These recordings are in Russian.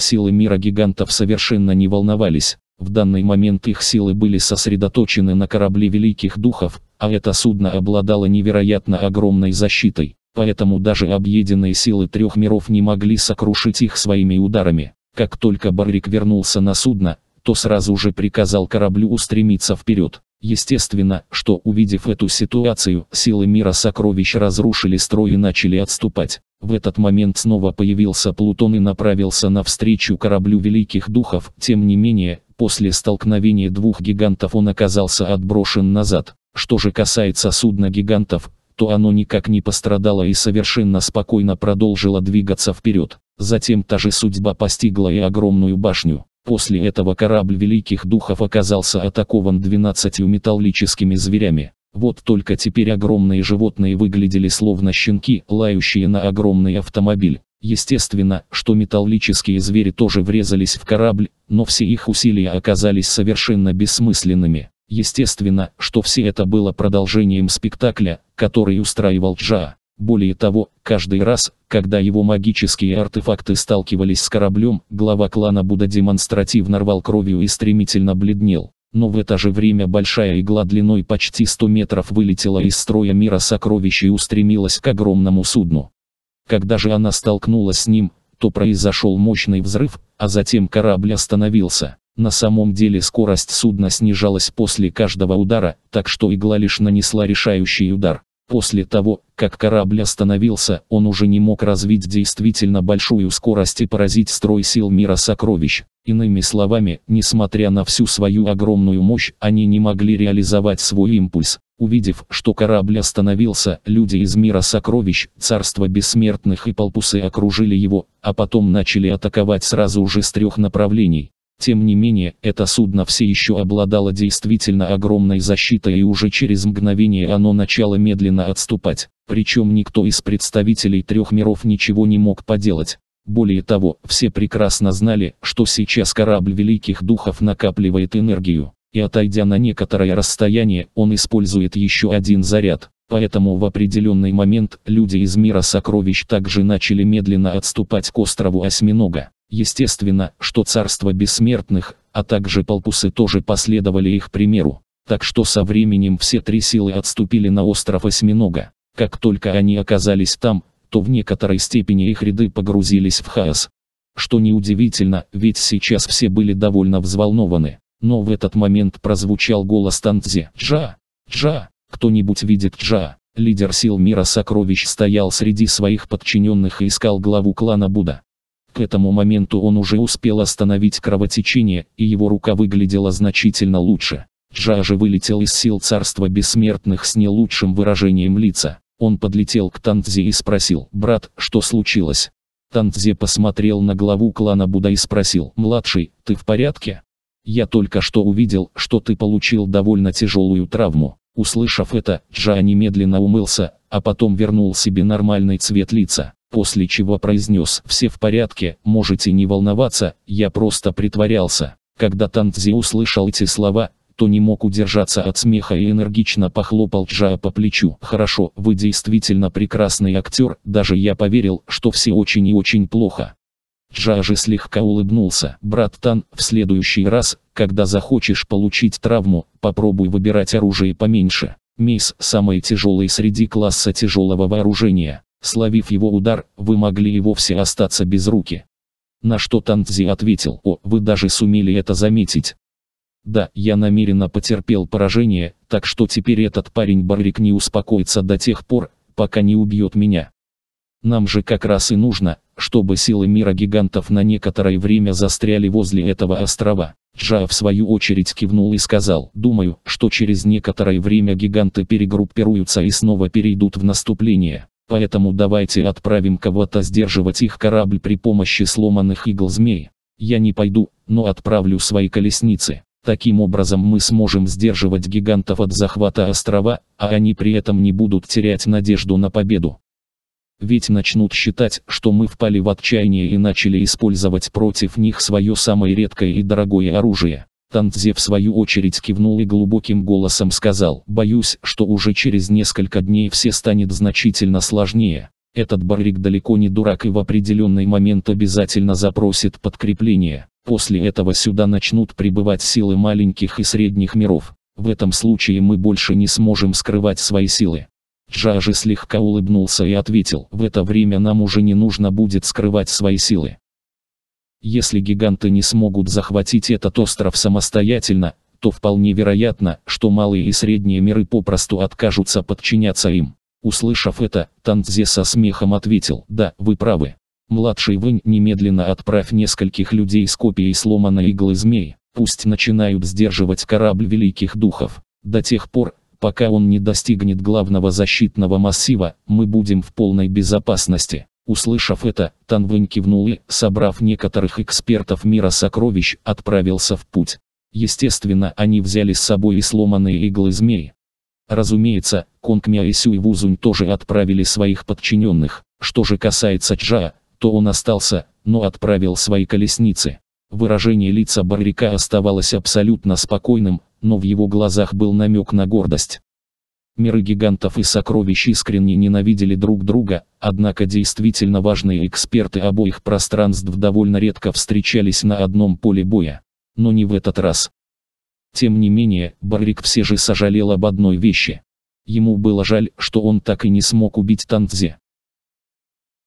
силы мира гигантов совершенно не волновались. В данный момент их силы были сосредоточены на корабле великих духов, а это судно обладало невероятно огромной защитой. Поэтому даже объеденные силы трех миров не могли сокрушить их своими ударами. Как только Баррик вернулся на судно, то сразу же приказал кораблю устремиться вперед. Естественно, что увидев эту ситуацию, силы мира сокровищ разрушили строй и начали отступать. В этот момент снова появился Плутон и направился навстречу кораблю Великих Духов, тем не менее, после столкновения двух гигантов он оказался отброшен назад. Что же касается судна гигантов, то оно никак не пострадало и совершенно спокойно продолжило двигаться вперед. Затем та же судьба постигла и огромную башню. После этого корабль Великих Духов оказался атакован двенадцатью металлическими зверями. Вот только теперь огромные животные выглядели словно щенки, лающие на огромный автомобиль. Естественно, что металлические звери тоже врезались в корабль, но все их усилия оказались совершенно бессмысленными. Естественно, что все это было продолжением спектакля, который устраивал Джа. Более того, каждый раз, когда его магические артефакты сталкивались с кораблем, глава клана Будда демонстративно рвал кровью и стремительно бледнел. Но в это же время большая игла длиной почти 100 метров вылетела из строя мира сокровищ и устремилась к огромному судну. Когда же она столкнулась с ним, то произошел мощный взрыв, а затем корабль остановился. На самом деле скорость судна снижалась после каждого удара, так что игла лишь нанесла решающий удар. После того, как корабль остановился, он уже не мог развить действительно большую скорость и поразить строй сил мира сокровищ. Иными словами, несмотря на всю свою огромную мощь, они не могли реализовать свой импульс. Увидев, что корабль остановился, люди из мира сокровищ, царства бессмертных и полпусы окружили его, а потом начали атаковать сразу же с трех направлений. Тем не менее, это судно все еще обладало действительно огромной защитой и уже через мгновение оно начало медленно отступать. Причем никто из представителей трех миров ничего не мог поделать. Более того, все прекрасно знали, что сейчас корабль Великих Духов накапливает энергию, и отойдя на некоторое расстояние, он использует еще один заряд. Поэтому в определенный момент люди из мира сокровищ также начали медленно отступать к острову Осьминога. Естественно, что царство бессмертных, а также полпусы тоже последовали их примеру. Так что со временем все три силы отступили на остров Осьминога. Как только они оказались там, то в некоторой степени их ряды погрузились в хаос. Что неудивительно, ведь сейчас все были довольно взволнованы. Но в этот момент прозвучал голос Танцзи. «Джа! Джа!» Кто-нибудь видит Джа. Лидер сил мира сокровищ стоял среди своих подчиненных и искал главу клана Будда. К этому моменту он уже успел остановить кровотечение, и его рука выглядела значительно лучше. Джа же вылетел из сил царства бессмертных с не лучшим выражением лица. Он подлетел к Тантзе и спросил, «Брат, что случилось?» Тантзе посмотрел на главу клана Буда и спросил, «Младший, ты в порядке?» «Я только что увидел, что ты получил довольно тяжелую травму. Услышав это, Джа немедленно умылся, а потом вернул себе нормальный цвет лица, после чего произнес «Все в порядке, можете не волноваться, я просто притворялся». Когда Танцзи услышал эти слова, то не мог удержаться от смеха и энергично похлопал Джа по плечу. «Хорошо, вы действительно прекрасный актер, даже я поверил, что все очень и очень плохо». Джа же слегка улыбнулся. «Брат Тан, в следующий раз, когда захочешь получить травму, попробуй выбирать оружие поменьше. Мисс – самое тяжелое среди класса тяжелого вооружения. Словив его удар, вы могли и вовсе остаться без руки. На что Танцзи ответил, о, вы даже сумели это заметить. Да, я намеренно потерпел поражение, так что теперь этот парень-баррик не успокоится до тех пор, пока не убьет меня. Нам же как раз и нужно, чтобы силы мира гигантов на некоторое время застряли возле этого острова. Джа в свою очередь кивнул и сказал, «Думаю, что через некоторое время гиганты перегруппируются и снова перейдут в наступление. Поэтому давайте отправим кого-то сдерживать их корабль при помощи сломанных игл змей. Я не пойду, но отправлю свои колесницы. Таким образом мы сможем сдерживать гигантов от захвата острова, а они при этом не будут терять надежду на победу. Ведь начнут считать, что мы впали в отчаяние и начали использовать против них свое самое редкое и дорогое оружие. Тантзе в свою очередь кивнул и глубоким голосом сказал, «Боюсь, что уже через несколько дней все станет значительно сложнее. Этот баррик далеко не дурак и в определенный момент обязательно запросит подкрепление. После этого сюда начнут прибывать силы маленьких и средних миров. В этом случае мы больше не сможем скрывать свои силы. Джажи слегка улыбнулся и ответил, в это время нам уже не нужно будет скрывать свои силы. Если гиганты не смогут захватить этот остров самостоятельно, то вполне вероятно, что малые и средние миры попросту откажутся подчиняться им. Услышав это, Танзе со смехом ответил, да, вы правы. Младший Вэнь немедленно отправь нескольких людей с копией сломанной иглы змей, пусть начинают сдерживать корабль великих духов. До тех пор, Пока он не достигнет главного защитного массива, мы будем в полной безопасности. Услышав это, Танвэнь кивнул и, собрав некоторых экспертов мира сокровищ, отправился в путь. Естественно, они взяли с собой и сломанные иглы змеи. Разумеется, Конгмя и Сюй Вузунь тоже отправили своих подчиненных. Что же касается Чжа, то он остался, но отправил свои колесницы. Выражение лица Баррика оставалось абсолютно спокойным, но в его глазах был намек на гордость. Миры гигантов и сокровищ искренне ненавидели друг друга, однако действительно важные эксперты обоих пространств довольно редко встречались на одном поле боя. Но не в этот раз. Тем не менее, Баррик все же сожалел об одной вещи. Ему было жаль, что он так и не смог убить Тантзе.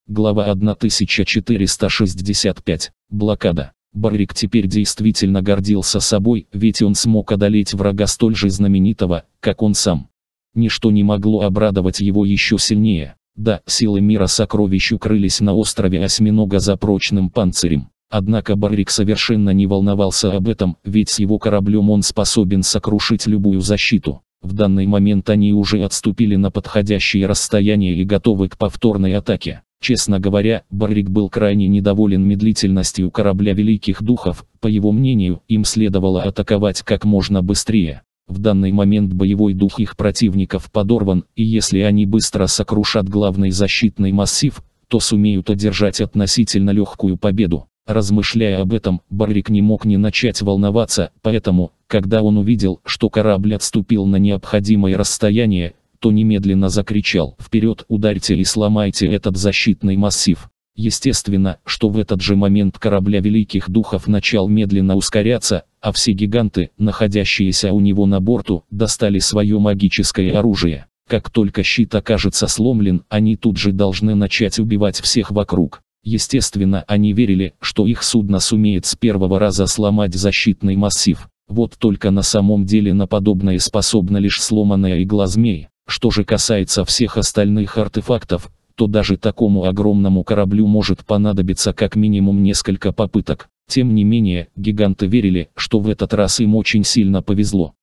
Глава 1465. Блокада. Баррик теперь действительно гордился собой, ведь он смог одолеть врага столь же знаменитого, как он сам. Ничто не могло обрадовать его еще сильнее. Да, силы мира сокровищ укрылись на острове Осьминога за прочным панцирем. Однако Баррик совершенно не волновался об этом, ведь с его кораблем он способен сокрушить любую защиту. В данный момент они уже отступили на подходящее расстояние и готовы к повторной атаке. Честно говоря, Баррик был крайне недоволен медлительностью корабля Великих Духов, по его мнению, им следовало атаковать как можно быстрее. В данный момент боевой дух их противников подорван, и если они быстро сокрушат главный защитный массив, то сумеют одержать относительно легкую победу. Размышляя об этом, Баррик не мог не начать волноваться, поэтому, когда он увидел, что корабль отступил на необходимое расстояние, то немедленно закричал «Вперед, ударьте и сломайте этот защитный массив». Естественно, что в этот же момент корабля Великих Духов начал медленно ускоряться, а все гиганты, находящиеся у него на борту, достали свое магическое оружие. Как только щит окажется сломлен, они тут же должны начать убивать всех вокруг. Естественно, они верили, что их судно сумеет с первого раза сломать защитный массив. Вот только на самом деле на подобное способна лишь сломанная игла змей что же касается всех остальных артефактов, то даже такому огромному кораблю может понадобиться как минимум несколько попыток. Тем не менее, гиганты верили, что в этот раз им очень сильно повезло.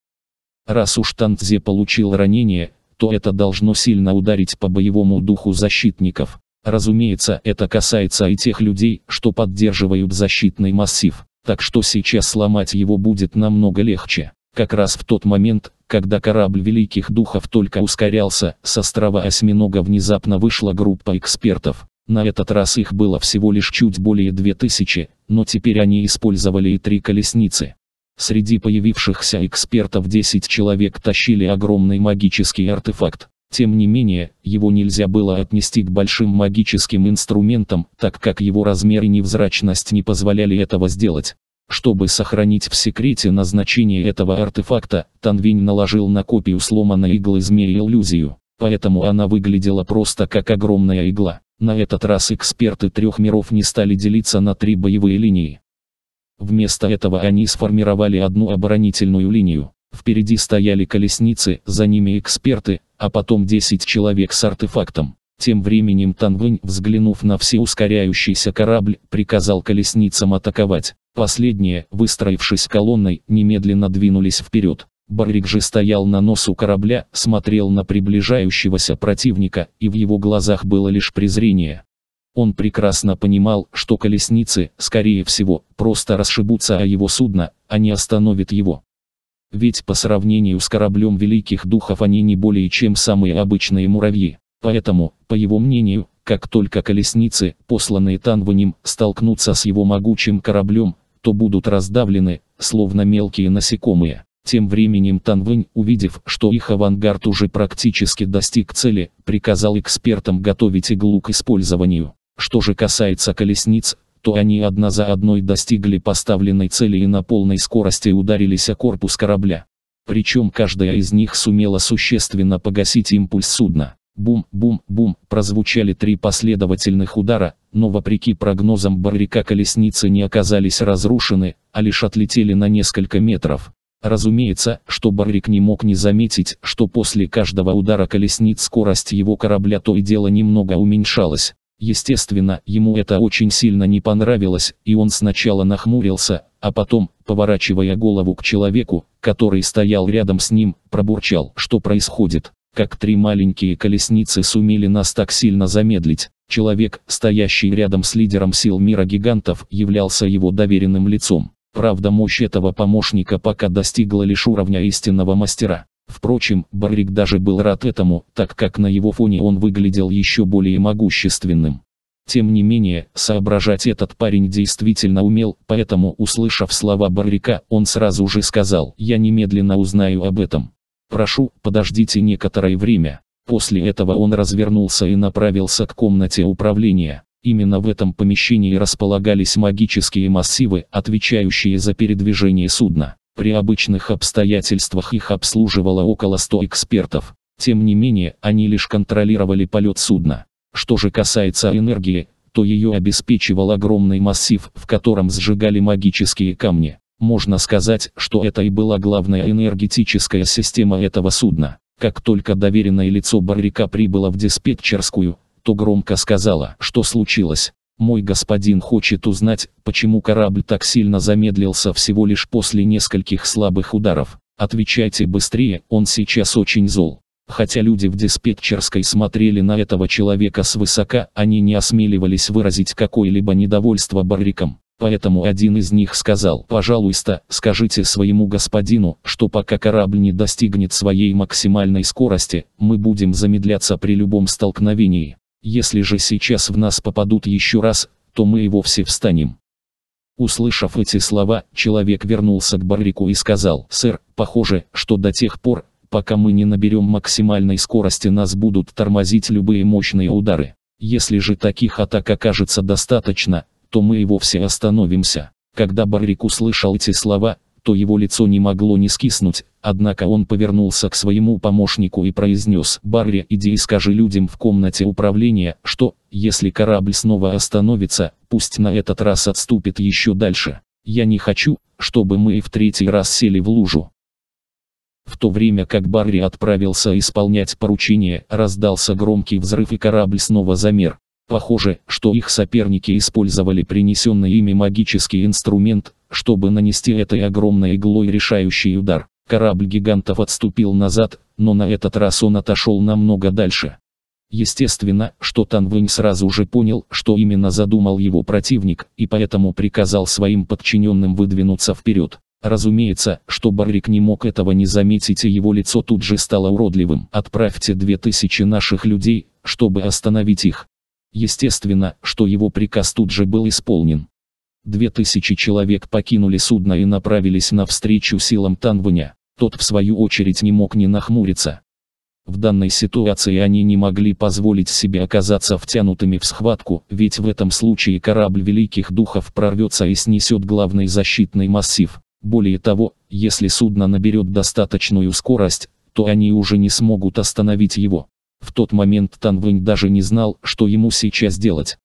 Раз уж Тантзе получил ранение, то это должно сильно ударить по боевому духу защитников. Разумеется, это касается и тех людей, что поддерживают защитный массив, так что сейчас сломать его будет намного легче. Как раз в тот момент, когда корабль Великих Духов только ускорялся, с острова Осьминога внезапно вышла группа экспертов. На этот раз их было всего лишь чуть более 2000, но теперь они использовали и три колесницы. Среди появившихся экспертов 10 человек тащили огромный магический артефакт. Тем не менее, его нельзя было отнести к большим магическим инструментам, так как его размер и невзрачность не позволяли этого сделать. Чтобы сохранить в секрете назначение этого артефакта, Танвинь наложил на копию сломанной иглы змеи иллюзию. Поэтому она выглядела просто как огромная игла. На этот раз эксперты трех миров не стали делиться на три боевые линии. Вместо этого они сформировали одну оборонительную линию. Впереди стояли колесницы, за ними эксперты, а потом 10 человек с артефактом. Тем временем Танвэнь, взглянув на все ускоряющийся корабль, приказал колесницам атаковать. Последние, выстроившись колонной, немедленно двинулись вперед. Баррик же стоял на носу корабля, смотрел на приближающегося противника, и в его глазах было лишь презрение. Он прекрасно понимал, что колесницы, скорее всего, просто расшибутся о его судно, а не остановят его. Ведь по сравнению с кораблем великих духов они не более чем самые обычные муравьи. Поэтому, по его мнению, как только колесницы, посланные Танванем, столкнутся с его могучим кораблем, то будут раздавлены, словно мелкие насекомые. Тем временем Танвэнь, увидев, что их авангард уже практически достиг цели, приказал экспертам готовить иглу к использованию. Что же касается колесниц, то они одна за одной достигли поставленной цели и на полной скорости ударились о корпус корабля. Причем каждая из них сумела существенно погасить импульс судна. Бум-бум-бум, прозвучали три последовательных удара, но вопреки прогнозам Баррика колесницы не оказались разрушены, а лишь отлетели на несколько метров. Разумеется, что Баррик не мог не заметить, что после каждого удара колесниц скорость его корабля то и дело немного уменьшалась. Естественно, ему это очень сильно не понравилось, и он сначала нахмурился, а потом, поворачивая голову к человеку, который стоял рядом с ним, пробурчал, что происходит как три маленькие колесницы сумели нас так сильно замедлить. Человек, стоящий рядом с лидером сил мира гигантов, являлся его доверенным лицом. Правда мощь этого помощника пока достигла лишь уровня истинного мастера. Впрочем, Баррик даже был рад этому, так как на его фоне он выглядел еще более могущественным. Тем не менее, соображать этот парень действительно умел, поэтому, услышав слова Баррика, он сразу же сказал «Я немедленно узнаю об этом». Прошу, подождите некоторое время. После этого он развернулся и направился к комнате управления. Именно в этом помещении располагались магические массивы, отвечающие за передвижение судна. При обычных обстоятельствах их обслуживало около 100 экспертов. Тем не менее, они лишь контролировали полет судна. Что же касается энергии, то ее обеспечивал огромный массив, в котором сжигали магические камни. Можно сказать, что это и была главная энергетическая система этого судна. Как только доверенное лицо Баррика прибыло в диспетчерскую, то громко сказала, что случилось. Мой господин хочет узнать, почему корабль так сильно замедлился всего лишь после нескольких слабых ударов. Отвечайте быстрее, он сейчас очень зол. Хотя люди в диспетчерской смотрели на этого человека свысока, они не осмеливались выразить какое-либо недовольство Барриком. Поэтому один из них сказал, пожалуйста, скажите своему господину, что пока корабль не достигнет своей максимальной скорости, мы будем замедляться при любом столкновении. Если же сейчас в нас попадут еще раз, то мы и вовсе встанем. Услышав эти слова, человек вернулся к Баррику и сказал, «Сэр, похоже, что до тех пор, пока мы не наберем максимальной скорости нас будут тормозить любые мощные удары. Если же таких атак окажется достаточно, то мы и вовсе остановимся. Когда Баррик услышал эти слова, то его лицо не могло не скиснуть, однако он повернулся к своему помощнику и произнес «Барри, иди и скажи людям в комнате управления, что, если корабль снова остановится, пусть на этот раз отступит еще дальше. Я не хочу, чтобы мы и в третий раз сели в лужу». В то время как Барри отправился исполнять поручение, раздался громкий взрыв и корабль снова замер. Похоже, что их соперники использовали принесенный ими магический инструмент, чтобы нанести этой огромной иглой решающий удар. Корабль гигантов отступил назад, но на этот раз он отошел намного дальше. Естественно, что Танвэнь сразу же понял, что именно задумал его противник, и поэтому приказал своим подчиненным выдвинуться вперед. Разумеется, что Баррик не мог этого не заметить и его лицо тут же стало уродливым. «Отправьте две тысячи наших людей, чтобы остановить их», Естественно, что его приказ тут же был исполнен. Две тысячи человек покинули судно и направились навстречу силам Танваня. Тот в свою очередь не мог не нахмуриться. В данной ситуации они не могли позволить себе оказаться втянутыми в схватку, ведь в этом случае корабль Великих Духов прорвется и снесет главный защитный массив. Более того, если судно наберет достаточную скорость, то они уже не смогут остановить его. В тот момент Тан даже не знал, что ему сейчас делать.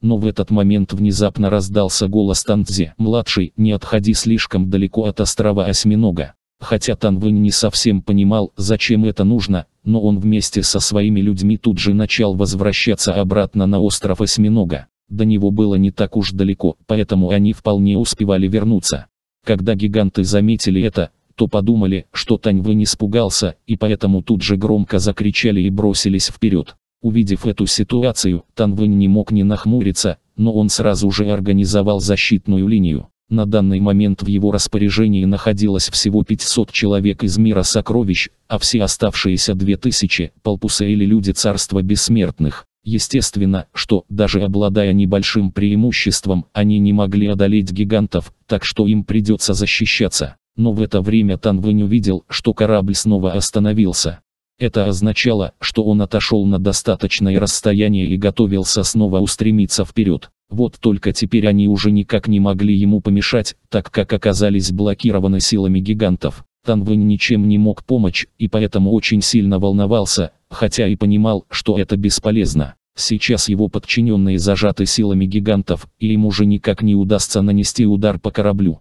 Но в этот момент внезапно раздался голос Танцзи. «Младший, не отходи слишком далеко от острова Осьминога». Хотя Тан не совсем понимал, зачем это нужно, но он вместе со своими людьми тут же начал возвращаться обратно на остров Осьминога. До него было не так уж далеко, поэтому они вполне успевали вернуться. Когда гиганты заметили это, то подумали, что не испугался, и поэтому тут же громко закричали и бросились вперед. Увидев эту ситуацию, Танвэнь не мог не нахмуриться, но он сразу же организовал защитную линию. На данный момент в его распоряжении находилось всего 500 человек из мира сокровищ, а все оставшиеся 2000 – полпуса или люди царства бессмертных. Естественно, что, даже обладая небольшим преимуществом, они не могли одолеть гигантов, так что им придется защищаться но в это время Танвэнь увидел, что корабль снова остановился. Это означало, что он отошел на достаточное расстояние и готовился снова устремиться вперед. Вот только теперь они уже никак не могли ему помешать, так как оказались блокированы силами гигантов. Танвэнь ничем не мог помочь, и поэтому очень сильно волновался, хотя и понимал, что это бесполезно. Сейчас его подчиненные зажаты силами гигантов, и им уже никак не удастся нанести удар по кораблю.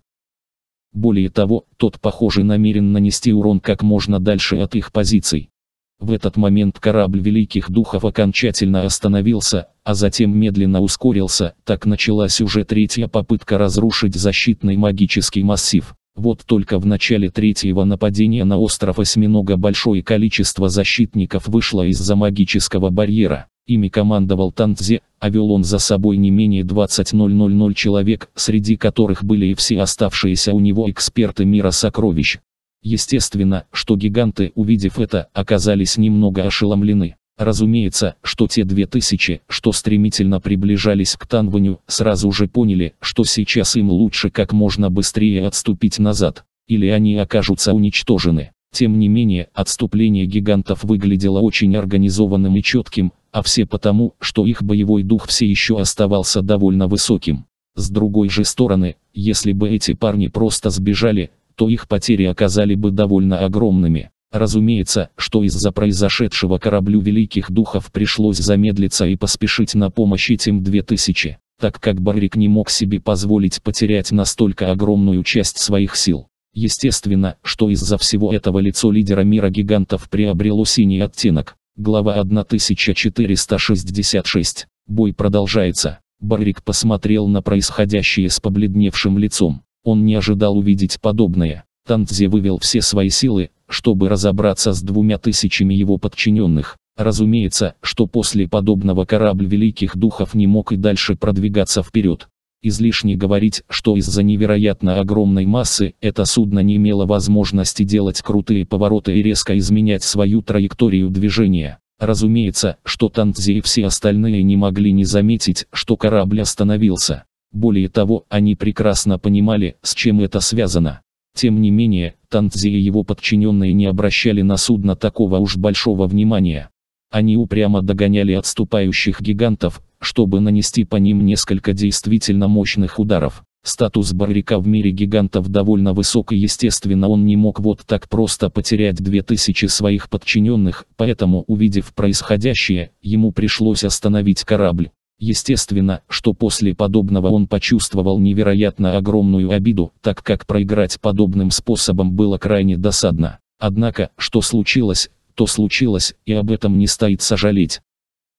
Более того, тот, похоже, намерен нанести урон как можно дальше от их позиций. В этот момент корабль Великих Духов окончательно остановился, а затем медленно ускорился, так началась уже третья попытка разрушить защитный магический массив. Вот только в начале третьего нападения на остров Осьминога большое количество защитников вышло из-за магического барьера. Ими командовал Танцзе, а вел он за собой не менее 20.000 человек, среди которых были и все оставшиеся у него эксперты мира сокровищ. Естественно, что гиганты, увидев это, оказались немного ошеломлены. Разумеется, что те две тысячи, что стремительно приближались к Танваню, сразу же поняли, что сейчас им лучше как можно быстрее отступить назад, или они окажутся уничтожены. Тем не менее, отступление гигантов выглядело очень организованным и четким, а все потому, что их боевой дух все еще оставался довольно высоким. С другой же стороны, если бы эти парни просто сбежали, то их потери оказали бы довольно огромными. Разумеется, что из-за произошедшего кораблю великих духов пришлось замедлиться и поспешить на помощь этим 2000, так как Баррик не мог себе позволить потерять настолько огромную часть своих сил. Естественно, что из-за всего этого лицо лидера мира гигантов приобрело синий оттенок. Глава 1466. Бой продолжается. Баррик посмотрел на происходящее с побледневшим лицом. Он не ожидал увидеть подобное. Тантзи вывел все свои силы, чтобы разобраться с двумя тысячами его подчиненных. Разумеется, что после подобного корабль великих духов не мог и дальше продвигаться вперед. Излишне говорить, что из-за невероятно огромной массы это судно не имело возможности делать крутые повороты и резко изменять свою траекторию движения. Разумеется, что Танцзи и все остальные не могли не заметить, что корабль остановился. Более того, они прекрасно понимали, с чем это связано. Тем не менее, Танцзи и его подчиненные не обращали на судно такого уж большого внимания. Они упрямо догоняли отступающих гигантов, чтобы нанести по ним несколько действительно мощных ударов. Статус Баррика в мире гигантов довольно высок и естественно он не мог вот так просто потерять 2000 своих подчиненных, поэтому увидев происходящее, ему пришлось остановить корабль. Естественно, что после подобного он почувствовал невероятно огромную обиду, так как проиграть подобным способом было крайне досадно. Однако, что случилось, то случилось, и об этом не стоит сожалеть.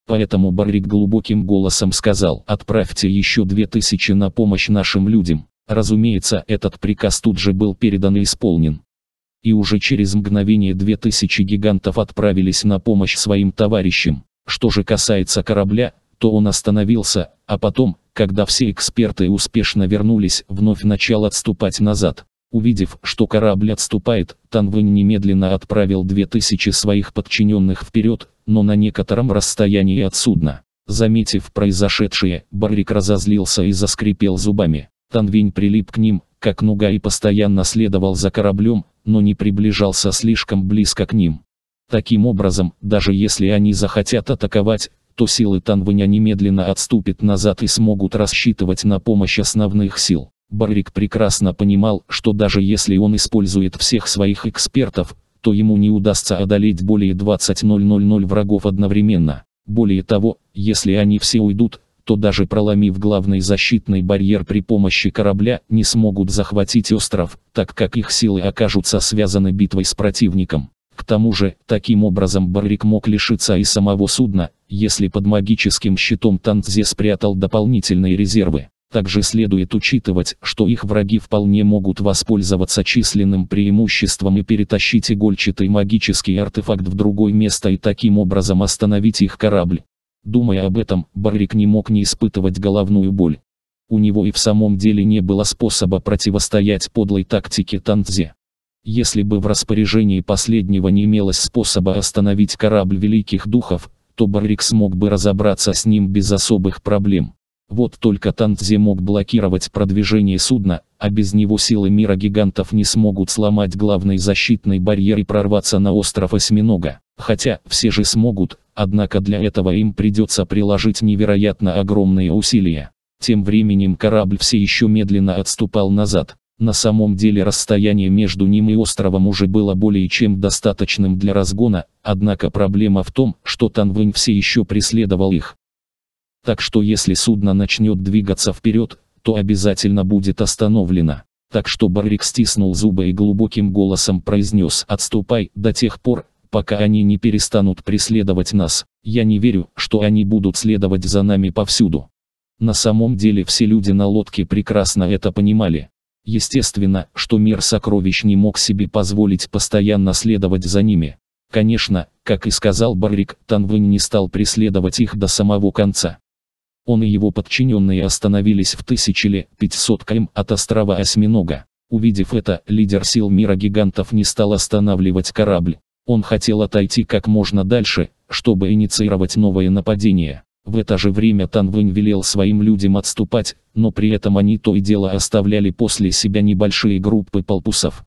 Поэтому Баррик глубоким голосом сказал, отправьте еще две тысячи на помощь нашим людям. Разумеется, этот приказ тут же был передан и исполнен. И уже через мгновение две тысячи гигантов отправились на помощь своим товарищам. Что же касается корабля, то он остановился, а потом, когда все эксперты успешно вернулись, вновь начал отступать назад. Увидев, что корабль отступает, Танвэнь немедленно отправил 2000 своих подчиненных вперед, но на некотором расстоянии от судна. Заметив произошедшее, Баррик разозлился и заскрипел зубами. Танвень прилип к ним, как нуга и постоянно следовал за кораблем, но не приближался слишком близко к ним. Таким образом, даже если они захотят атаковать, то силы Танваня немедленно отступят назад и смогут рассчитывать на помощь основных сил. Баррик прекрасно понимал, что даже если он использует всех своих экспертов, то ему не удастся одолеть более 20.000 врагов одновременно. Более того, если они все уйдут, то даже проломив главный защитный барьер при помощи корабля, не смогут захватить остров, так как их силы окажутся связаны битвой с противником. К тому же, таким образом Баррик мог лишиться и самого судна, если под магическим щитом Танзе спрятал дополнительные резервы. Также следует учитывать, что их враги вполне могут воспользоваться численным преимуществом и перетащить игольчатый магический артефакт в другое место и таким образом остановить их корабль. Думая об этом, Баррик не мог не испытывать головную боль. У него и в самом деле не было способа противостоять подлой тактике Танзе. Если бы в распоряжении последнего не имелось способа остановить корабль великих духов, то Баррик смог бы разобраться с ним без особых проблем. Вот только Тантзе мог блокировать продвижение судна, а без него силы мира гигантов не смогут сломать главный защитный барьер и прорваться на остров Осьминога. Хотя, все же смогут, однако для этого им придется приложить невероятно огромные усилия. Тем временем корабль все еще медленно отступал назад. На самом деле расстояние между ним и островом уже было более чем достаточным для разгона, однако проблема в том, что Танвэнь все еще преследовал их. Так что если судно начнет двигаться вперед, то обязательно будет остановлено. Так что Баррик стиснул зубы и глубоким голосом произнес «Отступай до тех пор, пока они не перестанут преследовать нас. Я не верю, что они будут следовать за нами повсюду». На самом деле все люди на лодке прекрасно это понимали. Естественно, что мир сокровищ не мог себе позволить постоянно следовать за ними. Конечно, как и сказал Баррик, Танвэнь не стал преследовать их до самого конца. Он и его подчиненные остановились в тысячеле 500 км от острова Осьминога. Увидев это, лидер сил мира гигантов не стал останавливать корабль. Он хотел отойти как можно дальше, чтобы инициировать новое нападение. В это же время Тан велел своим людям отступать, но при этом они то и дело оставляли после себя небольшие группы полпусов.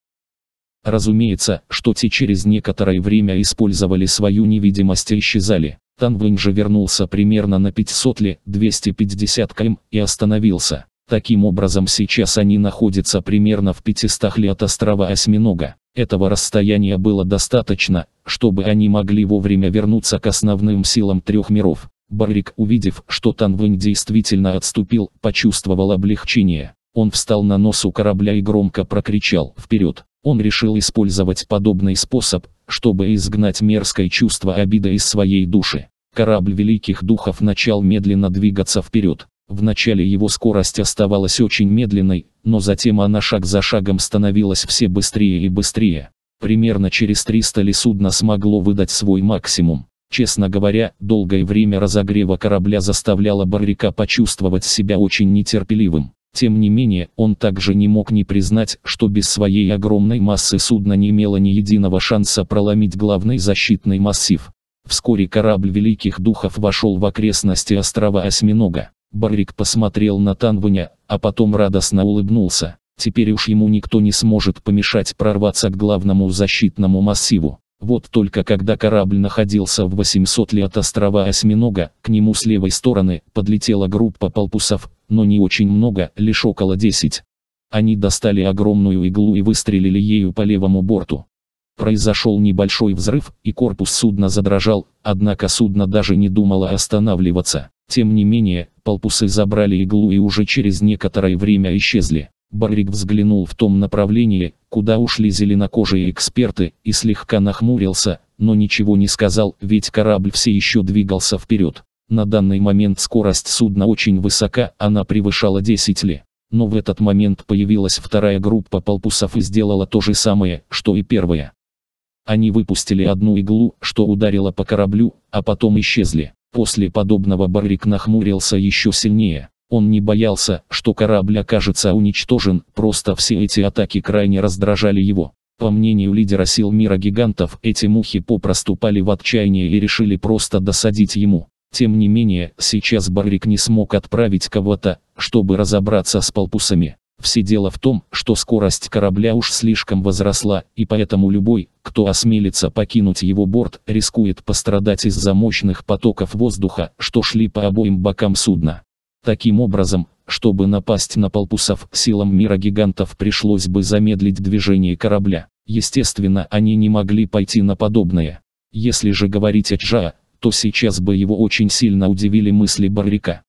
Разумеется, что те через некоторое время использовали свою невидимость и исчезали. Тан Вэнь же вернулся примерно на 500 ли, 250 км, и остановился. Таким образом сейчас они находятся примерно в 500 ли от острова Осьминога. Этого расстояния было достаточно, чтобы они могли вовремя вернуться к основным силам трех миров. Баррик, увидев, что Танвэнь действительно отступил, почувствовал облегчение. Он встал на нос у корабля и громко прокричал «Вперед!». Он решил использовать подобный способ, чтобы изгнать мерзкое чувство обиды из своей души. Корабль Великих Духов начал медленно двигаться вперед. Вначале его скорость оставалась очень медленной, но затем она шаг за шагом становилась все быстрее и быстрее. Примерно через 300 ли судно смогло выдать свой максимум. Честно говоря, долгое время разогрева корабля заставляло Баррика почувствовать себя очень нетерпеливым. Тем не менее, он также не мог не признать, что без своей огромной массы судно не имело ни единого шанса проломить главный защитный массив. Вскоре корабль Великих Духов вошел в окрестности острова Осьминога. Баррик посмотрел на Танваня, а потом радостно улыбнулся. Теперь уж ему никто не сможет помешать прорваться к главному защитному массиву. Вот только когда корабль находился в 800 ли от острова Осьминога, к нему с левой стороны подлетела группа полпусов, но не очень много, лишь около 10. Они достали огромную иглу и выстрелили ею по левому борту. Произошел небольшой взрыв, и корпус судна задрожал, однако судно даже не думало останавливаться. Тем не менее, полпусы забрали иглу и уже через некоторое время исчезли. Баррик взглянул в том направлении, куда ушли зеленокожие эксперты, и слегка нахмурился, но ничего не сказал, ведь корабль все еще двигался вперед. На данный момент скорость судна очень высока, она превышала 10 ли. Но в этот момент появилась вторая группа полпусов и сделала то же самое, что и первая. Они выпустили одну иглу, что ударило по кораблю, а потом исчезли. После подобного Баррик нахмурился еще сильнее. Он не боялся, что корабль окажется уничтожен, просто все эти атаки крайне раздражали его. По мнению лидера сил мира гигантов, эти мухи попросту пали в отчаяние и решили просто досадить ему. Тем не менее, сейчас Баррик не смог отправить кого-то, чтобы разобраться с полпусами. Все дело в том, что скорость корабля уж слишком возросла, и поэтому любой, кто осмелится покинуть его борт, рискует пострадать из-за мощных потоков воздуха, что шли по обоим бокам судна. Таким образом, чтобы напасть на полпусов, силам мира гигантов пришлось бы замедлить движение корабля. Естественно, они не могли пойти на подобное. Если же говорить о Чжа, то сейчас бы его очень сильно удивили мысли Баррика.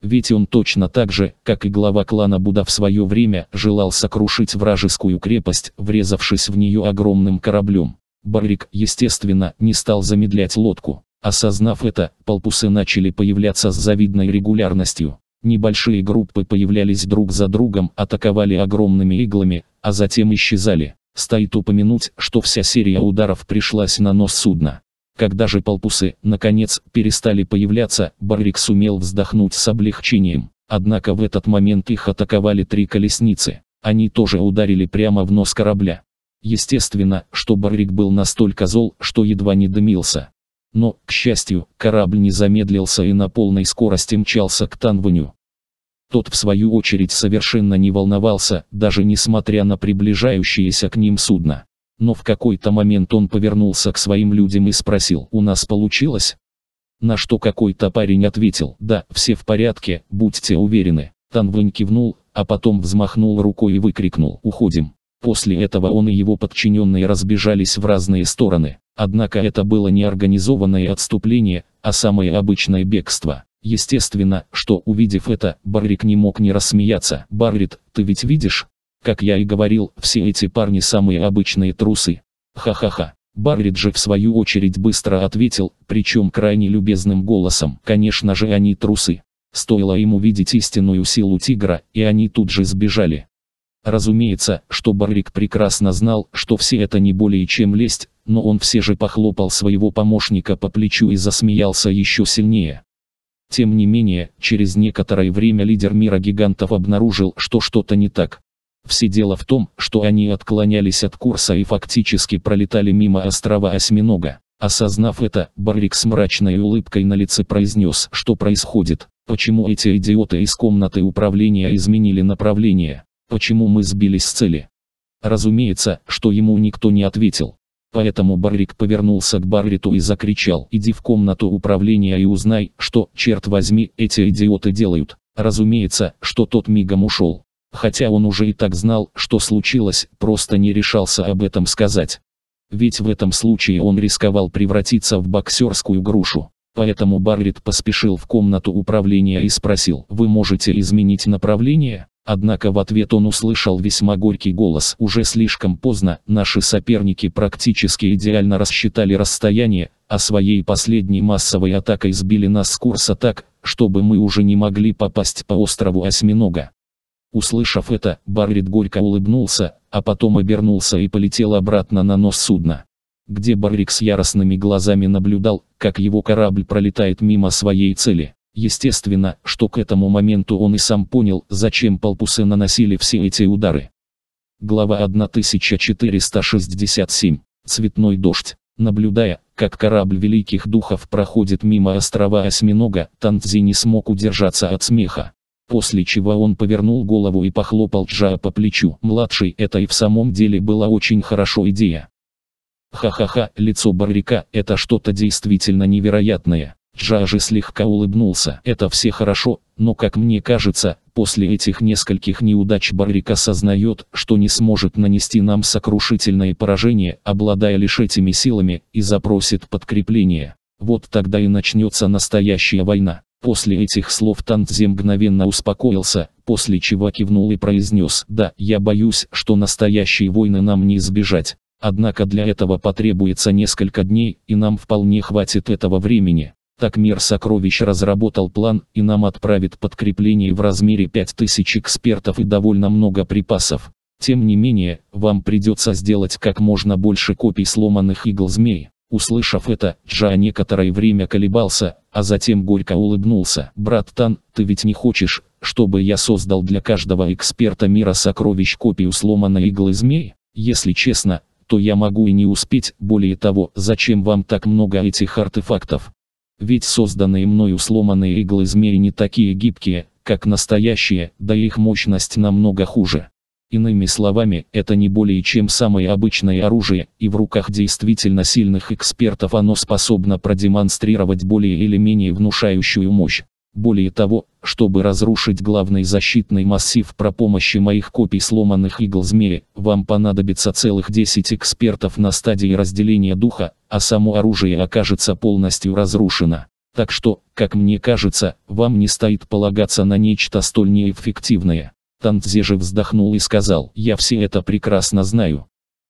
Ведь он точно так же, как и глава клана Буда в свое время, желал сокрушить вражескую крепость, врезавшись в нее огромным кораблем. Баррик, естественно, не стал замедлять лодку. Осознав это, полпусы начали появляться с завидной регулярностью. Небольшие группы появлялись друг за другом, атаковали огромными иглами, а затем исчезали. Стоит упомянуть, что вся серия ударов пришлась на нос судна. Когда же полпусы, наконец, перестали появляться, Баррик сумел вздохнуть с облегчением. Однако в этот момент их атаковали три колесницы. Они тоже ударили прямо в нос корабля. Естественно, что Баррик был настолько зол, что едва не дымился. Но, к счастью, корабль не замедлился и на полной скорости мчался к Танваню. Тот в свою очередь совершенно не волновался, даже несмотря на приближающееся к ним судно. Но в какой-то момент он повернулся к своим людям и спросил, у нас получилось? На что какой-то парень ответил, да, все в порядке, будьте уверены. Танвань кивнул, а потом взмахнул рукой и выкрикнул, уходим. После этого он и его подчиненные разбежались в разные стороны. Однако это было не организованное отступление, а самое обычное бегство. Естественно, что увидев это, Баррик не мог не рассмеяться. «Баррит, ты ведь видишь? Как я и говорил, все эти парни самые обычные трусы. Ха-ха-ха». Баррит же в свою очередь быстро ответил, причем крайне любезным голосом. «Конечно же они трусы». Стоило им увидеть истинную силу тигра, и они тут же сбежали. Разумеется, что Барлик прекрасно знал, что все это не более чем лесть, но он все же похлопал своего помощника по плечу и засмеялся еще сильнее. Тем не менее, через некоторое время лидер мира гигантов обнаружил, что что-то не так. Все дело в том, что они отклонялись от курса и фактически пролетали мимо острова Осьминога. Осознав это, Барлик с мрачной улыбкой на лице произнес, что происходит, почему эти идиоты из комнаты управления изменили направление. Почему мы сбились с цели? Разумеется, что ему никто не ответил. Поэтому Баррик повернулся к Барриту и закричал «Иди в комнату управления и узнай, что, черт возьми, эти идиоты делают». Разумеется, что тот мигом ушел. Хотя он уже и так знал, что случилось, просто не решался об этом сказать. Ведь в этом случае он рисковал превратиться в боксерскую грушу. Поэтому Баррит поспешил в комнату управления и спросил «Вы можете изменить направление?» Однако в ответ он услышал весьма горький голос. Уже слишком поздно, наши соперники практически идеально рассчитали расстояние, а своей последней массовой атакой сбили нас с курса так, чтобы мы уже не могли попасть по острову Осьминога. Услышав это, Баррит горько улыбнулся, а потом обернулся и полетел обратно на нос судна. Где Баррик с яростными глазами наблюдал, как его корабль пролетает мимо своей цели. Естественно, что к этому моменту он и сам понял, зачем Полпусы наносили все эти удары. Глава 1467. Цветной дождь. Наблюдая, как корабль великих духов проходит мимо острова Осьминога, Танцзи не смог удержаться от смеха. После чего он повернул голову и похлопал Джа по плечу. Младший, это и в самом деле была очень хорошая идея. Ха-ха-ха, лицо Баррика, это что-то действительно невероятное. Джажи слегка улыбнулся. Это все хорошо, но, как мне кажется, после этих нескольких неудач Баррик осознает, что не сможет нанести нам сокрушительное поражение, обладая лишь этими силами, и запросит подкрепление. Вот тогда и начнется настоящая война. После этих слов Тантзе мгновенно успокоился, после чего кивнул и произнес «Да, я боюсь, что настоящие войны нам не избежать. Однако для этого потребуется несколько дней, и нам вполне хватит этого времени. Так мир сокровищ разработал план и нам отправит подкрепление в размере 5000 экспертов и довольно много припасов. Тем не менее, вам придется сделать как можно больше копий сломанных игл змей. Услышав это, Джа некоторое время колебался, а затем горько улыбнулся. «Брат Тан, ты ведь не хочешь, чтобы я создал для каждого эксперта мира сокровищ копию сломанной иглы змей? Если честно, то я могу и не успеть, более того, зачем вам так много этих артефактов? Ведь созданные мною сломанные иглы змеи не такие гибкие, как настоящие, да и их мощность намного хуже. Иными словами, это не более чем самое обычное оружие, и в руках действительно сильных экспертов оно способно продемонстрировать более или менее внушающую мощь. Более того, чтобы разрушить главный защитный массив про помощи моих копий сломанных игл змеи, вам понадобится целых 10 экспертов на стадии разделения духа, а само оружие окажется полностью разрушено. Так что, как мне кажется, вам не стоит полагаться на нечто столь неэффективное. Танцзе же вздохнул и сказал, я все это прекрасно знаю.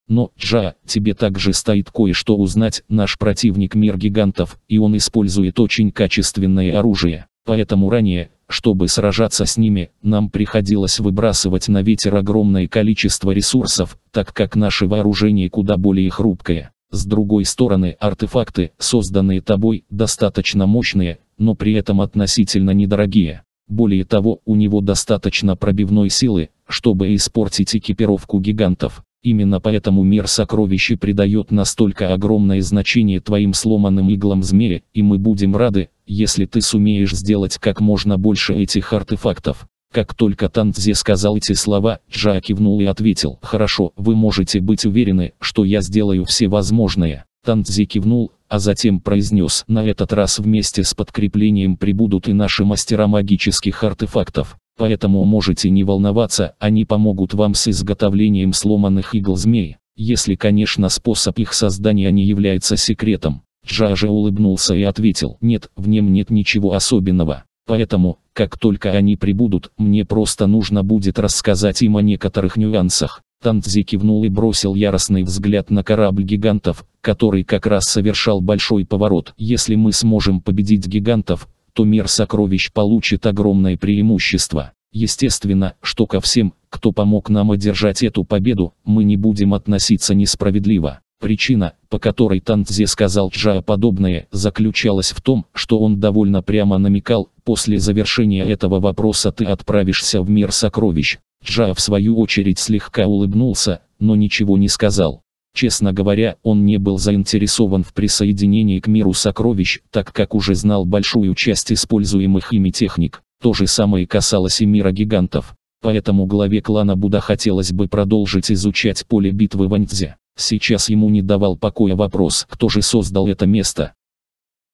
Но, Джа, тебе также стоит кое-что узнать, наш противник мир гигантов, и он использует очень качественное оружие. Поэтому ранее, чтобы сражаться с ними, нам приходилось выбрасывать на ветер огромное количество ресурсов, так как наше вооружение куда более хрупкое. С другой стороны, артефакты, созданные тобой, достаточно мощные, но при этом относительно недорогие. Более того, у него достаточно пробивной силы, чтобы испортить экипировку гигантов. Именно поэтому мир сокровищ придает настолько огромное значение твоим сломанным иглам змея, и мы будем рады, если ты сумеешь сделать как можно больше этих артефактов. Как только Тантзе сказал эти слова, Джа кивнул и ответил, «Хорошо, вы можете быть уверены, что я сделаю все возможное». Тантзе кивнул, а затем произнес, «На этот раз вместе с подкреплением прибудут и наши мастера магических артефактов». Поэтому можете не волноваться, они помогут вам с изготовлением сломанных игл змей, если конечно способ их создания не является секретом. Джажа улыбнулся и ответил, нет, в нем нет ничего особенного. Поэтому, как только они прибудут, мне просто нужно будет рассказать им о некоторых нюансах. Тантзи кивнул и бросил яростный взгляд на корабль гигантов, который как раз совершал большой поворот. Если мы сможем победить гигантов, то мир сокровищ получит огромное преимущество. Естественно, что ко всем, кто помог нам одержать эту победу, мы не будем относиться несправедливо. Причина, по которой Тантзе сказал Джа подобное, заключалась в том, что он довольно прямо намекал, после завершения этого вопроса ты отправишься в мир сокровищ. Джа в свою очередь слегка улыбнулся, но ничего не сказал. Честно говоря, он не был заинтересован в присоединении к миру сокровищ, так как уже знал большую часть используемых ими техник. То же самое касалось и мира гигантов. Поэтому главе клана Буда хотелось бы продолжить изучать поле битвы Ваньцзя. Сейчас ему не давал покоя вопрос, кто же создал это место.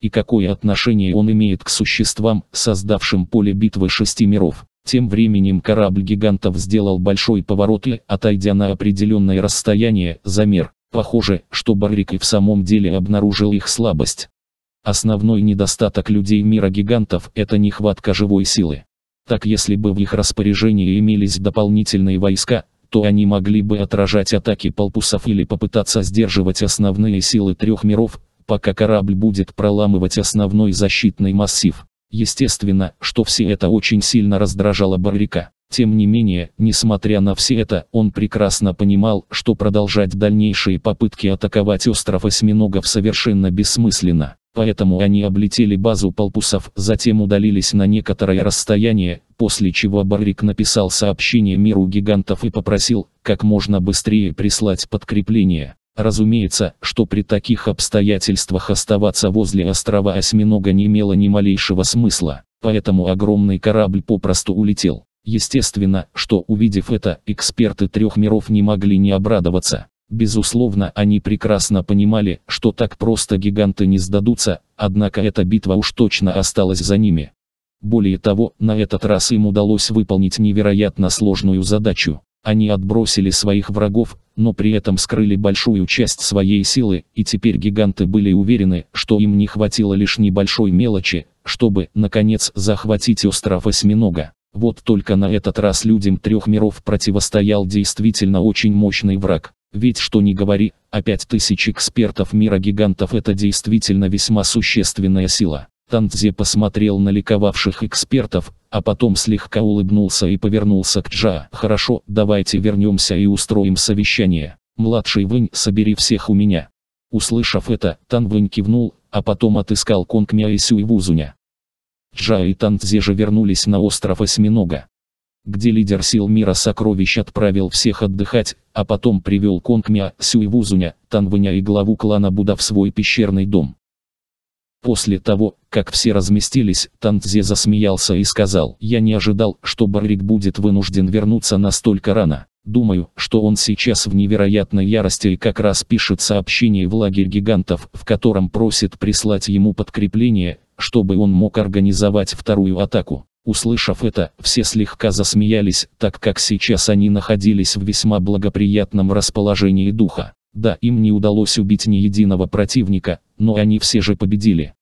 И какое отношение он имеет к существам, создавшим поле битвы шести миров. Тем временем корабль гигантов сделал большой поворот и, отойдя на определенное расстояние, замер. Похоже, что Баррик и в самом деле обнаружил их слабость. Основной недостаток людей мира гигантов – это нехватка живой силы. Так если бы в их распоряжении имелись дополнительные войска, то они могли бы отражать атаки полпусов или попытаться сдерживать основные силы трех миров, пока корабль будет проламывать основной защитный массив. Естественно, что все это очень сильно раздражало Баррика. Тем не менее, несмотря на все это, он прекрасно понимал, что продолжать дальнейшие попытки атаковать остров осьминогов совершенно бессмысленно. Поэтому они облетели базу полпусов, затем удалились на некоторое расстояние, после чего Баррик написал сообщение миру гигантов и попросил, как можно быстрее прислать подкрепление. Разумеется, что при таких обстоятельствах оставаться возле острова Осьминога не имело ни малейшего смысла, поэтому огромный корабль попросту улетел. Естественно, что увидев это, эксперты трех миров не могли не обрадоваться. Безусловно, они прекрасно понимали, что так просто гиганты не сдадутся, однако эта битва уж точно осталась за ними. Более того, на этот раз им удалось выполнить невероятно сложную задачу. Они отбросили своих врагов, но при этом скрыли большую часть своей силы, и теперь гиганты были уверены, что им не хватило лишь небольшой мелочи, чтобы, наконец, захватить остров Осьминога. Вот только на этот раз людям трех миров противостоял действительно очень мощный враг. Ведь что ни говори, опять пять тысяч экспертов мира гигантов это действительно весьма существенная сила. Танцзе посмотрел на ликовавших экспертов, а потом слегка улыбнулся и повернулся к Джа. «Хорошо, давайте вернемся и устроим совещание. Младший Вэнь, собери всех у меня». Услышав это, Тан Вэнь кивнул, а потом отыскал Конг Конгмя и Сюй Вузуня. Джа и Танцзе же вернулись на остров Осьминога, где лидер сил мира сокровищ отправил всех отдыхать, а потом привел Конг Конгмя, Сюй Вузуня, Тан Танвэня и главу клана Буда в свой пещерный дом. После того, как все разместились, Танзе засмеялся и сказал, «Я не ожидал, что Баррик будет вынужден вернуться настолько рано. Думаю, что он сейчас в невероятной ярости и как раз пишет сообщение в лагерь гигантов, в котором просит прислать ему подкрепление, чтобы он мог организовать вторую атаку». Услышав это, все слегка засмеялись, так как сейчас они находились в весьма благоприятном расположении духа. Да, им не удалось убить ни единого противника, но они все же победили.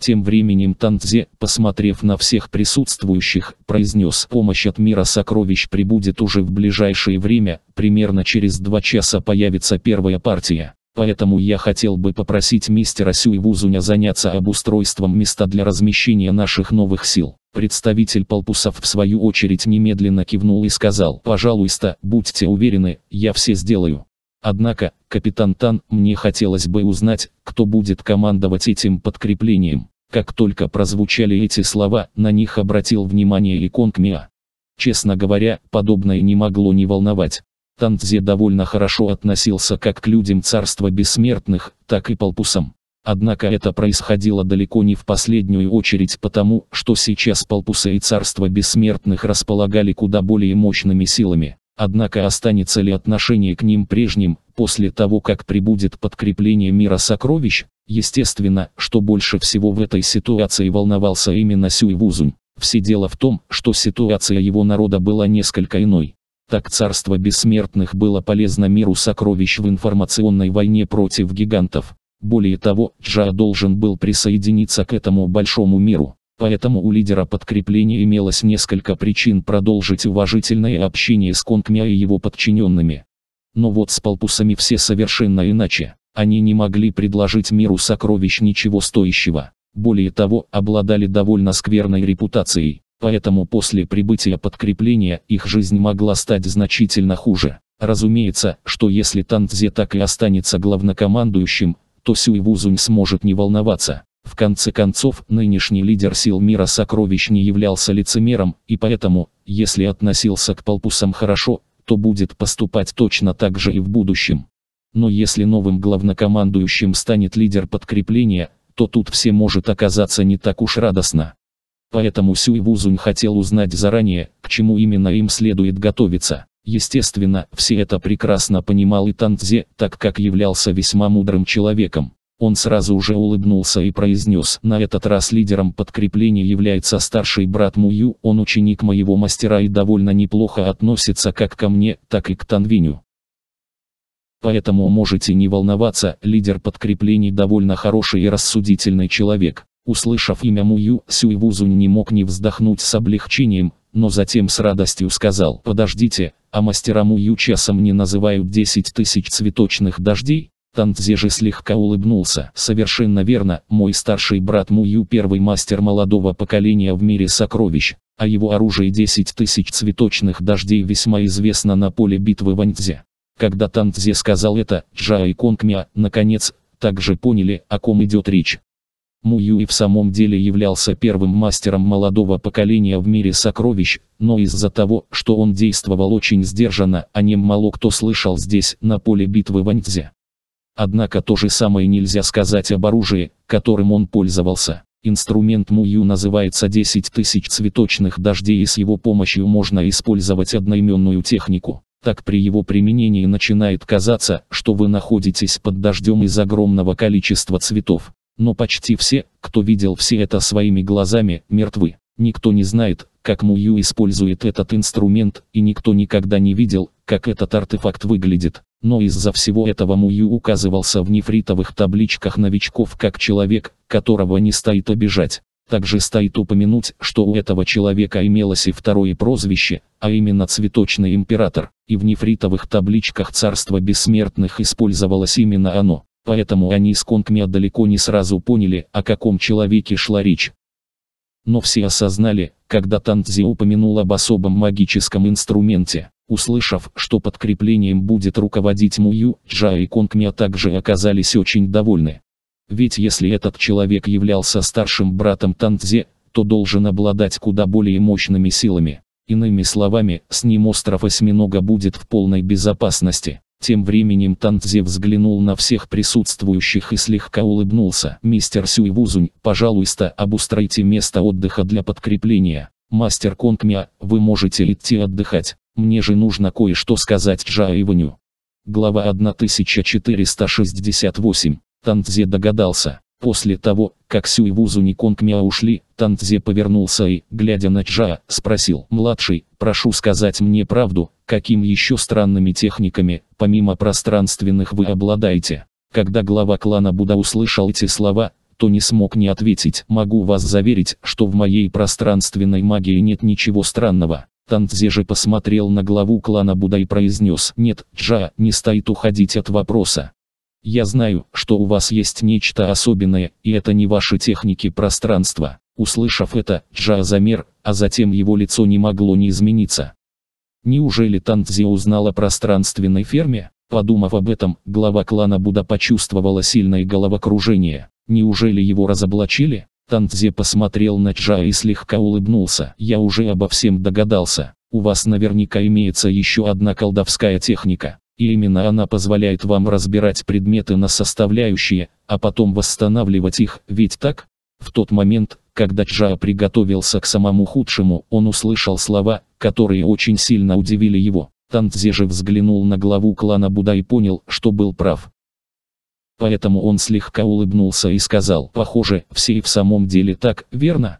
Тем временем Танцзе, посмотрев на всех присутствующих, произнес «Помощь от мира сокровищ прибудет уже в ближайшее время, примерно через два часа появится первая партия. Поэтому я хотел бы попросить мистера Вузуня заняться обустройством места для размещения наших новых сил». Представитель Полпусов в свою очередь немедленно кивнул и сказал «Пожалуйста, будьте уверены, я все сделаю». Однако, капитан Тан, мне хотелось бы узнать, кто будет командовать этим подкреплением. Как только прозвучали эти слова, на них обратил внимание и Конг Миа. Честно говоря, подобное не могло не волновать. Танцзе довольно хорошо относился как к людям царства бессмертных, так и полпусам. Однако это происходило далеко не в последнюю очередь потому, что сейчас полпусы и царство бессмертных располагали куда более мощными силами. Однако останется ли отношение к ним прежним, после того как прибудет подкрепление мира сокровищ, естественно, что больше всего в этой ситуации волновался именно Сюй Вузунь. Все дело в том, что ситуация его народа была несколько иной. Так царство бессмертных было полезно миру сокровищ в информационной войне против гигантов. Более того, Джа должен был присоединиться к этому большому миру. Поэтому у лидера подкрепления имелось несколько причин продолжить уважительное общение с Конгмя и его подчиненными. Но вот с полпусами все совершенно иначе. Они не могли предложить миру сокровищ ничего стоящего. Более того, обладали довольно скверной репутацией. Поэтому после прибытия подкрепления их жизнь могла стать значительно хуже. Разумеется, что если Танцзе так и останется главнокомандующим, то Сюй Вузунь сможет не волноваться. В конце концов, нынешний лидер сил мира сокровищ не являлся лицемером, и поэтому, если относился к полпусам хорошо, то будет поступать точно так же и в будущем. Но если новым главнокомандующим станет лидер подкрепления, то тут все может оказаться не так уж радостно. Поэтому Сюй Вузунь хотел узнать заранее, к чему именно им следует готовиться. Естественно, все это прекрасно понимал и Танцзе, так как являлся весьма мудрым человеком. Он сразу же улыбнулся и произнес, на этот раз лидером подкрепления является старший брат Мую, он ученик моего мастера и довольно неплохо относится как ко мне, так и к Танвиню. Поэтому можете не волноваться, лидер подкреплений довольно хороший и рассудительный человек. Услышав имя Мую, Сюйвузунь не мог не вздохнуть с облегчением, но затем с радостью сказал, подождите, а мастера Мую часом не называют 10 тысяч цветочных дождей? Тантзе же слегка улыбнулся. Совершенно верно, мой старший брат Мую первый мастер молодого поколения в мире сокровищ, а его оружие 10 тысяч цветочных дождей весьма известно на поле битвы Ваньцзе. Когда Тантзе сказал это, Джа и Конгмя, наконец, также поняли, о ком идет речь. Мую и в самом деле являлся первым мастером молодого поколения в мире сокровищ, но из-за того, что он действовал очень сдержанно, о а нем мало кто слышал здесь, на поле битвы Ваньцзе. Однако то же самое нельзя сказать об оружии, которым он пользовался. Инструмент Мую называется 10 тысяч цветочных дождей и с его помощью можно использовать одноименную технику. Так при его применении начинает казаться, что вы находитесь под дождем из огромного количества цветов. Но почти все, кто видел все это своими глазами, мертвы. Никто не знает, как Мую использует этот инструмент, и никто никогда не видел, как этот артефакт выглядит. Но из-за всего этого Мую указывался в нефритовых табличках новичков как человек, которого не стоит обижать. Также стоит упомянуть, что у этого человека имелось и второе прозвище, а именно Цветочный Император, и в нефритовых табличках Царства Бессмертных использовалось именно оно, поэтому они с Конгмя далеко не сразу поняли, о каком человеке шла речь. Но все осознали, когда Танцзи упомянул об особом магическом инструменте, Услышав, что подкреплением будет руководить Мую, Джа и Конгня также оказались очень довольны. Ведь если этот человек являлся старшим братом Танцзе, то должен обладать куда более мощными силами. Иными словами, с ним остров Осьминога будет в полной безопасности. Тем временем Танцзе взглянул на всех присутствующих и слегка улыбнулся. «Мистер Сюй Вузунь, пожалуйста, обустройте место отдыха для подкрепления. Мастер Конгмя, вы можете идти отдыхать». Мне же нужно кое-что сказать Джаиваню. Глава 1468. Тантзе догадался. После того, как Сю и Вузу Никонг Мяо ушли, Тантзе повернулся и, глядя на Джа, спросил. «Младший, прошу сказать мне правду, каким еще странными техниками, помимо пространственных вы обладаете?» Когда глава клана Буда услышал эти слова, то не смог не ответить. «Могу вас заверить, что в моей пространственной магии нет ничего странного. Тантзе же посмотрел на главу клана Буда и произнес «Нет, Джа, не стоит уходить от вопроса. Я знаю, что у вас есть нечто особенное, и это не ваши техники пространства». Услышав это, Джа замер, а затем его лицо не могло не измениться. Неужели Тантзе узнал о пространственной ферме? Подумав об этом, глава клана Буда почувствовала сильное головокружение. Неужели его разоблачили? Тантзе посмотрел на Чжа и слегка улыбнулся. «Я уже обо всем догадался. У вас наверняка имеется еще одна колдовская техника. И именно она позволяет вам разбирать предметы на составляющие, а потом восстанавливать их, ведь так?» В тот момент, когда Чжа приготовился к самому худшему, он услышал слова, которые очень сильно удивили его. Тантзе же взглянул на главу клана Буда и понял, что был прав. Поэтому он слегка улыбнулся и сказал, похоже, все и в самом деле так, верно?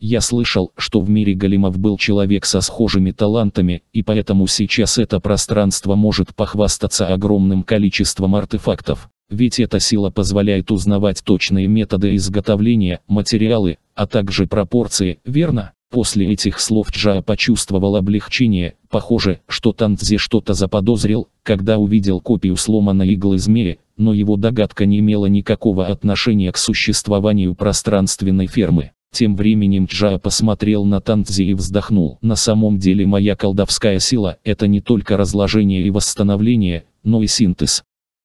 Я слышал, что в мире Галимов был человек со схожими талантами, и поэтому сейчас это пространство может похвастаться огромным количеством артефактов. Ведь эта сила позволяет узнавать точные методы изготовления, материалы, а также пропорции, верно? После этих слов Джа почувствовал облегчение, похоже, что Танцзи что-то заподозрил, когда увидел копию сломанной иглы змеи, но его догадка не имела никакого отношения к существованию пространственной фермы. Тем временем Джа посмотрел на Танцзи и вздохнул. На самом деле моя колдовская сила – это не только разложение и восстановление, но и синтез.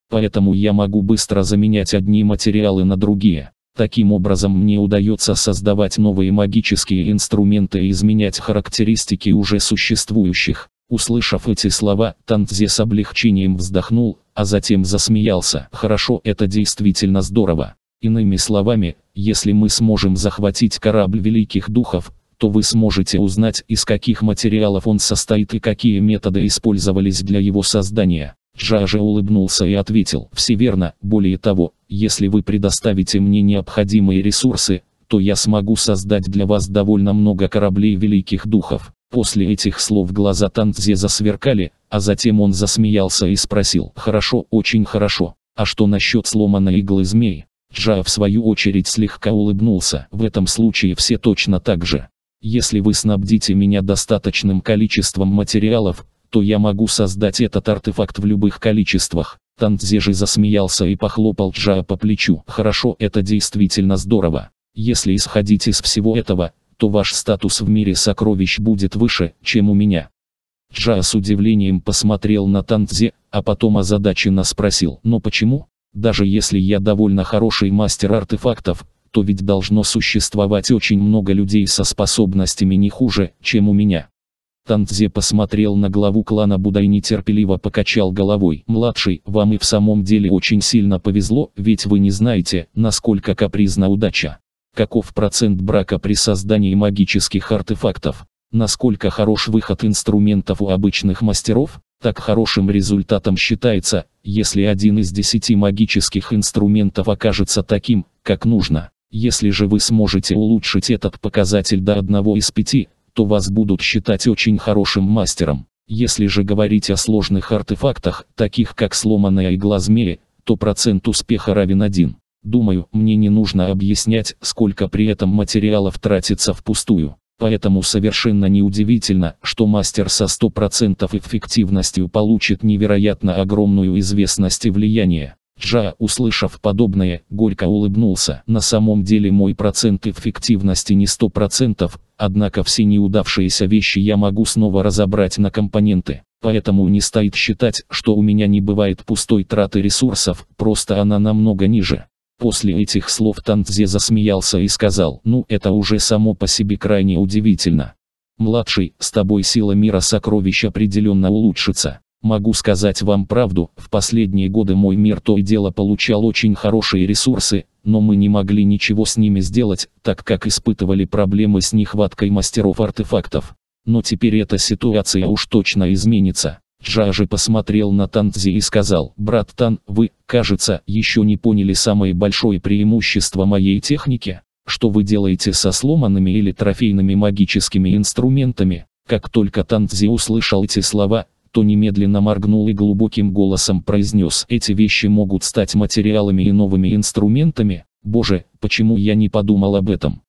Поэтому я могу быстро заменять одни материалы на другие. Таким образом мне удается создавать новые магические инструменты и изменять характеристики уже существующих. Услышав эти слова, Танцзи с облегчением вздохнул, а затем засмеялся. Хорошо, это действительно здорово. Иными словами, если мы сможем захватить корабль великих духов, то вы сможете узнать, из каких материалов он состоит и какие методы использовались для его создания. Жажа улыбнулся и ответил, «Все верно, более того, если вы предоставите мне необходимые ресурсы, то я смогу создать для вас довольно много кораблей великих духов. После этих слов глаза Танцзе засверкали, а затем он засмеялся и спросил «Хорошо, очень хорошо, а что насчет сломанной иглы змеи?» Джа в свою очередь слегка улыбнулся. В этом случае все точно так же. Если вы снабдите меня достаточным количеством материалов, то я могу создать этот артефакт в любых количествах. Тантзе же засмеялся и похлопал Джа по плечу. Хорошо, это действительно здорово. Если исходить из всего этого, то ваш статус в мире сокровищ будет выше, чем у меня. Джа с удивлением посмотрел на Тантзе, а потом озадаченно спросил, но почему? Даже если я довольно хороший мастер артефактов, то ведь должно существовать очень много людей со способностями не хуже, чем у меня. Тантзе посмотрел на главу клана Будай нетерпеливо покачал головой. «Младший, вам и в самом деле очень сильно повезло, ведь вы не знаете, насколько капризна удача каков процент брака при создании магических артефактов, насколько хорош выход инструментов у обычных мастеров, так хорошим результатом считается, если один из десяти магических инструментов окажется таким, как нужно. Если же вы сможете улучшить этот показатель до одного из пяти, то вас будут считать очень хорошим мастером. Если же говорить о сложных артефактах, таких как сломанная игла змеи, то процент успеха равен 1. Думаю, мне не нужно объяснять, сколько при этом материалов тратится впустую. Поэтому совершенно неудивительно, что мастер со стопроцентной эффективностью получит невероятно огромную известность и влияние. Джа, услышав подобное, горько улыбнулся. На самом деле мой процент эффективности не 100%, однако все неудавшиеся вещи я могу снова разобрать на компоненты. Поэтому не стоит считать, что у меня не бывает пустой траты ресурсов, просто она намного ниже. После этих слов Тантзе засмеялся и сказал, ну это уже само по себе крайне удивительно. Младший, с тобой сила мира сокровищ определенно улучшится. Могу сказать вам правду, в последние годы мой мир то и дело получал очень хорошие ресурсы, но мы не могли ничего с ними сделать, так как испытывали проблемы с нехваткой мастеров артефактов. Но теперь эта ситуация уж точно изменится. Джажи посмотрел на Танцзи и сказал, «Брат Тан, вы, кажется, еще не поняли самое большое преимущество моей техники, что вы делаете со сломанными или трофейными магическими инструментами». Как только Танцзи услышал эти слова, то немедленно моргнул и глубоким голосом произнес, «Эти вещи могут стать материалами и новыми инструментами, боже, почему я не подумал об этом?»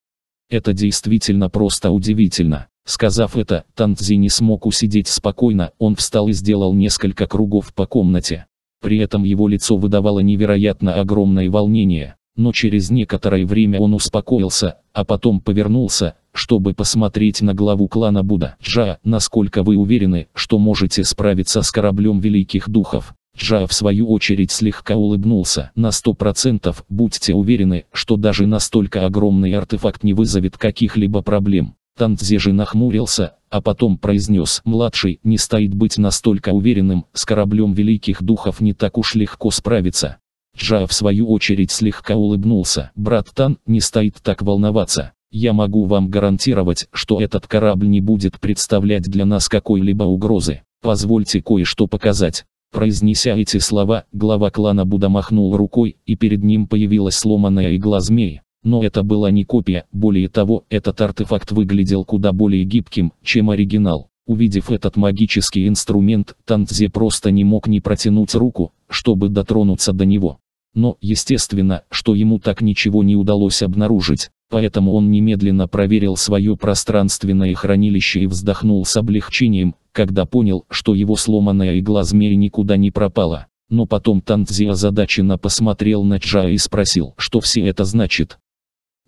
Это действительно просто удивительно. Сказав это, Танцзи не смог усидеть спокойно, он встал и сделал несколько кругов по комнате. При этом его лицо выдавало невероятно огромное волнение, но через некоторое время он успокоился, а потом повернулся, чтобы посмотреть на главу клана Будда. Джа, насколько вы уверены, что можете справиться с кораблем великих духов? Джа в свою очередь слегка улыбнулся. На сто процентов будьте уверены, что даже настолько огромный артефакт не вызовет каких-либо проблем. Тантзежи нахмурился, а потом произнес, «Младший, не стоит быть настолько уверенным, с кораблем великих духов не так уж легко справиться». Джа в свою очередь слегка улыбнулся, «Брат Тан, не стоит так волноваться. Я могу вам гарантировать, что этот корабль не будет представлять для нас какой-либо угрозы. Позвольте кое-что показать». Произнеся эти слова, глава клана Буда махнул рукой, и перед ним появилась сломанная игла змеи. Но это была не копия, более того, этот артефакт выглядел куда более гибким, чем оригинал. Увидев этот магический инструмент, Танзе просто не мог не протянуть руку, чтобы дотронуться до него. Но, естественно, что ему так ничего не удалось обнаружить, поэтому он немедленно проверил свое пространственное хранилище и вздохнул с облегчением, когда понял, что его сломанная игла змеи никуда не пропала. Но потом Танзи озадаченно посмотрел на Джа и спросил, что все это значит.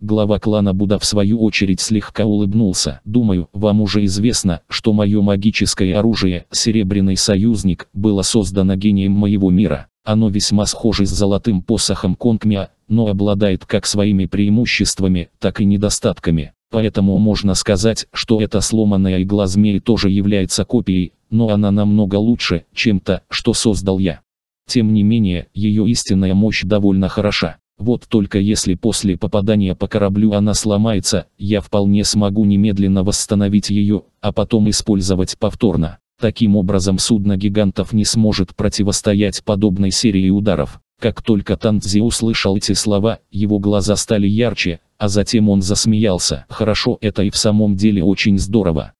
Глава клана Буда в свою очередь слегка улыбнулся. «Думаю, вам уже известно, что мое магическое оружие, Серебряный Союзник, было создано гением моего мира. Оно весьма схоже с золотым посохом Конгмя, но обладает как своими преимуществами, так и недостатками. Поэтому можно сказать, что эта сломанная игла змеи тоже является копией, но она намного лучше, чем то, что создал я. Тем не менее, ее истинная мощь довольно хороша. Вот только если после попадания по кораблю она сломается, я вполне смогу немедленно восстановить ее, а потом использовать повторно. Таким образом судно гигантов не сможет противостоять подобной серии ударов. Как только Танзи услышал эти слова, его глаза стали ярче, а затем он засмеялся. Хорошо, это и в самом деле очень здорово.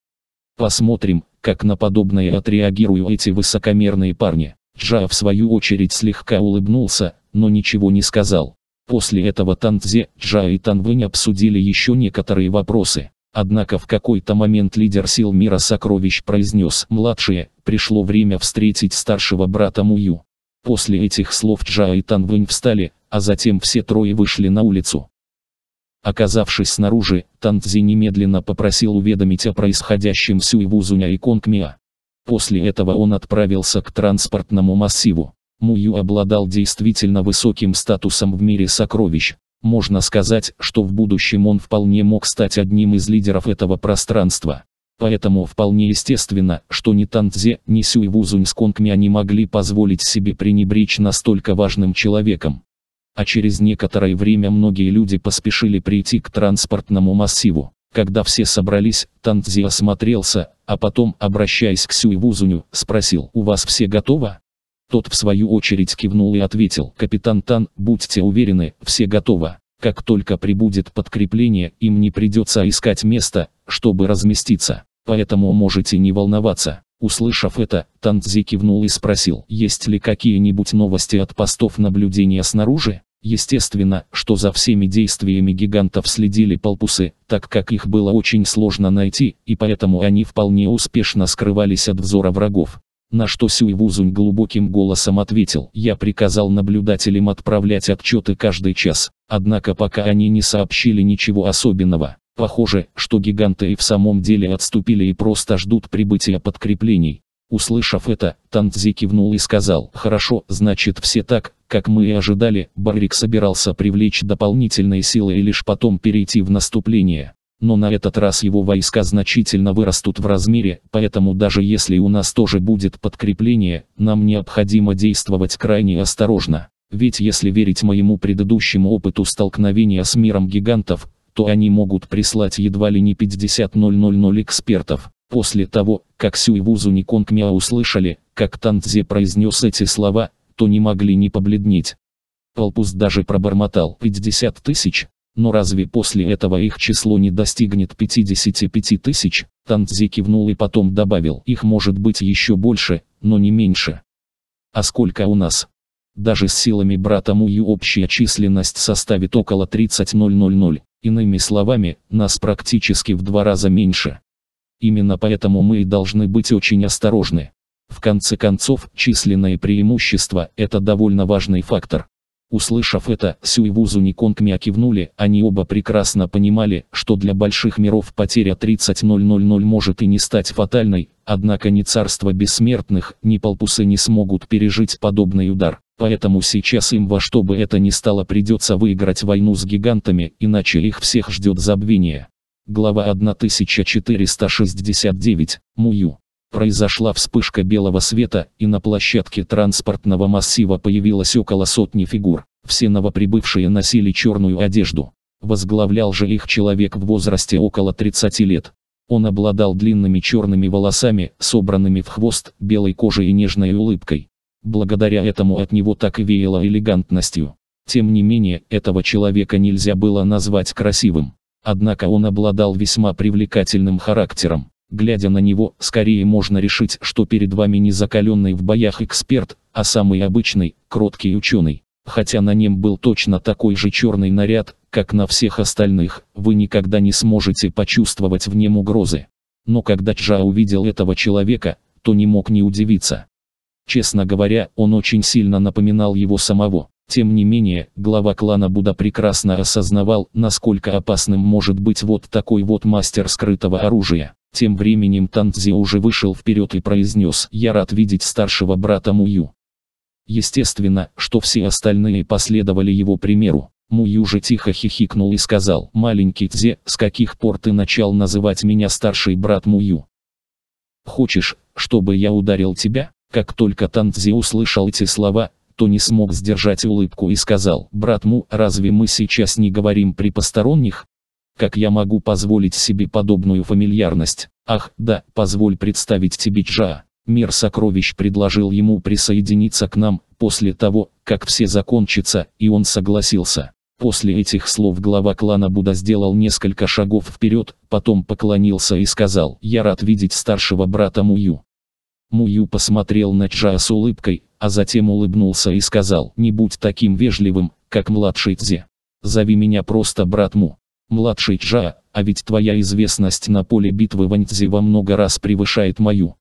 Посмотрим, как на подобное отреагируют эти высокомерные парни. Джа в свою очередь слегка улыбнулся, но ничего не сказал. После этого Танцзе, Чжа и Танвэнь обсудили еще некоторые вопросы. Однако в какой-то момент лидер сил мира сокровищ произнес «Младшие, пришло время встретить старшего брата Мую». После этих слов Чжа и Танвэнь встали, а затем все трое вышли на улицу. Оказавшись снаружи, Танцзи немедленно попросил уведомить о происходящем Сюй Вузуня и Конг Конгмиа. После этого он отправился к транспортному массиву. Мую обладал действительно высоким статусом в мире сокровищ. Можно сказать, что в будущем он вполне мог стать одним из лидеров этого пространства. Поэтому вполне естественно, что ни Тантзе, ни Сюйвузунь с Конгми они могли позволить себе пренебречь настолько важным человеком. А через некоторое время многие люди поспешили прийти к транспортному массиву. Когда все собрались, Тантзи осмотрелся, а потом, обращаясь к Сюй Вузуню, спросил «У вас все готово?» Тот в свою очередь кивнул и ответил, «Капитан Тан, будьте уверены, все готово. Как только прибудет подкрепление, им не придется искать место, чтобы разместиться. Поэтому можете не волноваться». Услышав это, Танцзи кивнул и спросил, есть ли какие-нибудь новости от постов наблюдения снаружи? Естественно, что за всеми действиями гигантов следили полпусы, так как их было очень сложно найти, и поэтому они вполне успешно скрывались от взора врагов. На что Сюйвузунь глубоким голосом ответил, я приказал наблюдателям отправлять отчеты каждый час, однако пока они не сообщили ничего особенного. Похоже, что гиганты и в самом деле отступили и просто ждут прибытия подкреплений. Услышав это, Танцзи кивнул и сказал, «Хорошо, значит все так, как мы и ожидали, Баррик собирался привлечь дополнительные силы и лишь потом перейти в наступление но на этот раз его войска значительно вырастут в размере, поэтому даже если у нас тоже будет подкрепление, нам необходимо действовать крайне осторожно. Ведь если верить моему предыдущему опыту столкновения с миром гигантов, то они могут прислать едва ли не 50 000 экспертов. После того, как Сюйвузу Никонг Мя услышали, как Танцзе произнес эти слова, то не могли не побледнеть. Полпус даже пробормотал 50 тысяч, но разве после этого их число не достигнет 55 тысяч? Танцзи кивнул и потом добавил, их может быть еще больше, но не меньше. А сколько у нас? Даже с силами брата Мую общая численность составит около 30.000. Иными словами, нас практически в два раза меньше. Именно поэтому мы и должны быть очень осторожны. В конце концов, численное преимущество – это довольно важный фактор. Услышав это, Сюйвузу Никон Кмя кивнули, они оба прекрасно понимали, что для больших миров потеря 30.000 может и не стать фатальной, однако ни царство бессмертных, ни полпусы не смогут пережить подобный удар. Поэтому сейчас им во что бы это ни стало придется выиграть войну с гигантами, иначе их всех ждет забвение. Глава 1469. Мую произошла вспышка белого света, и на площадке транспортного массива появилось около сотни фигур. Все новоприбывшие носили черную одежду. Возглавлял же их человек в возрасте около 30 лет. Он обладал длинными черными волосами, собранными в хвост, белой кожей и нежной улыбкой. Благодаря этому от него так и веяло элегантностью. Тем не менее, этого человека нельзя было назвать красивым. Однако он обладал весьма привлекательным характером. Глядя на него, скорее можно решить, что перед вами не закаленный в боях эксперт, а самый обычный, кроткий ученый. Хотя на нем был точно такой же черный наряд, как на всех остальных, вы никогда не сможете почувствовать в нем угрозы. Но когда Чжа увидел этого человека, то не мог не удивиться. Честно говоря, он очень сильно напоминал его самого. Тем не менее, глава клана Буда прекрасно осознавал, насколько опасным может быть вот такой вот мастер скрытого оружия. Тем временем Танзи уже вышел вперед и произнес «Я рад видеть старшего брата Мую». Естественно, что все остальные последовали его примеру. Мую же тихо хихикнул и сказал «Маленький Тзе, с каких пор ты начал называть меня старший брат Мую?» «Хочешь, чтобы я ударил тебя?» Как только Танзи услышал эти слова, то не смог сдержать улыбку и сказал, «Брат Му, разве мы сейчас не говорим при посторонних? Как я могу позволить себе подобную фамильярность? Ах, да, позволь представить тебе Джа». Мир сокровищ предложил ему присоединиться к нам, после того, как все закончится, и он согласился. После этих слов глава клана Буда сделал несколько шагов вперед, потом поклонился и сказал, «Я рад видеть старшего брата Мую». Мую посмотрел на Чжа с улыбкой, а затем улыбнулся и сказал, «Не будь таким вежливым, как младший дзе. Зови меня просто брат Му. Младший Чжа, а ведь твоя известность на поле битвы Ваньцзи во много раз превышает мою.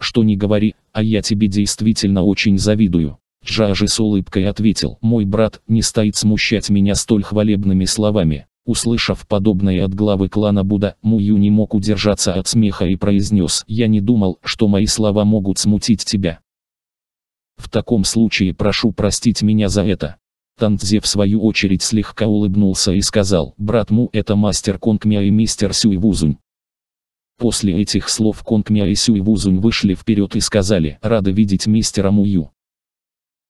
Что не говори, а я тебе действительно очень завидую». Чжа же с улыбкой ответил, «Мой брат, не стоит смущать меня столь хвалебными словами». Услышав подобное от главы клана Буда, Мую не мог удержаться от смеха и произнес, «Я не думал, что мои слова могут смутить тебя». В таком случае прошу простить меня за это. Тантзе в свою очередь слегка улыбнулся и сказал, брат Му это мастер Конг и мистер Сюй Вузунь. После этих слов Конг и Сюй Вузунь вышли вперед и сказали, рады видеть мистера Мую.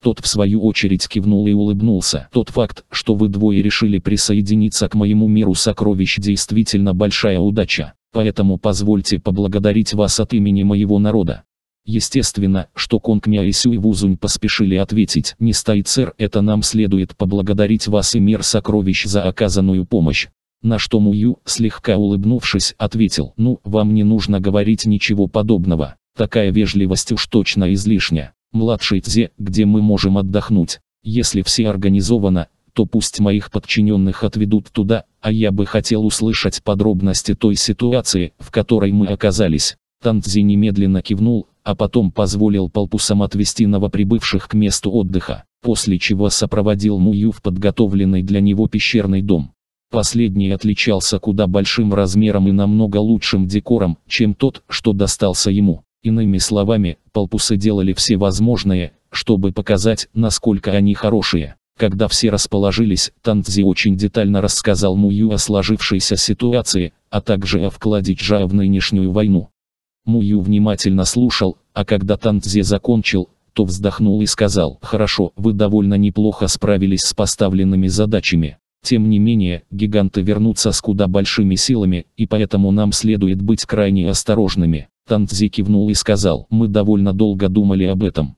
Тот в свою очередь кивнул и улыбнулся. Тот факт, что вы двое решили присоединиться к моему миру сокровищ действительно большая удача. Поэтому позвольте поблагодарить вас от имени моего народа. Естественно, что Конг Мяисю и Вузунь поспешили ответить. Не стоит сэр, это нам следует поблагодарить вас и мир сокровищ за оказанную помощь. На что Мую, слегка улыбнувшись, ответил, ну, вам не нужно говорить ничего подобного. Такая вежливость уж точно излишня. Младший Тзе, где мы можем отдохнуть. Если все организовано, то пусть моих подчиненных отведут туда, а я бы хотел услышать подробности той ситуации, в которой мы оказались. Тан Танцзи немедленно кивнул, а потом позволил полпусам отвести новоприбывших к месту отдыха, после чего сопроводил Мую в подготовленный для него пещерный дом. Последний отличался куда большим размером и намного лучшим декором, чем тот, что достался ему. Иными словами, полпусы делали все возможное, чтобы показать, насколько они хорошие. Когда все расположились, Танцзи очень детально рассказал Мую о сложившейся ситуации, а также о вкладе Джа в нынешнюю войну. Мую внимательно слушал, а когда Тантзе закончил, то вздохнул и сказал, «Хорошо, вы довольно неплохо справились с поставленными задачами. Тем не менее, гиганты вернутся с куда большими силами, и поэтому нам следует быть крайне осторожными». Тантзи кивнул и сказал, «Мы довольно долго думали об этом.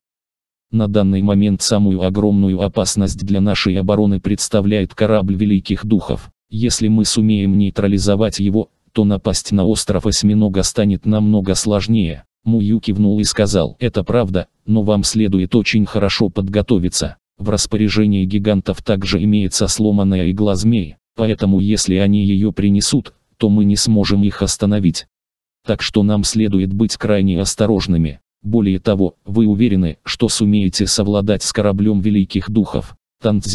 На данный момент самую огромную опасность для нашей обороны представляет корабль Великих Духов. Если мы сумеем нейтрализовать его, то напасть на остров осьминога станет намного сложнее. Мую кивнул и сказал, это правда, но вам следует очень хорошо подготовиться. В распоряжении гигантов также имеется сломанная игла змеи, поэтому если они ее принесут, то мы не сможем их остановить. Так что нам следует быть крайне осторожными. Более того, вы уверены, что сумеете совладать с кораблем великих духов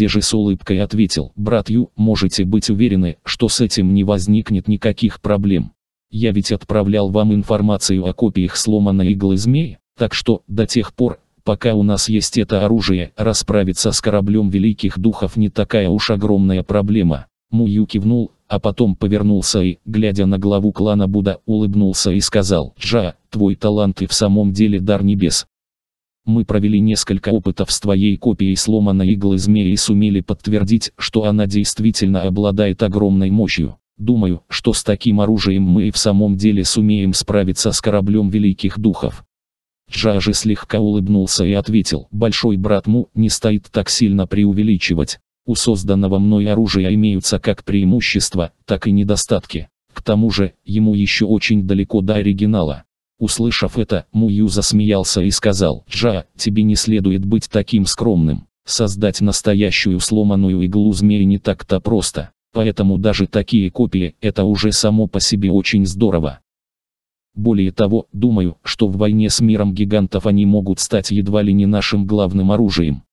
же с улыбкой ответил, братью, можете быть уверены, что с этим не возникнет никаких проблем. Я ведь отправлял вам информацию о копиях сломанной иглы змеи, так что, до тех пор, пока у нас есть это оружие, расправиться с кораблем великих духов не такая уж огромная проблема». Мую кивнул, а потом повернулся и, глядя на главу клана Буда, улыбнулся и сказал, «Джа, твой талант и в самом деле дар небес, мы провели несколько опытов с твоей копией сломанной иглы змеи и сумели подтвердить, что она действительно обладает огромной мощью. Думаю, что с таким оружием мы и в самом деле сумеем справиться с кораблем великих духов. Джажи слегка улыбнулся и ответил, «Большой брат Му, не стоит так сильно преувеличивать. У созданного мной оружия имеются как преимущества, так и недостатки. К тому же, ему еще очень далеко до оригинала. Услышав это, Мую засмеялся и сказал, «Джа, тебе не следует быть таким скромным. Создать настоящую сломанную иглу змеи не так-то просто. Поэтому даже такие копии, это уже само по себе очень здорово. Более того, думаю, что в войне с миром гигантов они могут стать едва ли не нашим главным оружием.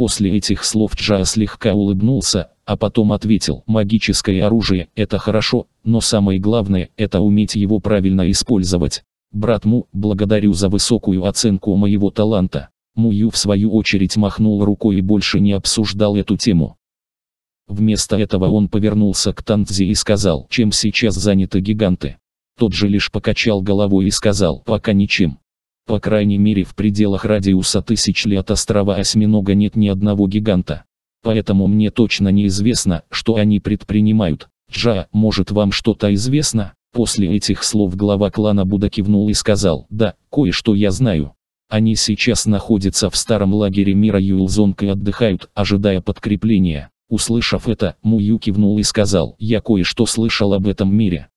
После этих слов Джа слегка улыбнулся, а потом ответил, магическое оружие – это хорошо, но самое главное – это уметь его правильно использовать. Брат Му, благодарю за высокую оценку моего таланта. Мую в свою очередь махнул рукой и больше не обсуждал эту тему. Вместо этого он повернулся к Танзи и сказал, чем сейчас заняты гиганты. Тот же лишь покачал головой и сказал, пока ничем. По крайней мере в пределах радиуса тысяч лет острова Осьминога нет ни одного гиганта. Поэтому мне точно неизвестно, что они предпринимают. Джа, может вам что-то известно? После этих слов глава клана Буда кивнул и сказал, да, кое-что я знаю. Они сейчас находятся в старом лагере мира Юлзонг и отдыхают, ожидая подкрепления. Услышав это, Мую кивнул и сказал, я кое-что слышал об этом мире.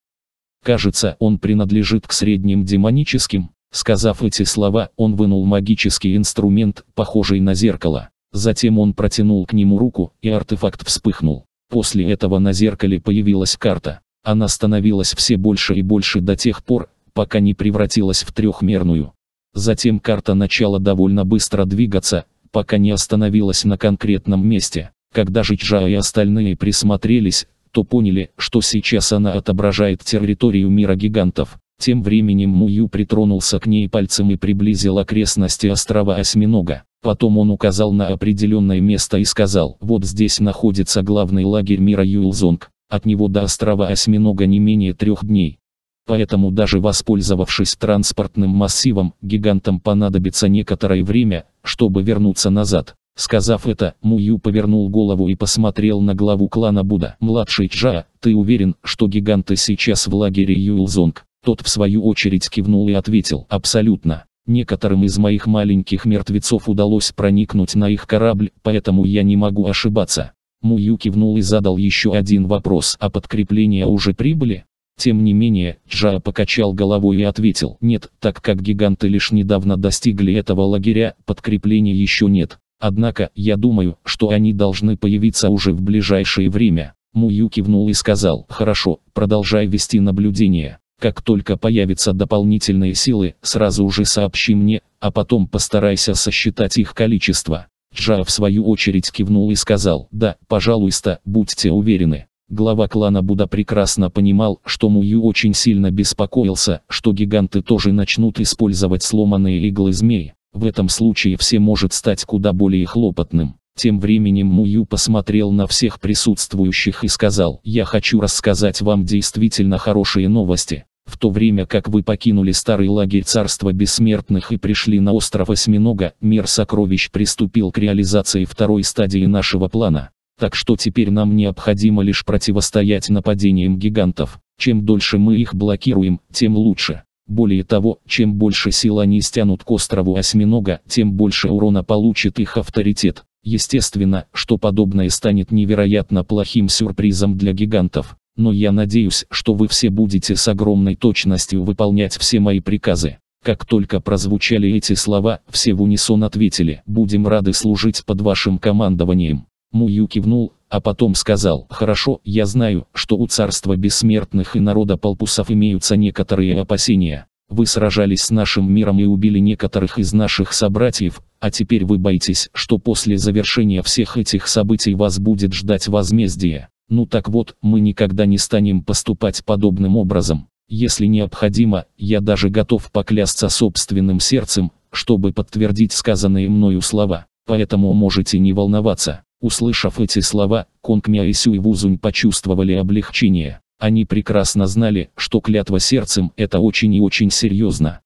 Кажется, он принадлежит к средним демоническим. Сказав эти слова, он вынул магический инструмент, похожий на зеркало. Затем он протянул к нему руку, и артефакт вспыхнул. После этого на зеркале появилась карта. Она становилась все больше и больше до тех пор, пока не превратилась в трехмерную. Затем карта начала довольно быстро двигаться, пока не остановилась на конкретном месте. Когда Жичжа и остальные присмотрелись, то поняли, что сейчас она отображает территорию мира гигантов. Тем временем Мую притронулся к ней пальцем и приблизил окрестности острова Осьминога. Потом он указал на определенное место и сказал, вот здесь находится главный лагерь мира Юлзонг. От него до острова Осьминога не менее трех дней. Поэтому даже воспользовавшись транспортным массивом, гигантам понадобится некоторое время, чтобы вернуться назад. Сказав это, Мую повернул голову и посмотрел на главу клана Буда. «Младший Джа, ты уверен, что гиганты сейчас в лагере Юлзонг?» Тот в свою очередь кивнул и ответил «Абсолютно». Некоторым из моих маленьких мертвецов удалось проникнуть на их корабль, поэтому я не могу ошибаться. Мую кивнул и задал еще один вопрос, а подкрепления уже прибыли? Тем не менее, Джа покачал головой и ответил, нет, так как гиганты лишь недавно достигли этого лагеря, подкрепления еще нет. Однако, я думаю, что они должны появиться уже в ближайшее время. Мую кивнул и сказал, хорошо, продолжай вести наблюдение. Как только появятся дополнительные силы, сразу же сообщи мне, а потом постарайся сосчитать их количество. Джа в свою очередь кивнул и сказал, да, пожалуйста, будьте уверены. Глава клана Буда прекрасно понимал, что Мую очень сильно беспокоился, что гиганты тоже начнут использовать сломанные иглы змей. В этом случае все может стать куда более хлопотным. Тем временем Мую посмотрел на всех присутствующих и сказал, «Я хочу рассказать вам действительно хорошие новости. В то время как вы покинули старый лагерь царства бессмертных и пришли на остров Осьминога, мир сокровищ приступил к реализации второй стадии нашего плана. Так что теперь нам необходимо лишь противостоять нападениям гигантов. Чем дольше мы их блокируем, тем лучше. Более того, чем больше сил они стянут к острову Осьминога, тем больше урона получит их авторитет. Естественно, что подобное станет невероятно плохим сюрпризом для гигантов. Но я надеюсь, что вы все будете с огромной точностью выполнять все мои приказы. Как только прозвучали эти слова, все в унисон ответили «Будем рады служить под вашим командованием». Мую кивнул, а потом сказал «Хорошо, я знаю, что у царства бессмертных и народа полпусов имеются некоторые опасения. Вы сражались с нашим миром и убили некоторых из наших собратьев, а теперь вы боитесь, что после завершения всех этих событий вас будет ждать возмездие. Ну так вот, мы никогда не станем поступать подобным образом. Если необходимо, я даже готов поклясться собственным сердцем, чтобы подтвердить сказанные мною слова. Поэтому можете не волноваться. Услышав эти слова, Конгмя и Сюй Вузунь почувствовали облегчение. Они прекрасно знали, что клятва сердцем – это очень и очень серьезно.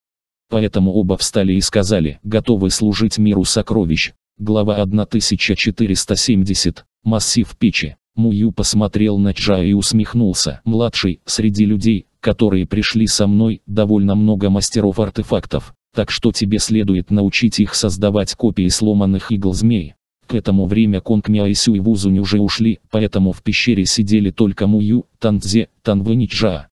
Поэтому оба встали и сказали, готовы служить миру сокровищ. Глава 1470 массив печи. Мую посмотрел на Чжа и усмехнулся. Младший, среди людей, которые пришли со мной, довольно много мастеров артефактов. Так что тебе следует научить их создавать копии сломанных игл змей. К этому время Конг Мяйсю и Вузунь уже ушли, поэтому в пещере сидели только Мую, Танзе, Танвэнь и Чжа.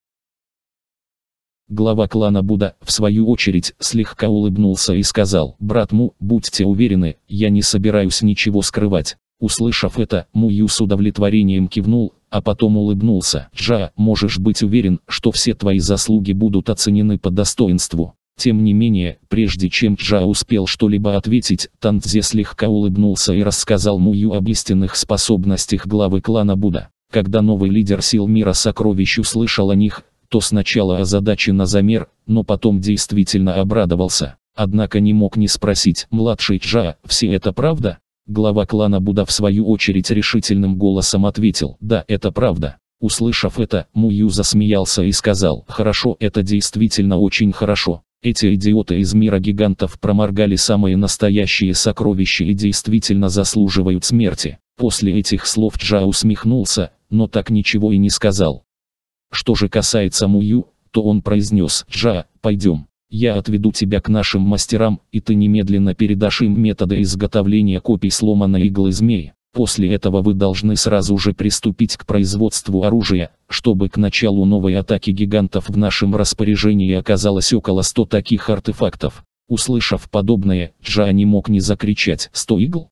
Глава клана Буда, в свою очередь, слегка улыбнулся и сказал, «Брат Му, будьте уверены, я не собираюсь ничего скрывать. Услышав это, Мую с удовлетворением кивнул, а потом улыбнулся. «Джа, можешь быть уверен, что все твои заслуги будут оценены по достоинству». Тем не менее, прежде чем Джа успел что-либо ответить, Тантзе слегка улыбнулся и рассказал Мую об истинных способностях главы клана Будда. Когда новый лидер сил мира сокровищ услышал о них, то сначала на замер, но потом действительно обрадовался. Однако не мог не спросить, младший Джа, все это правда? Глава клана Буда в свою очередь решительным голосом ответил, да, это правда. Услышав это, Мую засмеялся и сказал, хорошо, это действительно очень хорошо. Эти идиоты из мира гигантов проморгали самые настоящие сокровища и действительно заслуживают смерти. После этих слов Джа усмехнулся, но так ничего и не сказал. Что же касается Мую, то он произнес, Джа, пойдем. Я отведу тебя к нашим мастерам, и ты немедленно передашь им методы изготовления копий сломанной иглы змеи. После этого вы должны сразу же приступить к производству оружия, чтобы к началу новой атаки гигантов в нашем распоряжении оказалось около 100 таких артефактов. Услышав подобное, Джа не мог не закричать Сто игл?».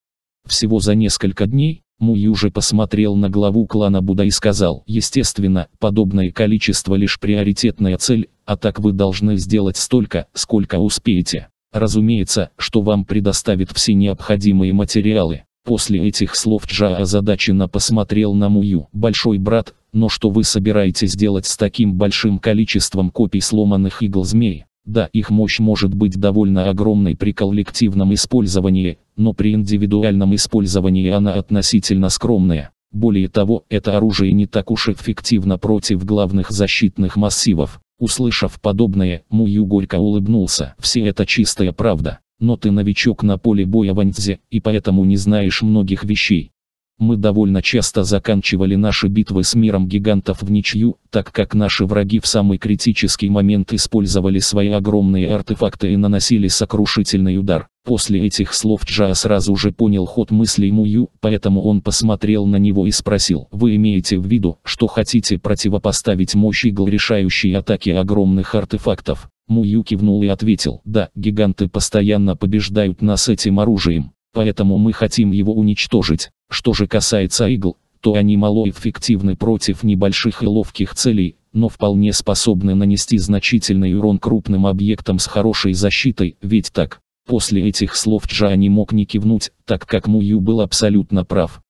Всего за несколько дней, уже посмотрел на главу клана Буда и сказал, естественно, подобное количество лишь приоритетная цель, а так вы должны сделать столько, сколько успеете. Разумеется, что вам предоставят все необходимые материалы. После этих слов Джа озадаченно посмотрел на Мую. «Большой брат, но что вы собираетесь делать с таким большим количеством копий сломанных игл змей?» Да, их мощь может быть довольно огромной при коллективном использовании, но при индивидуальном использовании она относительно скромная. Более того, это оружие не так уж эффективно против главных защитных массивов. Услышав подобное, Мую горько улыбнулся. Все это чистая правда. Но ты новичок на поле боя Ванцзе и поэтому не знаешь многих вещей. Мы довольно часто заканчивали наши битвы с миром гигантов в ничью, так как наши враги в самый критический момент использовали свои огромные артефакты и наносили сокрушительный удар. После этих слов Джа сразу же понял ход мыслей Мую, поэтому он посмотрел на него и спросил, «Вы имеете в виду, что хотите противопоставить мощь игл решающей атаки огромных артефактов?» Мую кивнул и ответил, «Да, гиганты постоянно побеждают нас этим оружием. Поэтому мы хотим его уничтожить. Что же касается игл, то они малоэффективны против небольших и ловких целей, но вполне способны нанести значительный урон крупным объектам с хорошей защитой, ведь так. После этих слов Джа не мог не кивнуть, так как Мую был абсолютно прав.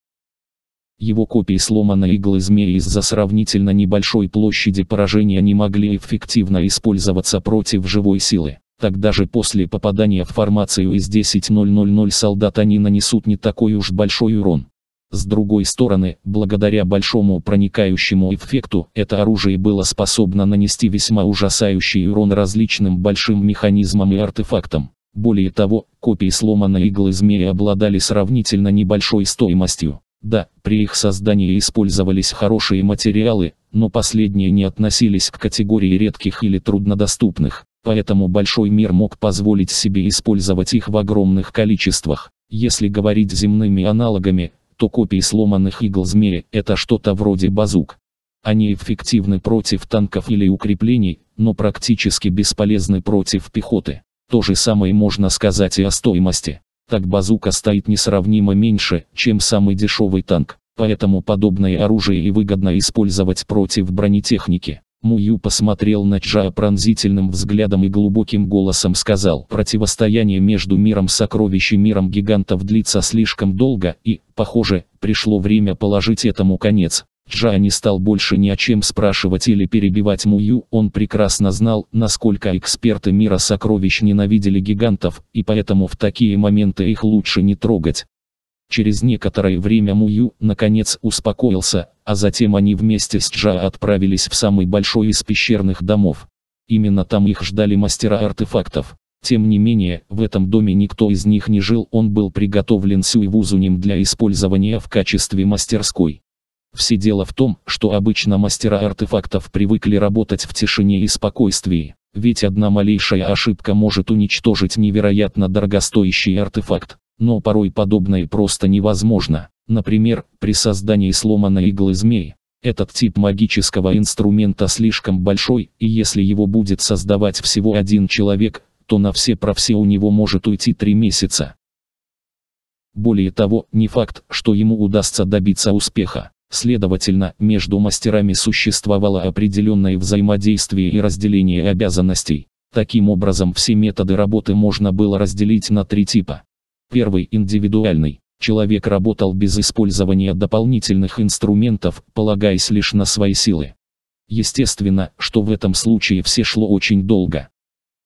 Его копии сломанной иглы змеи из-за сравнительно небольшой площади поражения не могли эффективно использоваться против живой силы. Так даже после попадания в формацию из 10.000 солдат они нанесут не такой уж большой урон. С другой стороны, благодаря большому проникающему эффекту, это оружие было способно нанести весьма ужасающий урон различным большим механизмам и артефактам. Более того, копии сломанной иглы змеи обладали сравнительно небольшой стоимостью. Да, при их создании использовались хорошие материалы, но последние не относились к категории редких или труднодоступных. Поэтому большой мир мог позволить себе использовать их в огромных количествах. Если говорить земными аналогами, то копии сломанных игл змеи – это что-то вроде базук. Они эффективны против танков или укреплений, но практически бесполезны против пехоты. То же самое можно сказать и о стоимости. Так базука стоит несравнимо меньше, чем самый дешевый танк. Поэтому подобное оружие и выгодно использовать против бронетехники. Мую посмотрел на Чжа пронзительным взглядом и глубоким голосом сказал, противостояние между миром сокровищ и миром гигантов длится слишком долго, и, похоже, пришло время положить этому конец. Джа не стал больше ни о чем спрашивать или перебивать Мую, он прекрасно знал, насколько эксперты мира сокровищ ненавидели гигантов, и поэтому в такие моменты их лучше не трогать. Через некоторое время Мую, наконец, успокоился, а затем они вместе с Джа отправились в самый большой из пещерных домов. Именно там их ждали мастера артефактов. Тем не менее, в этом доме никто из них не жил, он был приготовлен Сюйвузунем для использования в качестве мастерской. Все дело в том, что обычно мастера артефактов привыкли работать в тишине и спокойствии, ведь одна малейшая ошибка может уничтожить невероятно дорогостоящий артефакт но порой подобное просто невозможно. Например, при создании сломанной иглы змей. Этот тип магического инструмента слишком большой, и если его будет создавать всего один человек, то на все про все у него может уйти три месяца. Более того, не факт, что ему удастся добиться успеха. Следовательно, между мастерами существовало определенное взаимодействие и разделение обязанностей. Таким образом, все методы работы можно было разделить на три типа. Первый индивидуальный. Человек работал без использования дополнительных инструментов, полагаясь лишь на свои силы. Естественно, что в этом случае все шло очень долго.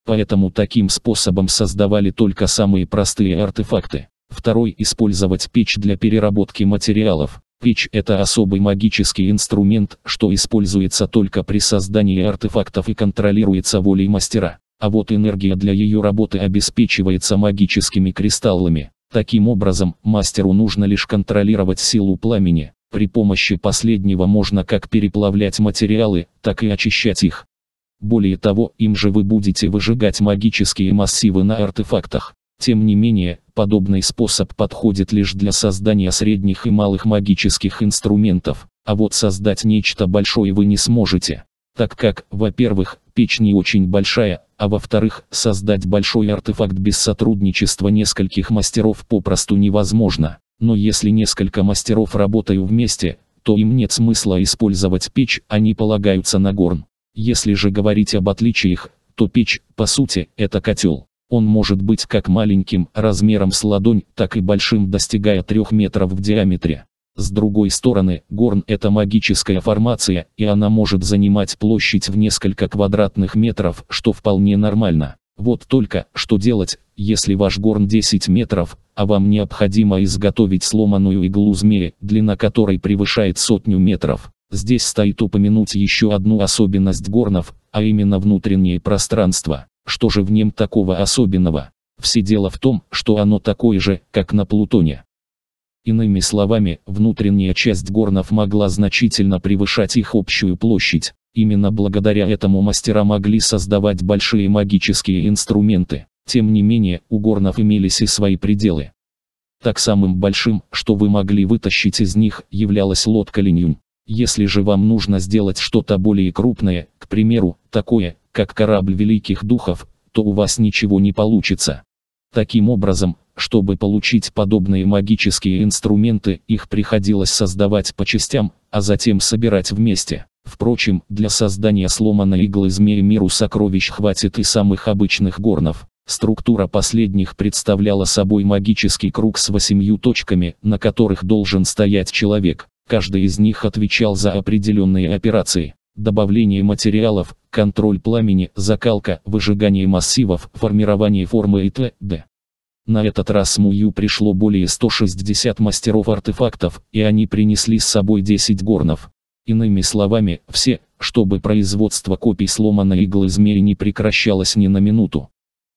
Поэтому таким способом создавали только самые простые артефакты. Второй – использовать печь для переработки материалов. Печь – это особый магический инструмент, что используется только при создании артефактов и контролируется волей мастера а вот энергия для ее работы обеспечивается магическими кристаллами. Таким образом, мастеру нужно лишь контролировать силу пламени. При помощи последнего можно как переплавлять материалы, так и очищать их. Более того, им же вы будете выжигать магические массивы на артефактах. Тем не менее, подобный способ подходит лишь для создания средних и малых магических инструментов, а вот создать нечто большое вы не сможете. Так как, во-первых, Печь не очень большая, а во-вторых, создать большой артефакт без сотрудничества нескольких мастеров попросту невозможно. Но если несколько мастеров работают вместе, то им нет смысла использовать печь, они полагаются на горн. Если же говорить об отличиях, то печь, по сути, это котел. Он может быть как маленьким, размером с ладонь, так и большим, достигая 3 метров в диаметре. С другой стороны, горн это магическая формация, и она может занимать площадь в несколько квадратных метров, что вполне нормально. Вот только, что делать, если ваш горн 10 метров, а вам необходимо изготовить сломанную иглу змеи, длина которой превышает сотню метров. Здесь стоит упомянуть еще одну особенность горнов, а именно внутреннее пространство. Что же в нем такого особенного? Все дело в том, что оно такое же, как на Плутоне. Иными словами, внутренняя часть горнов могла значительно превышать их общую площадь. Именно благодаря этому мастера могли создавать большие магические инструменты. Тем не менее, у горнов имелись и свои пределы. Так самым большим, что вы могли вытащить из них, являлась лодка линьюнь. Если же вам нужно сделать что-то более крупное, к примеру, такое, как корабль великих духов, то у вас ничего не получится. Таким образом, чтобы получить подобные магические инструменты, их приходилось создавать по частям, а затем собирать вместе. Впрочем, для создания сломанной иглы змеи миру сокровищ хватит и самых обычных горнов. Структура последних представляла собой магический круг с восемью точками, на которых должен стоять человек. Каждый из них отвечал за определенные операции добавление материалов, контроль пламени, закалка, выжигание массивов, формирование формы и т.д. На этот раз Мую пришло более 160 мастеров артефактов, и они принесли с собой 10 горнов. Иными словами, все, чтобы производство копий сломанной иглы змеи не прекращалось ни на минуту.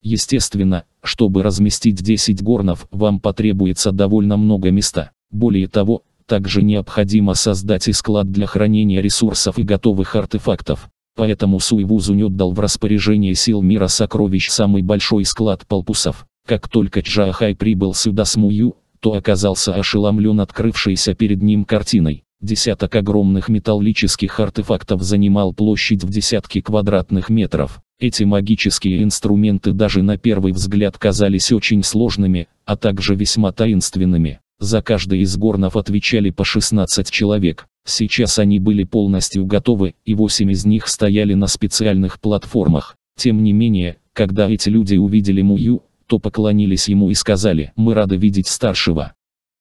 Естественно, чтобы разместить 10 горнов, вам потребуется довольно много места. Более того, также необходимо создать и склад для хранения ресурсов и готовых артефактов. Поэтому Суевузунь дал в распоряжение сил мира сокровищ самый большой склад полпусов. Как только Чжаахай прибыл сюда с Мую, то оказался ошеломлен открывшейся перед ним картиной. Десяток огромных металлических артефактов занимал площадь в десятки квадратных метров. Эти магические инструменты даже на первый взгляд казались очень сложными, а также весьма таинственными. За каждый из горнов отвечали по 16 человек. Сейчас они были полностью готовы, и 8 из них стояли на специальных платформах. Тем не менее, когда эти люди увидели Мую, то поклонились ему и сказали «Мы рады видеть старшего».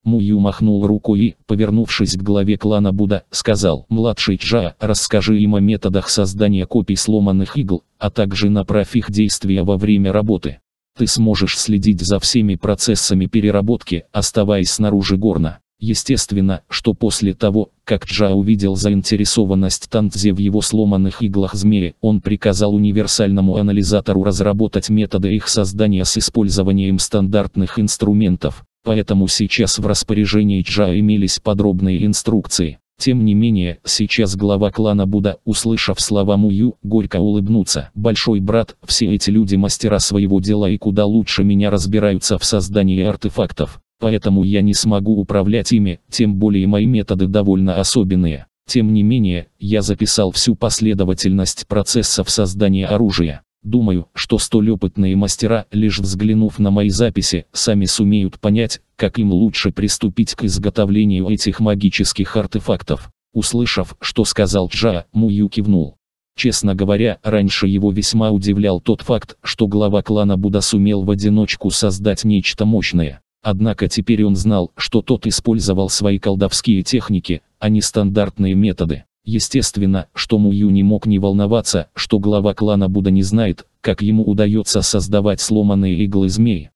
Мую махнул рукой и, повернувшись к главе клана Буда, сказал «Младший Чжа, расскажи им о методах создания копий сломанных игл, а также направь их действия во время работы». Ты сможешь следить за всеми процессами переработки, оставаясь снаружи горна. Естественно, что после того, как Джа увидел заинтересованность Тантзе в его сломанных иглах змеи, он приказал универсальному анализатору разработать методы их создания с использованием стандартных инструментов, поэтому сейчас в распоряжении Джа имелись подробные инструкции. Тем не менее, сейчас глава клана Буда, услышав слова Мую, горько улыбнуться. «Большой брат, все эти люди мастера своего дела и куда лучше меня разбираются в создании артефактов. Поэтому я не смогу управлять ими, тем более мои методы довольно особенные. Тем не менее, я записал всю последовательность процессов создания оружия. Думаю, что столь опытные мастера, лишь взглянув на мои записи, сами сумеют понять, как им лучше приступить к изготовлению этих магических артефактов. Услышав, что сказал Джа, Мую кивнул. Честно говоря, раньше его весьма удивлял тот факт, что глава клана Буда сумел в одиночку создать нечто мощное. Однако теперь он знал, что тот использовал свои колдовские техники, а не стандартные методы. Естественно, что Мую не мог не волноваться, что глава клана Буда не знает, как ему удается создавать сломанные иглы змей.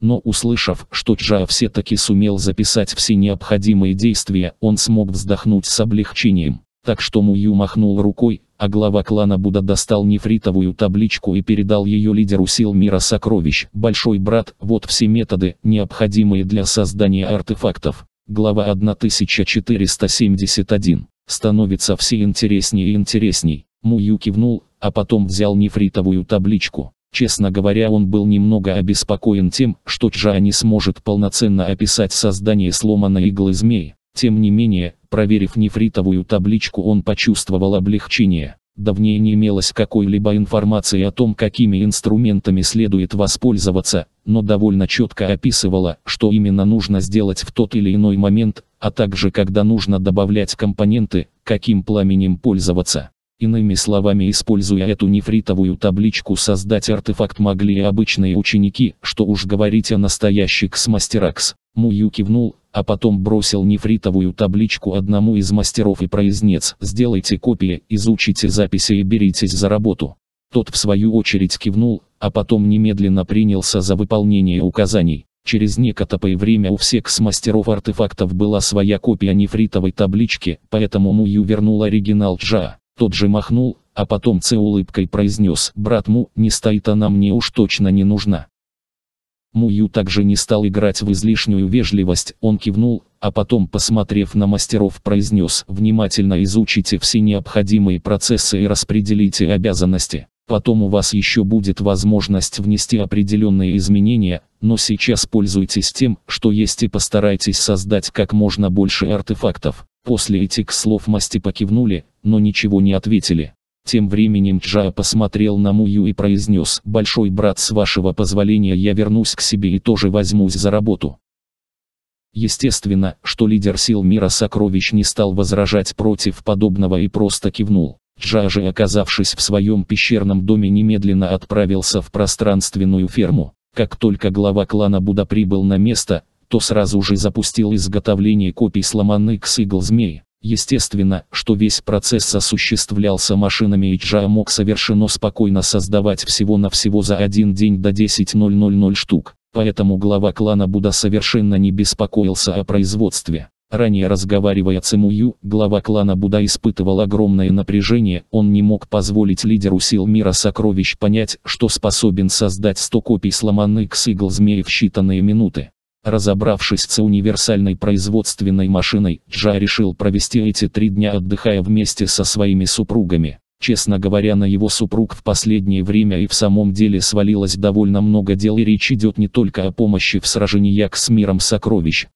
Но услышав, что Джа все-таки сумел записать все необходимые действия, он смог вздохнуть с облегчением. Так что Мую махнул рукой, а глава клана Буда достал нефритовую табличку и передал ее лидеру сил мира сокровищ. Большой брат, вот все методы, необходимые для создания артефактов. Глава 1471. Становится все интереснее и интересней. Мую кивнул, а потом взял нефритовую табличку. Честно говоря, он был немного обеспокоен тем, что Чжа не сможет полноценно описать создание сломанной иглы змеи. Тем не менее, проверив нефритовую табличку, он почувствовал облегчение. Давнее не имелось какой-либо информации о том, какими инструментами следует воспользоваться, но довольно четко описывала, что именно нужно сделать в тот или иной момент, а также когда нужно добавлять компоненты, каким пламенем пользоваться. Иными словами, используя эту нефритовую табличку создать артефакт могли и обычные ученики, что уж говорить о настоящих мастеракс. Мую кивнул, а потом бросил нефритовую табличку одному из мастеров и произнес «Сделайте копии, изучите записи и беритесь за работу». Тот в свою очередь кивнул, а потом немедленно принялся за выполнение указаний. Через некоторое время у всех с мастеров артефактов была своя копия нефритовой таблички, поэтому Мую вернул оригинал Джа. Тот же махнул, а потом Це улыбкой произнес, брат Му, не стоит она мне уж точно не нужна. Мую также не стал играть в излишнюю вежливость, он кивнул, а потом, посмотрев на мастеров, произнес, внимательно изучите все необходимые процессы и распределите обязанности. Потом у вас еще будет возможность внести определенные изменения, но сейчас пользуйтесь тем, что есть и постарайтесь создать как можно больше артефактов. После этих слов масти покивнули, но ничего не ответили. Тем временем Джая посмотрел на Мую и произнес, «Большой брат, с вашего позволения я вернусь к себе и тоже возьмусь за работу». Естественно, что лидер сил мира сокровищ не стал возражать против подобного и просто кивнул. Джа же, оказавшись в своем пещерном доме, немедленно отправился в пространственную ферму. Как только глава клана Буда прибыл на место, то сразу же запустил изготовление копий сломанных игл змеи. Естественно, что весь процесс осуществлялся машинами и Джа мог совершенно спокойно создавать всего-навсего за один день до 10.000 штук, поэтому глава клана Буда совершенно не беспокоился о производстве. Ранее разговаривая с Эмую, глава клана Буда испытывал огромное напряжение, он не мог позволить лидеру сил мира сокровищ понять, что способен создать 100 копий сломанных с игл змеи в считанные минуты. Разобравшись с универсальной производственной машиной, Джа решил провести эти три дня отдыхая вместе со своими супругами. Честно говоря, на его супруг в последнее время и в самом деле свалилось довольно много дел и речь идет не только о помощи в сражениях с миром сокровищ.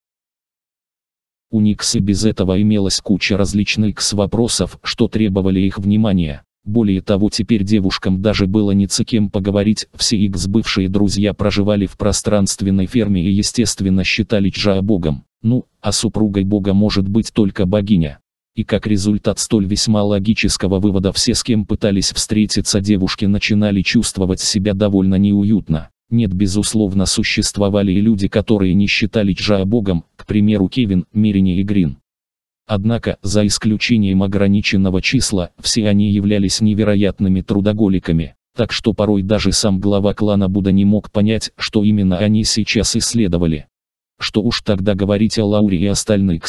У Никсы без этого имелась куча различных вопросов, что требовали их внимания. Более того, теперь девушкам даже было не с кем поговорить, все их бывшие друзья проживали в пространственной ферме и естественно считали Джа богом. Ну, а супругой бога может быть только богиня. И как результат столь весьма логического вывода все с кем пытались встретиться девушки начинали чувствовать себя довольно неуютно. Нет, безусловно, существовали и люди, которые не считали Джа богом, к примеру Кевин, Мерини и Грин. Однако, за исключением ограниченного числа, все они являлись невероятными трудоголиками. Так что порой даже сам глава клана Будда не мог понять, что именно они сейчас исследовали. Что уж тогда говорить о Лауре и остальных.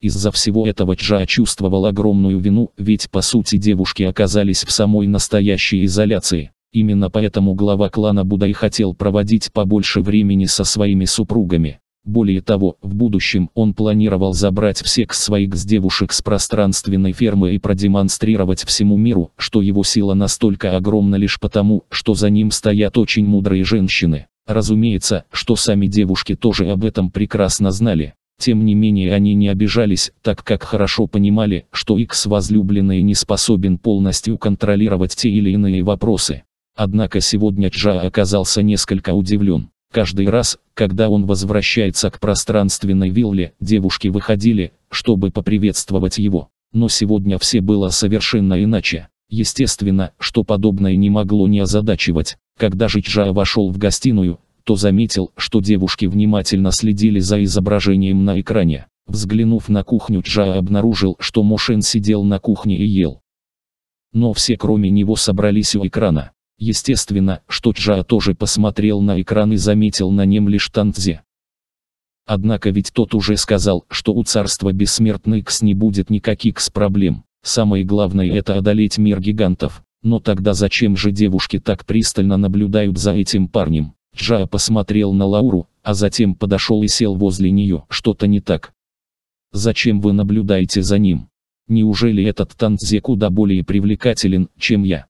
Из-за всего этого Чжа чувствовал огромную вину, ведь по сути девушки оказались в самой настоящей изоляции. Именно поэтому глава клана Будда и хотел проводить побольше времени со своими супругами. Более того, в будущем он планировал забрать всех своих девушек с пространственной фермы и продемонстрировать всему миру, что его сила настолько огромна лишь потому, что за ним стоят очень мудрые женщины. Разумеется, что сами девушки тоже об этом прекрасно знали. Тем не менее они не обижались, так как хорошо понимали, что их возлюбленный не способен полностью контролировать те или иные вопросы. Однако сегодня Джа оказался несколько удивлен. Каждый раз, когда он возвращается к пространственной вилле, девушки выходили, чтобы поприветствовать его. Но сегодня все было совершенно иначе. Естественно, что подобное не могло не озадачивать. Когда Жичжа вошел в гостиную, то заметил, что девушки внимательно следили за изображением на экране. Взглянув на кухню, Джа обнаружил, что Мошен сидел на кухне и ел. Но все кроме него собрались у экрана. Естественно, что Чжа тоже посмотрел на экран и заметил на нем лишь Танцзе. Однако ведь тот уже сказал, что у царства бессмертный Кс не будет никаких проблем. Самое главное это одолеть мир гигантов. Но тогда зачем же девушки так пристально наблюдают за этим парнем? Джа посмотрел на Лауру, а затем подошел и сел возле нее. Что-то не так. Зачем вы наблюдаете за ним? Неужели этот танцзе куда более привлекателен, чем я?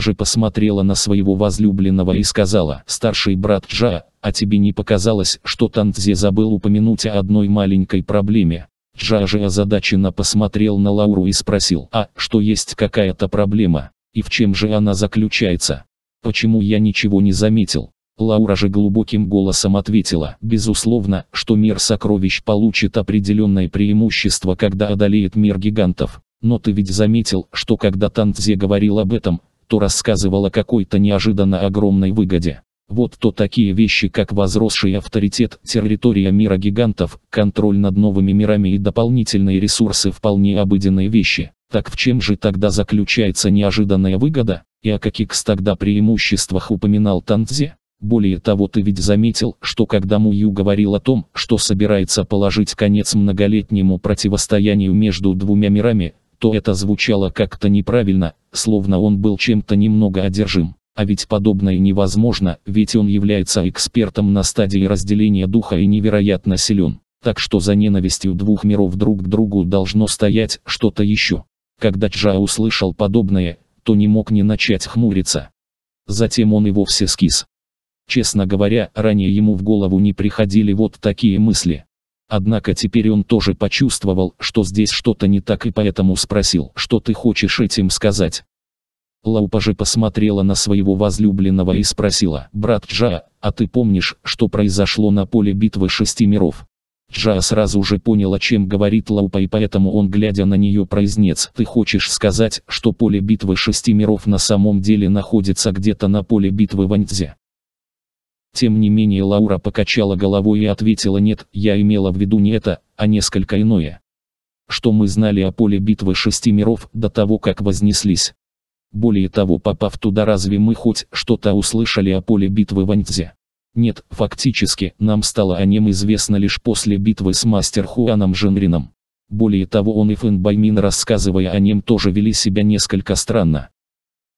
же посмотрела на своего возлюбленного и сказала, «Старший брат Джа, а тебе не показалось, что Тантзе забыл упомянуть о одной маленькой проблеме?» Джа же озадаченно посмотрел на Лауру и спросил, «А, что есть какая-то проблема? И в чем же она заключается? Почему я ничего не заметил?» Лаура же глубоким голосом ответила, «Безусловно, что мир сокровищ получит определенное преимущество, когда одолеет мир гигантов». Но ты ведь заметил, что когда Тантзе говорил об этом, то рассказывал о какой-то неожиданно огромной выгоде. Вот то такие вещи, как возросший авторитет, территория мира гигантов, контроль над новыми мирами и дополнительные ресурсы вполне обыденные вещи. Так в чем же тогда заключается неожиданная выгода? И о каких тогда преимуществах упоминал Танзе? Более того, ты ведь заметил, что когда Мую говорил о том, что собирается положить конец многолетнему противостоянию между двумя мирами, то это звучало как-то неправильно, словно он был чем-то немного одержим. А ведь подобное невозможно, ведь он является экспертом на стадии разделения духа и невероятно силен. Так что за ненавистью двух миров друг к другу должно стоять что-то еще. Когда Чжа услышал подобное, то не мог не начать хмуриться. Затем он и вовсе скис. Честно говоря, ранее ему в голову не приходили вот такие мысли. Однако теперь он тоже почувствовал, что здесь что-то не так и поэтому спросил, что ты хочешь этим сказать. Лаупа же посмотрела на своего возлюбленного и спросила, «Брат Джа, а ты помнишь, что произошло на поле битвы шести миров?» Джа сразу же понял, о чем говорит Лаупа и поэтому он, глядя на нее, произнес, «Ты хочешь сказать, что поле битвы шести миров на самом деле находится где-то на поле битвы Ваньцзе?» Тем не менее Лаура покачала головой и ответила «нет, я имела в виду не это, а несколько иное». Что мы знали о поле битвы шести миров до того, как вознеслись. Более того, попав туда, разве мы хоть что-то услышали о поле битвы в Ваньцзе? Нет, фактически, нам стало о нем известно лишь после битвы с мастер Хуаном Женрином. Более того, он и Фэн Баймин, рассказывая о нем, тоже вели себя несколько странно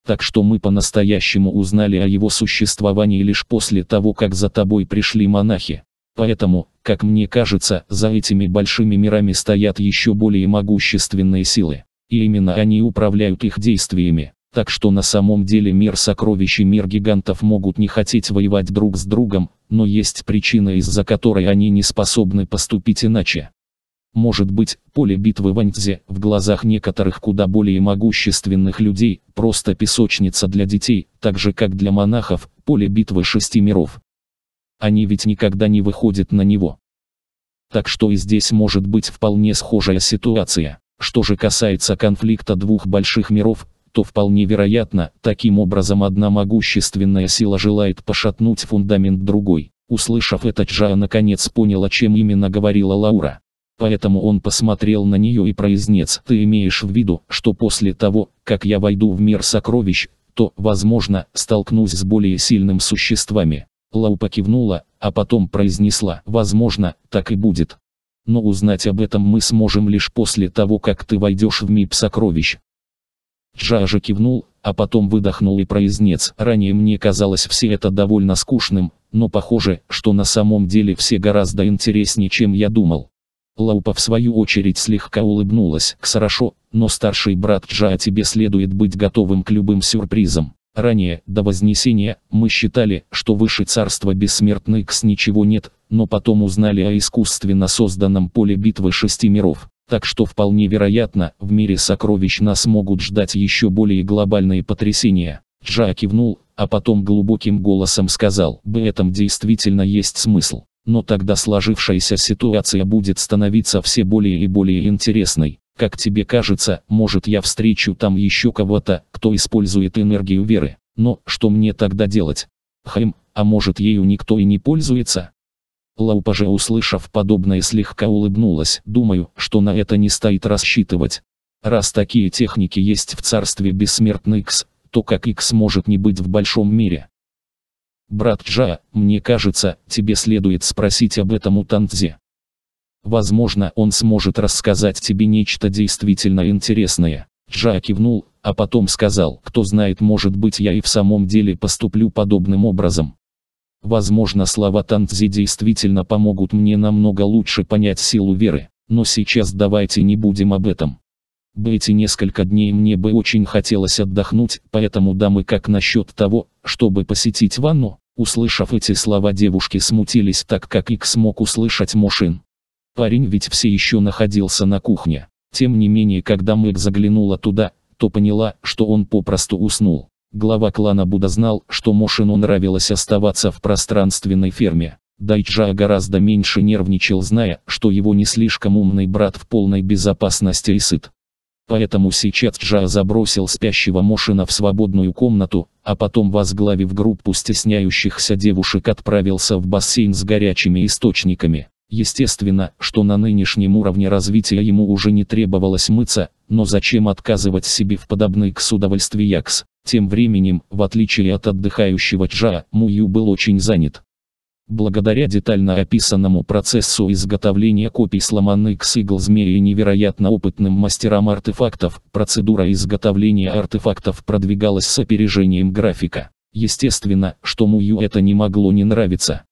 так что мы по-настоящему узнали о его существовании лишь после того, как за тобой пришли монахи. Поэтому, как мне кажется, за этими большими мирами стоят еще более могущественные силы. И именно они управляют их действиями. Так что на самом деле мир сокровищ и мир гигантов могут не хотеть воевать друг с другом, но есть причина из-за которой они не способны поступить иначе. Может быть, поле битвы Ваньцзе в глазах некоторых куда более могущественных людей, просто песочница для детей, так же как для монахов, поле битвы шести миров. Они ведь никогда не выходят на него. Так что и здесь может быть вполне схожая ситуация. Что же касается конфликта двух больших миров, то вполне вероятно, таким образом одна могущественная сила желает пошатнуть фундамент другой. Услышав это, Джаа наконец поняла, чем именно говорила Лаура. Поэтому он посмотрел на нее и произнес, «Ты имеешь в виду, что после того, как я войду в мир сокровищ, то, возможно, столкнусь с более сильным существами». Лау покивнула, а потом произнесла, «Возможно, так и будет. Но узнать об этом мы сможем лишь после того, как ты войдешь в мир сокровищ». Джажа кивнул, а потом выдохнул и произнес, «Ранее мне казалось все это довольно скучным, но похоже, что на самом деле все гораздо интереснее, чем я думал». Лаупа в свою очередь слегка улыбнулась. «Хорошо, но старший брат Джа, тебе следует быть готовым к любым сюрпризам. Ранее, до Вознесения, мы считали, что выше царства бессмертных с ничего нет, но потом узнали о искусственно созданном поле битвы шести миров. Так что вполне вероятно, в мире сокровищ нас могут ждать еще более глобальные потрясения. Джа кивнул, а потом глубоким голосом сказал, «В этом действительно есть смысл. Но тогда сложившаяся ситуация будет становиться все более и более интересной. Как тебе кажется, может я встречу там еще кого-то, кто использует энергию веры. Но что мне тогда делать? Хэм, а может ею никто и не пользуется? Лаупа же, услышав подобное, слегка улыбнулась. Думаю, что на это не стоит рассчитывать. Раз такие техники есть в царстве бессмертный Икс, то как Икс может не быть в большом мире? Брат Джа, мне кажется, тебе следует спросить об этом у Танзи. Возможно, он сможет рассказать тебе нечто действительно интересное. Джа кивнул, а потом сказал, кто знает, может быть я и в самом деле поступлю подобным образом. Возможно, слова Танзи действительно помогут мне намного лучше понять силу веры, но сейчас давайте не будем об этом бы эти несколько дней мне бы очень хотелось отдохнуть, поэтому дамы как насчет того, чтобы посетить ванну? Услышав эти слова девушки смутились так как их смог услышать Мошин. Парень ведь все еще находился на кухне. Тем не менее, когда Мэг заглянула туда, то поняла, что он попросту уснул. Глава клана Буда знал, что Мошину нравилось оставаться в пространственной ферме. Дайджа гораздо меньше нервничал, зная, что его не слишком умный брат в полной безопасности и сыт. Поэтому сейчас Джа забросил спящего Мошина в свободную комнату, а потом возглавив группу стесняющихся девушек отправился в бассейн с горячими источниками. Естественно, что на нынешнем уровне развития ему уже не требовалось мыться, но зачем отказывать себе в подобных к якс? Тем временем, в отличие от отдыхающего Джа, Мую был очень занят. Благодаря детально описанному процессу изготовления копий сломанных сигл змеи невероятно опытным мастерам артефактов, процедура изготовления артефактов продвигалась с опережением графика. Естественно, что Мую это не могло не нравиться.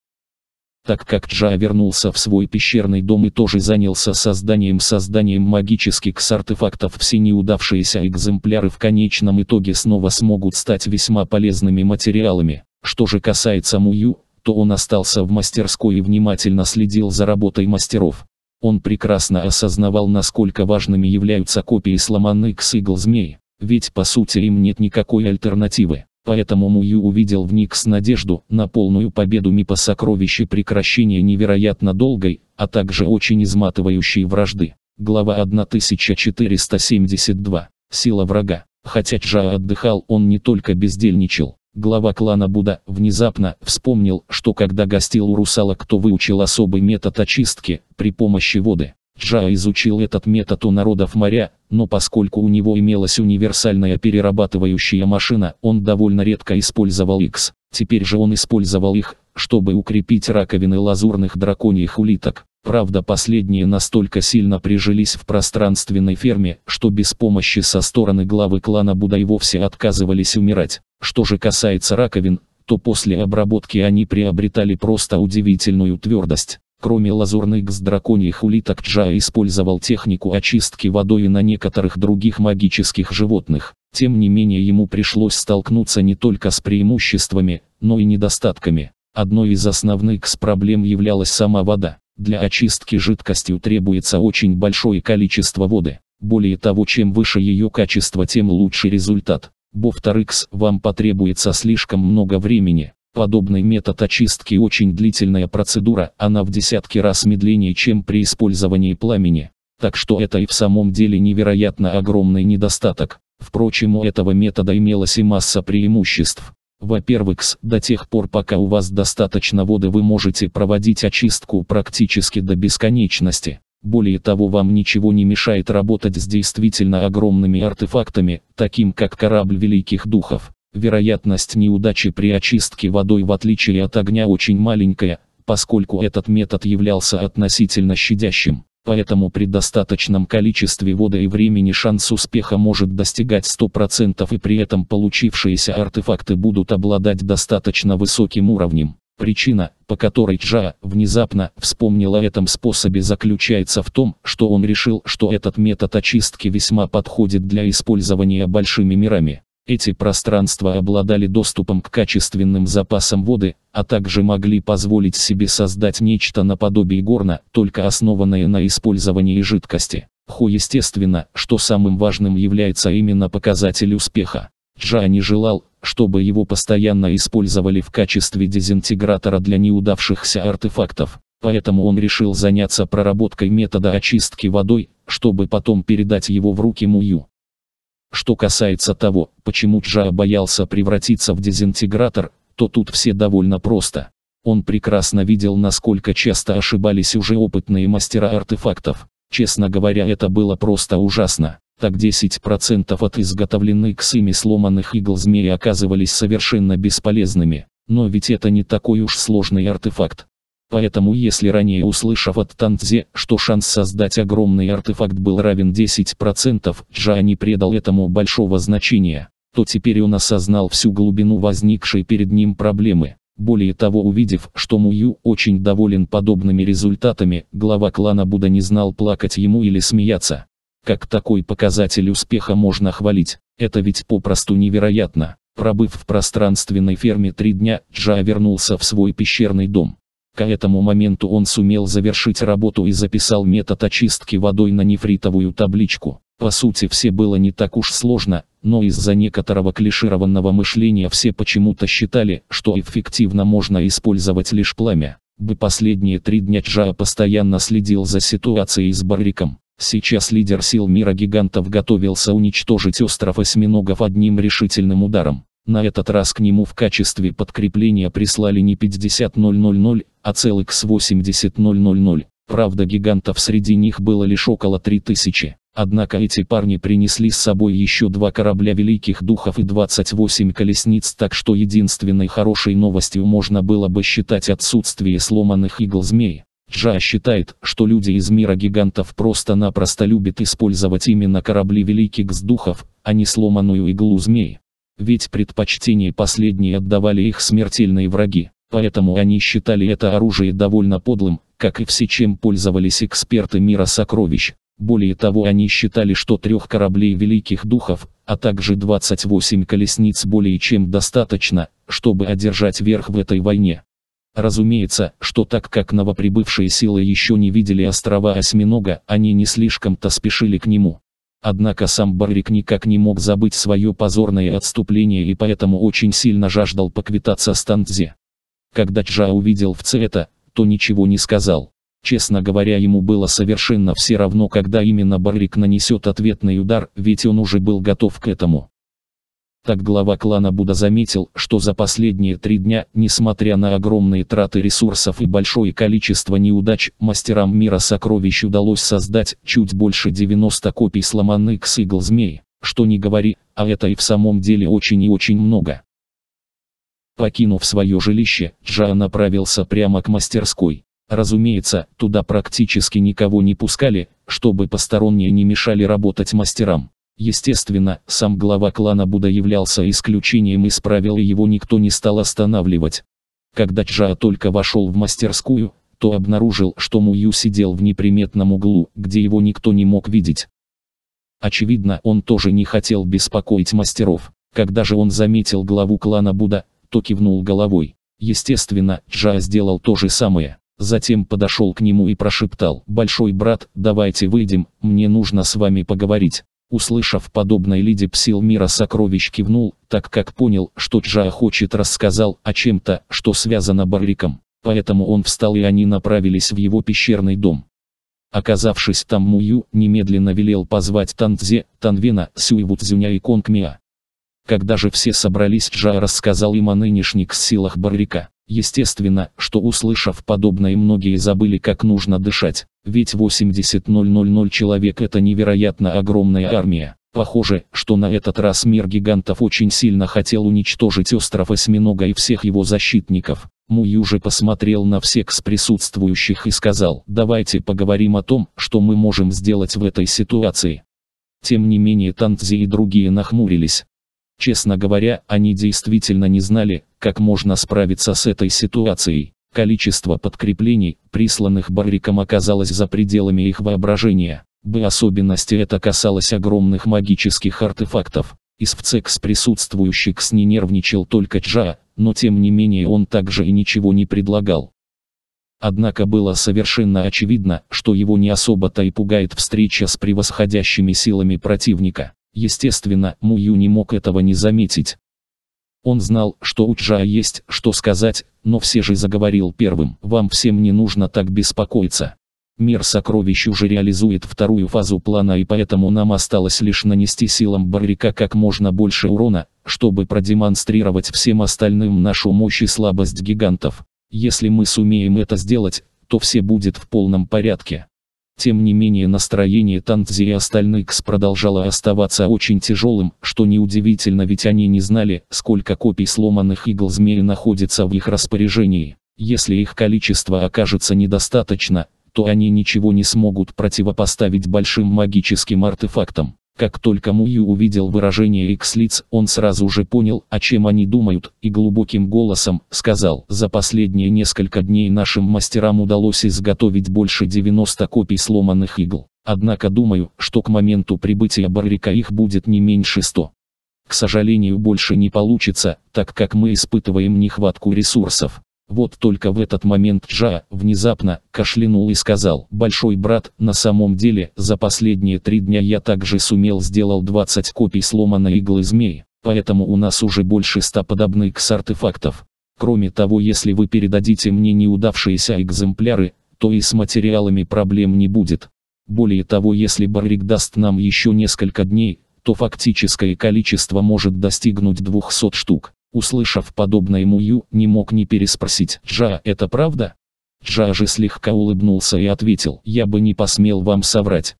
Так как Джа вернулся в свой пещерный дом и тоже занялся созданием созданием магических артефактов, все неудавшиеся экземпляры в конечном итоге снова смогут стать весьма полезными материалами. Что же касается Мую, то он остался в мастерской и внимательно следил за работой мастеров. Он прекрасно осознавал, насколько важными являются копии сломанных с игл змей, ведь по сути им нет никакой альтернативы. Поэтому Мую увидел в Никс надежду на полную победу Мипа сокровища прекращения невероятно долгой, а также очень изматывающей вражды. Глава 1472. Сила врага. Хотя Чжа отдыхал, он не только бездельничал. Глава клана Буда внезапно вспомнил, что когда гостил у русалок, кто выучил особый метод очистки при помощи воды. Джа изучил этот метод у народов моря, но поскольку у него имелась универсальная перерабатывающая машина, он довольно редко использовал X. Теперь же он использовал их, чтобы укрепить раковины лазурных драконьих улиток. Правда последние настолько сильно прижились в пространственной ферме, что без помощи со стороны главы клана Буда и вовсе отказывались умирать. Что же касается раковин, то после обработки они приобретали просто удивительную твердость. Кроме лазурных с драконьих улиток Джа использовал технику очистки водой и на некоторых других магических животных. Тем не менее ему пришлось столкнуться не только с преимуществами, но и недостатками. Одной из основных проблем являлась сама вода. Для очистки жидкостью требуется очень большое количество воды. Более того, чем выше ее качество, тем лучше результат. Во-вторых, вам потребуется слишком много времени. Подобный метод очистки очень длительная процедура, она в десятки раз медленнее, чем при использовании пламени. Так что это и в самом деле невероятно огромный недостаток. Впрочем, у этого метода имелась и масса преимуществ. Во-первых, до тех пор пока у вас достаточно воды вы можете проводить очистку практически до бесконечности. Более того вам ничего не мешает работать с действительно огромными артефактами, таким как корабль великих духов. Вероятность неудачи при очистке водой в отличие от огня очень маленькая, поскольку этот метод являлся относительно щадящим. Поэтому при достаточном количестве воды и времени шанс успеха может достигать 100% и при этом получившиеся артефакты будут обладать достаточно высоким уровнем. Причина, по которой Джа внезапно вспомнила о этом способе заключается в том, что он решил, что этот метод очистки весьма подходит для использования большими мирами. Эти пространства обладали доступом к качественным запасам воды, а также могли позволить себе создать нечто наподобие горна, только основанное на использовании жидкости. Хо естественно, что самым важным является именно показатель успеха. Джа не желал, чтобы его постоянно использовали в качестве дезинтегратора для неудавшихся артефактов. Поэтому он решил заняться проработкой метода очистки водой, чтобы потом передать его в руки Мую. Что касается того, почему Джа боялся превратиться в дезинтегратор, то тут все довольно просто. Он прекрасно видел, насколько часто ошибались уже опытные мастера артефактов. Честно говоря, это было просто ужасно. Так 10% от изготовленных с ими сломанных игл змеи оказывались совершенно бесполезными. Но ведь это не такой уж сложный артефакт. Поэтому если ранее услышав от Тантзе, что шанс создать огромный артефакт был равен 10%, Джа не придал этому большого значения, то теперь он осознал всю глубину возникшей перед ним проблемы. Более того, увидев, что Мую очень доволен подобными результатами, глава клана Будда не знал плакать ему или смеяться. Как такой показатель успеха можно хвалить? Это ведь попросту невероятно. Пробыв в пространственной ферме три дня, Джа вернулся в свой пещерный дом. К этому моменту он сумел завершить работу и записал метод очистки водой на нефритовую табличку. По сути все было не так уж сложно, но из-за некоторого клишированного мышления все почему-то считали, что эффективно можно использовать лишь пламя. Бы последние три дня Джаа постоянно следил за ситуацией с Барриком. Сейчас лидер сил мира гигантов готовился уничтожить остров осьминогов одним решительным ударом. На этот раз к нему в качестве подкрепления прислали не 50000, а целых целый X80000. Правда гигантов среди них было лишь около 3000. Однако эти парни принесли с собой еще два корабля великих духов и 28 колесниц, так что единственной хорошей новостью можно было бы считать отсутствие сломанных игл змей. Джа считает, что люди из мира гигантов просто-напросто любят использовать именно корабли великих духов, а не сломанную иглу змей ведь предпочтение последние отдавали их смертельные враги. Поэтому они считали это оружие довольно подлым, как и все чем пользовались эксперты мира сокровищ. Более того они считали, что трех кораблей великих духов, а также 28 колесниц более чем достаточно, чтобы одержать верх в этой войне. Разумеется, что так как новоприбывшие силы еще не видели острова Осьминога, они не слишком-то спешили к нему. Однако сам Баррик никак не мог забыть свое позорное отступление и поэтому очень сильно жаждал поквитаться с Тандзе. Когда Чжа увидел в это, то ничего не сказал. Честно говоря, ему было совершенно все равно, когда именно Баррик нанесет ответный удар, ведь он уже был готов к этому. Так глава клана Буда заметил, что за последние три дня, несмотря на огромные траты ресурсов и большое количество неудач, мастерам мира сокровищ удалось создать чуть больше 90 копий сломанных с игл змей. Что не говори, а это и в самом деле очень и очень много. Покинув свое жилище, Джа направился прямо к мастерской. Разумеется, туда практически никого не пускали, чтобы посторонние не мешали работать мастерам. Естественно, сам глава клана Буда являлся исключением из правил и его никто не стал останавливать. Когда Чжа только вошел в мастерскую, то обнаружил, что Мую сидел в неприметном углу, где его никто не мог видеть. Очевидно, он тоже не хотел беспокоить мастеров. Когда же он заметил главу клана Буда, то кивнул головой. Естественно, Чжа сделал то же самое. Затем подошел к нему и прошептал, «Большой брат, давайте выйдем, мне нужно с вами поговорить». Услышав подобное, Лиди Псил мира сокровищ кивнул, так как понял, что Джа хочет рассказал о чем-то, что связано Барриком. Поэтому он встал и они направились в его пещерный дом. Оказавшись там Мую, немедленно велел позвать Танцзе, Танвена, Сюйвудзюня и Конгмиа. Когда же все собрались, Джа рассказал им о нынешних силах Баррика. Естественно, что услышав подобное многие забыли как нужно дышать, ведь 80 000 человек это невероятно огромная армия. Похоже, что на этот раз мир гигантов очень сильно хотел уничтожить остров Осьминога и всех его защитников. Муюжи посмотрел на всех с присутствующих и сказал, давайте поговорим о том, что мы можем сделать в этой ситуации. Тем не менее Танцзи и другие нахмурились, Честно говоря, они действительно не знали, как можно справиться с этой ситуацией. Количество подкреплений, присланных Барриком оказалось за пределами их воображения. Бы особенности это касалось огромных магических артефактов. Из ВЦЕКС присутствующих с нервничал только Чжа, но тем не менее он также и ничего не предлагал. Однако было совершенно очевидно, что его не особо-то и пугает встреча с превосходящими силами противника. Естественно, Мую не мог этого не заметить. Он знал, что у Чжа есть что сказать, но все же заговорил первым. Вам всем не нужно так беспокоиться. Мир сокровищ уже реализует вторую фазу плана и поэтому нам осталось лишь нанести силам Баррика как можно больше урона, чтобы продемонстрировать всем остальным нашу мощь и слабость гигантов. Если мы сумеем это сделать, то все будет в полном порядке. Тем не менее настроение Танзи и остальных продолжало оставаться очень тяжелым, что неудивительно, ведь они не знали, сколько копий сломанных игл змеи находится в их распоряжении. Если их количество окажется недостаточно, то они ничего не смогут противопоставить большим магическим артефактам. Как только Мую увидел выражение их лиц, он сразу же понял, о чем они думают, и глубоким голосом сказал, «За последние несколько дней нашим мастерам удалось изготовить больше 90 копий сломанных игл. Однако думаю, что к моменту прибытия Баррика их будет не меньше 100. К сожалению, больше не получится, так как мы испытываем нехватку ресурсов. Вот только в этот момент Джа внезапно кашлянул и сказал, «Большой брат, на самом деле, за последние три дня я также сумел сделал 20 копий сломанной иглы змеи, поэтому у нас уже больше 100 подобных с артефактов. Кроме того, если вы передадите мне неудавшиеся экземпляры, то и с материалами проблем не будет. Более того, если Баррик даст нам еще несколько дней, то фактическое количество может достигнуть 200 штук. Услышав подобное Мую, не мог не переспросить, «Джа, это правда?» Джа же слегка улыбнулся и ответил, «Я бы не посмел вам соврать».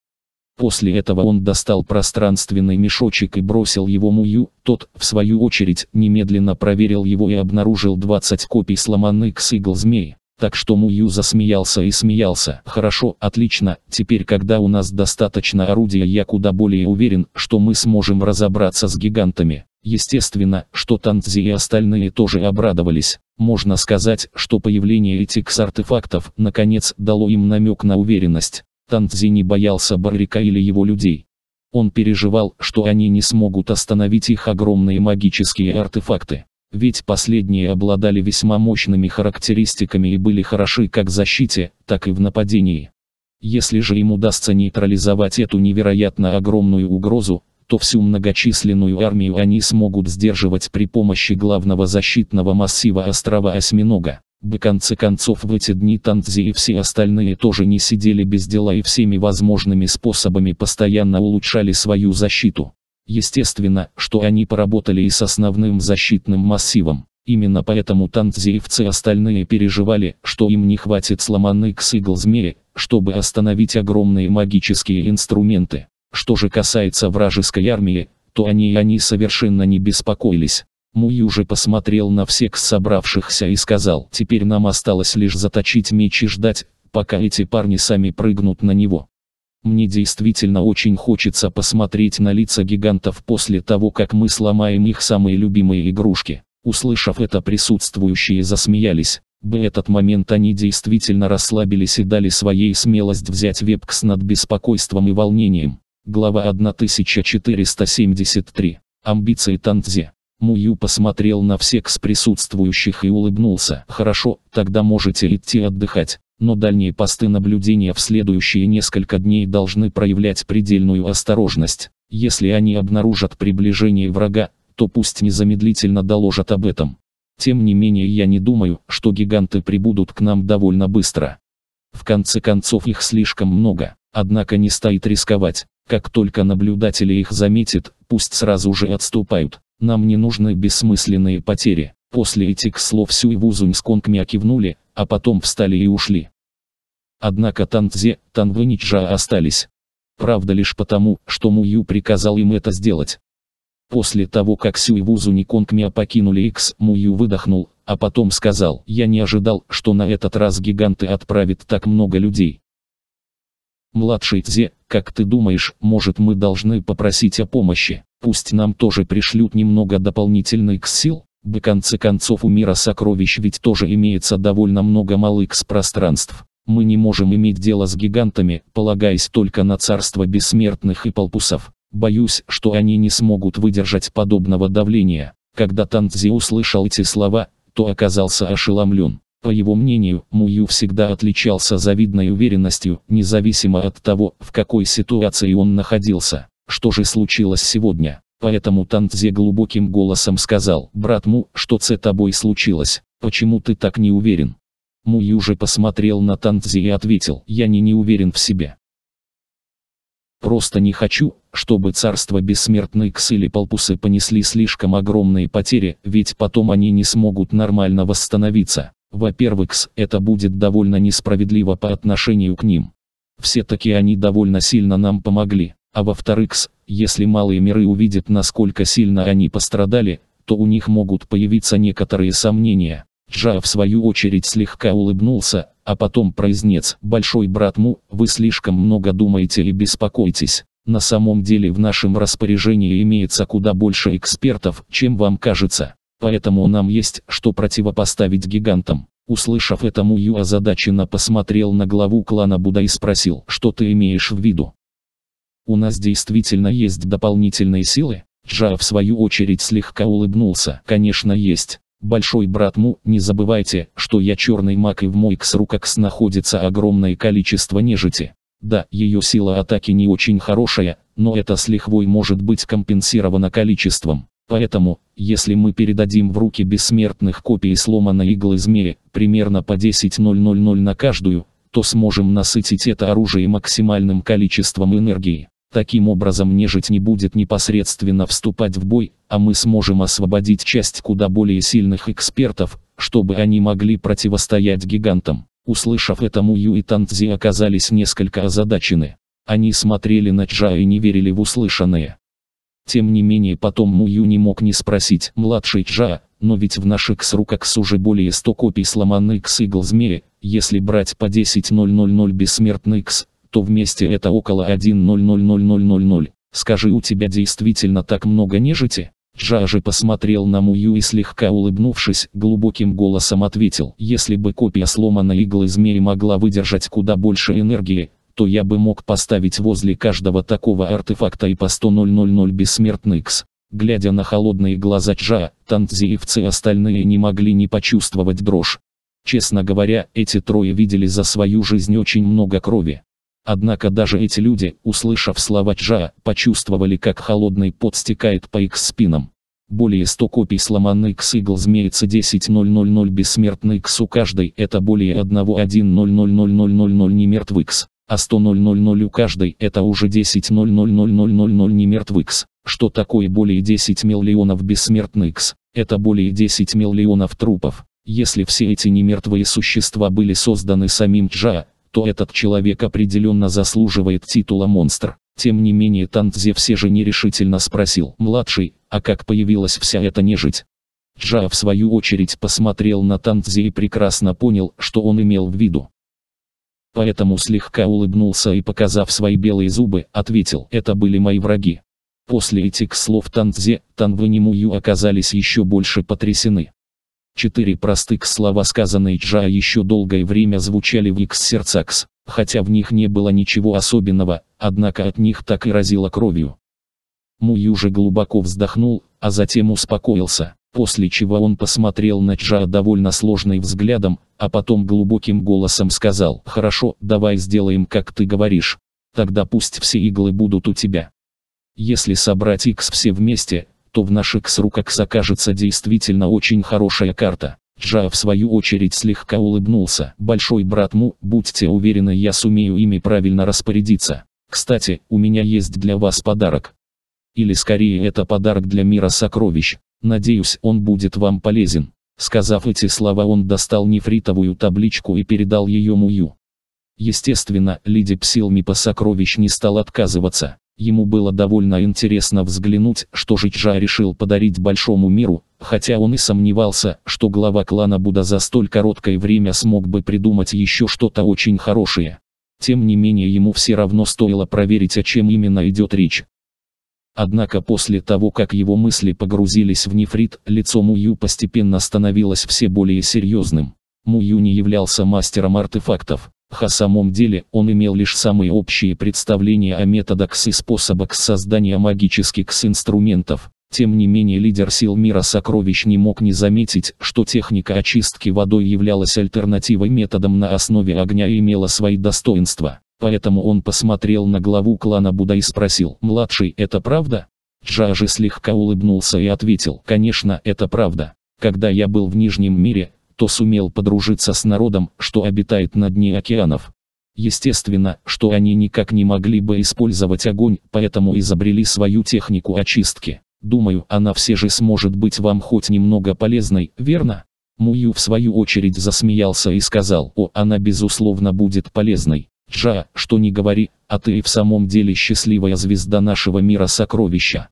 После этого он достал пространственный мешочек и бросил его Мую, тот, в свою очередь, немедленно проверил его и обнаружил 20 копий сломанных с игл змеи. Так что Мую засмеялся и смеялся. Хорошо, отлично, теперь когда у нас достаточно орудия я куда более уверен, что мы сможем разобраться с гигантами. Естественно, что Танцзи и остальные тоже обрадовались. Можно сказать, что появление этих артефактов, наконец, дало им намек на уверенность. Танцзи не боялся Баррика или его людей. Он переживал, что они не смогут остановить их огромные магические артефакты. Ведь последние обладали весьма мощными характеристиками и были хороши как в защите, так и в нападении. Если же им удастся нейтрализовать эту невероятно огромную угрозу, то всю многочисленную армию они смогут сдерживать при помощи главного защитного массива острова Осьминога. Бы конце концов в эти дни Танзи и все остальные тоже не сидели без дела и всеми возможными способами постоянно улучшали свою защиту. Естественно, что они поработали и с основным защитным массивом. Именно поэтому и все остальные переживали, что им не хватит сломанных с змеи, чтобы остановить огромные магические инструменты. Что же касается вражеской армии, то они и они совершенно не беспокоились. Муй уже посмотрел на всех собравшихся и сказал, теперь нам осталось лишь заточить меч и ждать, пока эти парни сами прыгнут на него. Мне действительно очень хочется посмотреть на лица гигантов после того, как мы сломаем их самые любимые игрушки. Услышав это, присутствующие засмеялись. В этот момент они действительно расслабились и дали своей смелость взять Вепкс над беспокойством и волнением. Глава 1473. Амбиции Тантзе. Мую посмотрел на всех с присутствующих и улыбнулся. «Хорошо, тогда можете идти отдыхать, но дальние посты наблюдения в следующие несколько дней должны проявлять предельную осторожность. Если они обнаружат приближение врага, то пусть незамедлительно доложат об этом. Тем не менее я не думаю, что гиганты прибудут к нам довольно быстро. В конце концов их слишком много, однако не стоит рисковать. Как только наблюдатели их заметят, пусть сразу же отступают. Нам не нужны бессмысленные потери. После этих слов Сюй Вузунь с Конгмя кивнули, а потом встали и ушли. Однако Танцзе, Танвеничжа остались. Правда лишь потому, что Мую приказал им это сделать. После того, как Сюй Вузунь и Конгмя покинули Икс, Мую выдохнул, а потом сказал, «Я не ожидал, что на этот раз гиганты отправят так много людей. «Младший Дзе, как ты думаешь, может мы должны попросить о помощи? Пусть нам тоже пришлют немного дополнительных сил?» Бы конце концов у мира сокровищ ведь тоже имеется довольно много малых пространств. Мы не можем иметь дело с гигантами, полагаясь только на царство бессмертных и полпусов. Боюсь, что они не смогут выдержать подобного давления. Когда Танцзи услышал эти слова, то оказался ошеломлен. По его мнению, Мую всегда отличался завидной уверенностью, независимо от того, в какой ситуации он находился. Что же случилось сегодня? Поэтому Тантзе глубоким голосом сказал, «Брат Му, что с тобой случилось? Почему ты так не уверен?» Мую же посмотрел на Тантзе и ответил, «Я не не уверен в себе. Просто не хочу, чтобы царство бессмертной или Полпусы понесли слишком огромные потери, ведь потом они не смогут нормально восстановиться. Во-первых, это будет довольно несправедливо по отношению к ним. Все-таки они довольно сильно нам помогли. А во-вторых, если малые миры увидят, насколько сильно они пострадали, то у них могут появиться некоторые сомнения. Джа в свою очередь слегка улыбнулся, а потом произнес «Большой брат Му, вы слишком много думаете и беспокойтесь. На самом деле в нашем распоряжении имеется куда больше экспертов, чем вам кажется. Поэтому нам есть, что противопоставить гигантам. Услышав этому Мую озадаченно посмотрел на главу клана Буда и спросил, что ты имеешь в виду. У нас действительно есть дополнительные силы? Джа в свою очередь слегка улыбнулся. Конечно есть. Большой брат Му, не забывайте, что я черный маг и в мой ксрукакс находится огромное количество нежити. Да, ее сила атаки не очень хорошая, но это с лихвой может быть компенсировано количеством. Поэтому, если мы передадим в руки бессмертных копии сломанной иглы змеи, примерно по 10.000 на каждую, то сможем насытить это оружие максимальным количеством энергии. Таким образом нежить не будет непосредственно вступать в бой, а мы сможем освободить часть куда более сильных экспертов, чтобы они могли противостоять гигантам. Услышав это Мую и Танцзи оказались несколько озадачены. Они смотрели на Чжа и не верили в услышанное. Тем не менее потом Мую не мог не спросить, младший Джа, но ведь в наших сруках уже более 100 копий сломанный X игл змеи, если брать по 10.000 бессмертный X, то вместе это около 1.00000. Скажи у тебя действительно так много нежити? Джа же посмотрел на Мую и слегка улыбнувшись, глубоким голосом ответил, если бы копия сломанной иглы змеи могла выдержать куда больше энергии, что я бы мог поставить возле каждого такого артефакта и по 100.000 бессмертный X. Глядя на холодные глаза Чжа, танцзиевцы остальные не могли не почувствовать дрожь. Честно говоря, эти трое видели за свою жизнь очень много крови. Однако даже эти люди, услышав слова Чжа, почувствовали, как холодный пот стекает по их спинам. Более 100 копий сломанных игл змеется 10.000 бессмертный X у каждой, это более 1.1.00000 немертвых а 100.00 у каждой это уже 10.00000 не мертв X. Что такое более 10 миллионов бессмертных X? Это более 10 миллионов трупов. Если все эти немертвые существа были созданы самим Джа, то этот человек определенно заслуживает титула монстр. Тем не менее Тантзе все же нерешительно спросил, младший, а как появилась вся эта нежить? Джа в свою очередь посмотрел на Тантзе и прекрасно понял, что он имел в виду. Поэтому слегка улыбнулся и, показав свои белые зубы, ответил, это были мои враги. После этих слов Танзе, Танвен и Мую оказались еще больше потрясены. Четыре простых слова, сказанные Джа еще долгое время звучали в их сердцах, хотя в них не было ничего особенного, однако от них так и разило кровью. Мую же глубоко вздохнул, а затем успокоился после чего он посмотрел на Чжа довольно сложным взглядом, а потом глубоким голосом сказал «Хорошо, давай сделаем, как ты говоришь. Тогда пусть все иглы будут у тебя. Если собрать X все вместе, то в наших X руках окажется действительно очень хорошая карта». Джа в свою очередь слегка улыбнулся. «Большой брат Му, будьте уверены, я сумею ими правильно распорядиться. Кстати, у меня есть для вас подарок. Или скорее это подарок для мира сокровищ. Надеюсь, он будет вам полезен. Сказав эти слова, он достал нефритовую табличку и передал ее Мую. Естественно, Лиди Псилмипа сокровищ не стал отказываться. Ему было довольно интересно взглянуть, что Жичжа решил подарить большому миру, хотя он и сомневался, что глава клана Буда за столь короткое время смог бы придумать еще что-то очень хорошее. Тем не менее ему все равно стоило проверить о чем именно идет речь. Однако после того, как его мысли погрузились в нефрит, лицо Мую постепенно становилось все более серьезным. Мую не являлся мастером артефактов. Ха самом деле, он имел лишь самые общие представления о методах и способах создания магических инструментов. Тем не менее лидер сил мира сокровищ не мог не заметить, что техника очистки водой являлась альтернативой методам на основе огня и имела свои достоинства. Поэтому он посмотрел на главу клана Буда и спросил, «Младший, это правда?» Джажи слегка улыбнулся и ответил, «Конечно, это правда. Когда я был в Нижнем мире, то сумел подружиться с народом, что обитает на дне океанов. Естественно, что они никак не могли бы использовать огонь, поэтому изобрели свою технику очистки. Думаю, она все же сможет быть вам хоть немного полезной, верно?» Мую в свою очередь засмеялся и сказал, «О, она безусловно будет полезной. Джа, что не говори, а ты и в самом деле счастливая звезда нашего мира сокровища.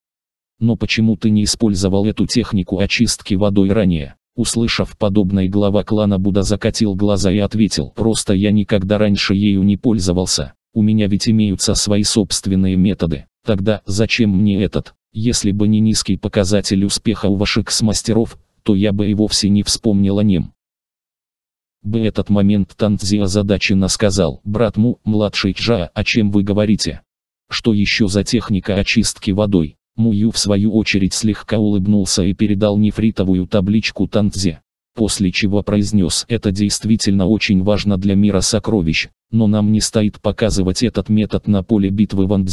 Но почему ты не использовал эту технику очистки водой ранее? Услышав подобное, глава клана Буда закатил глаза и ответил, просто я никогда раньше ею не пользовался, у меня ведь имеются свои собственные методы, тогда зачем мне этот? Если бы не низкий показатель успеха у ваших мастеров, то я бы и вовсе не вспомнил о нем. В этот момент Танцзи озадаченно сказал, «Брат Му, младший Чжа, о чем вы говорите? Что еще за техника очистки водой?» Мую в свою очередь слегка улыбнулся и передал нефритовую табличку Танцзи. После чего произнес, «Это действительно очень важно для мира сокровищ, но нам не стоит показывать этот метод на поле битвы в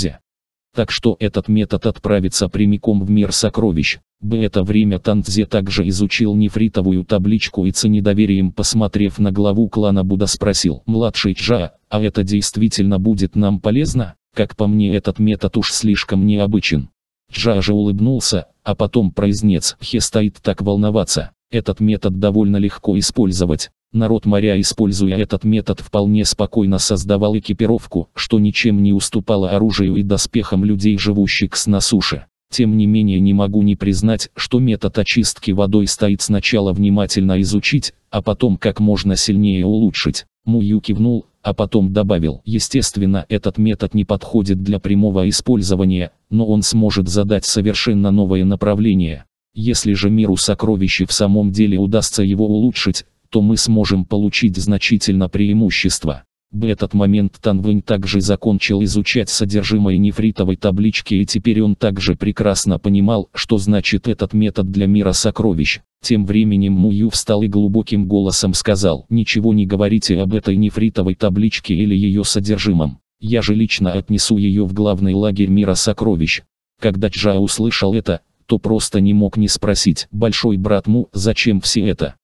Так что этот метод отправится прямиком в мир сокровищ, в это время Тантзе также изучил нефритовую табличку и с недоверием посмотрев на главу клана Буда спросил «Младший Джа, а это действительно будет нам полезно? Как по мне этот метод уж слишком необычен». Джа же улыбнулся, а потом произнес «Хе стоит так волноваться, этот метод довольно легко использовать». Народ моря, используя этот метод, вполне спокойно создавал экипировку, что ничем не уступало оружию и доспехам людей, живущих на суше. Тем не менее не могу не признать, что метод очистки водой стоит сначала внимательно изучить, а потом как можно сильнее улучшить. Мую кивнул, а потом добавил. Естественно, этот метод не подходит для прямого использования, но он сможет задать совершенно новое направление. Если же миру сокровищ в самом деле удастся его улучшить, то мы сможем получить значительно преимущество. В этот момент Тан также закончил изучать содержимое нефритовой таблички и теперь он также прекрасно понимал, что значит этот метод для мира сокровищ. Тем временем Мую встал и глубоким голосом сказал, «Ничего не говорите об этой нефритовой табличке или ее содержимом. Я же лично отнесу ее в главный лагерь мира сокровищ». Когда Джа услышал это, то просто не мог не спросить, «Большой брат Му, зачем все это?»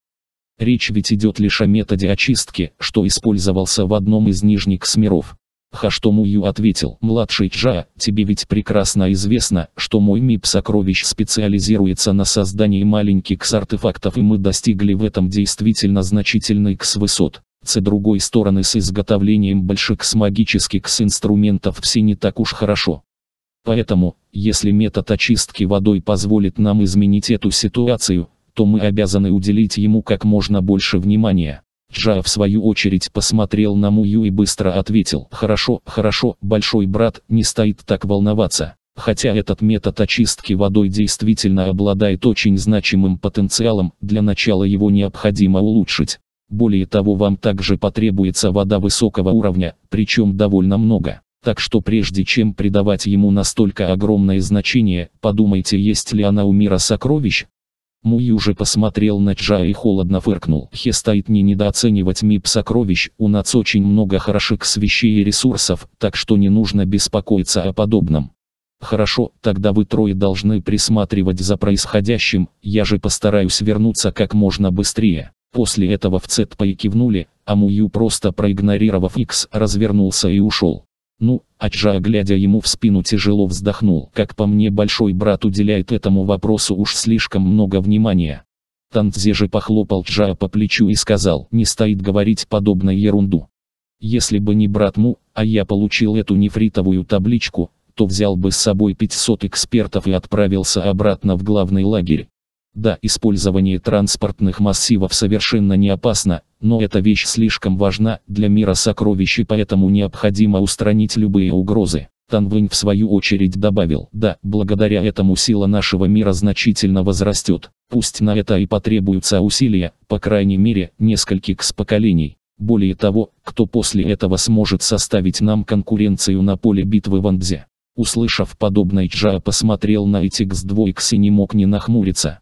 Речь ведь идет лишь о методе очистки, что использовался в одном из нижних смиров. Хаштомую ответил, «Младший Джа, тебе ведь прекрасно известно, что мой МИП сокровищ специализируется на создании маленьких артефактов и мы достигли в этом действительно значительный кс высот. С другой стороны с изготовлением больших кс магических кс инструментов все не так уж хорошо. Поэтому, если метод очистки водой позволит нам изменить эту ситуацию, то мы обязаны уделить ему как можно больше внимания. Джа в свою очередь посмотрел на Мую и быстро ответил «Хорошо, хорошо, большой брат, не стоит так волноваться». Хотя этот метод очистки водой действительно обладает очень значимым потенциалом, для начала его необходимо улучшить. Более того, вам также потребуется вода высокого уровня, причем довольно много. Так что прежде чем придавать ему настолько огромное значение, подумайте, есть ли она у мира сокровищ, Муй уже посмотрел на Чжа и холодно фыркнул. Хе стоит не недооценивать МИП сокровищ, у нас очень много хороших вещей и ресурсов, так что не нужно беспокоиться о подобном. Хорошо, тогда вы трое должны присматривать за происходящим, я же постараюсь вернуться как можно быстрее. После этого в Цетпа и кивнули, а Мую просто проигнорировав Икс, развернулся и ушел. Ну, Аджа, глядя ему в спину, тяжело вздохнул. Как по мне, большой брат уделяет этому вопросу уж слишком много внимания. Тантзе же похлопал Джая по плечу и сказал, не стоит говорить подобную ерунду. Если бы не брат Му, а я получил эту нефритовую табличку, то взял бы с собой 500 экспертов и отправился обратно в главный лагерь. Да, использование транспортных массивов совершенно не опасно, но эта вещь слишком важна для мира сокровищ и поэтому необходимо устранить любые угрозы. Танвэнь в свою очередь добавил, да, благодаря этому сила нашего мира значительно возрастет. Пусть на это и потребуются усилия, по крайней мере, нескольких с поколений. Более того, кто после этого сможет составить нам конкуренцию на поле битвы в Андзе. Услышав подобное Чжа посмотрел на Этикс двоикс и не мог не нахмуриться.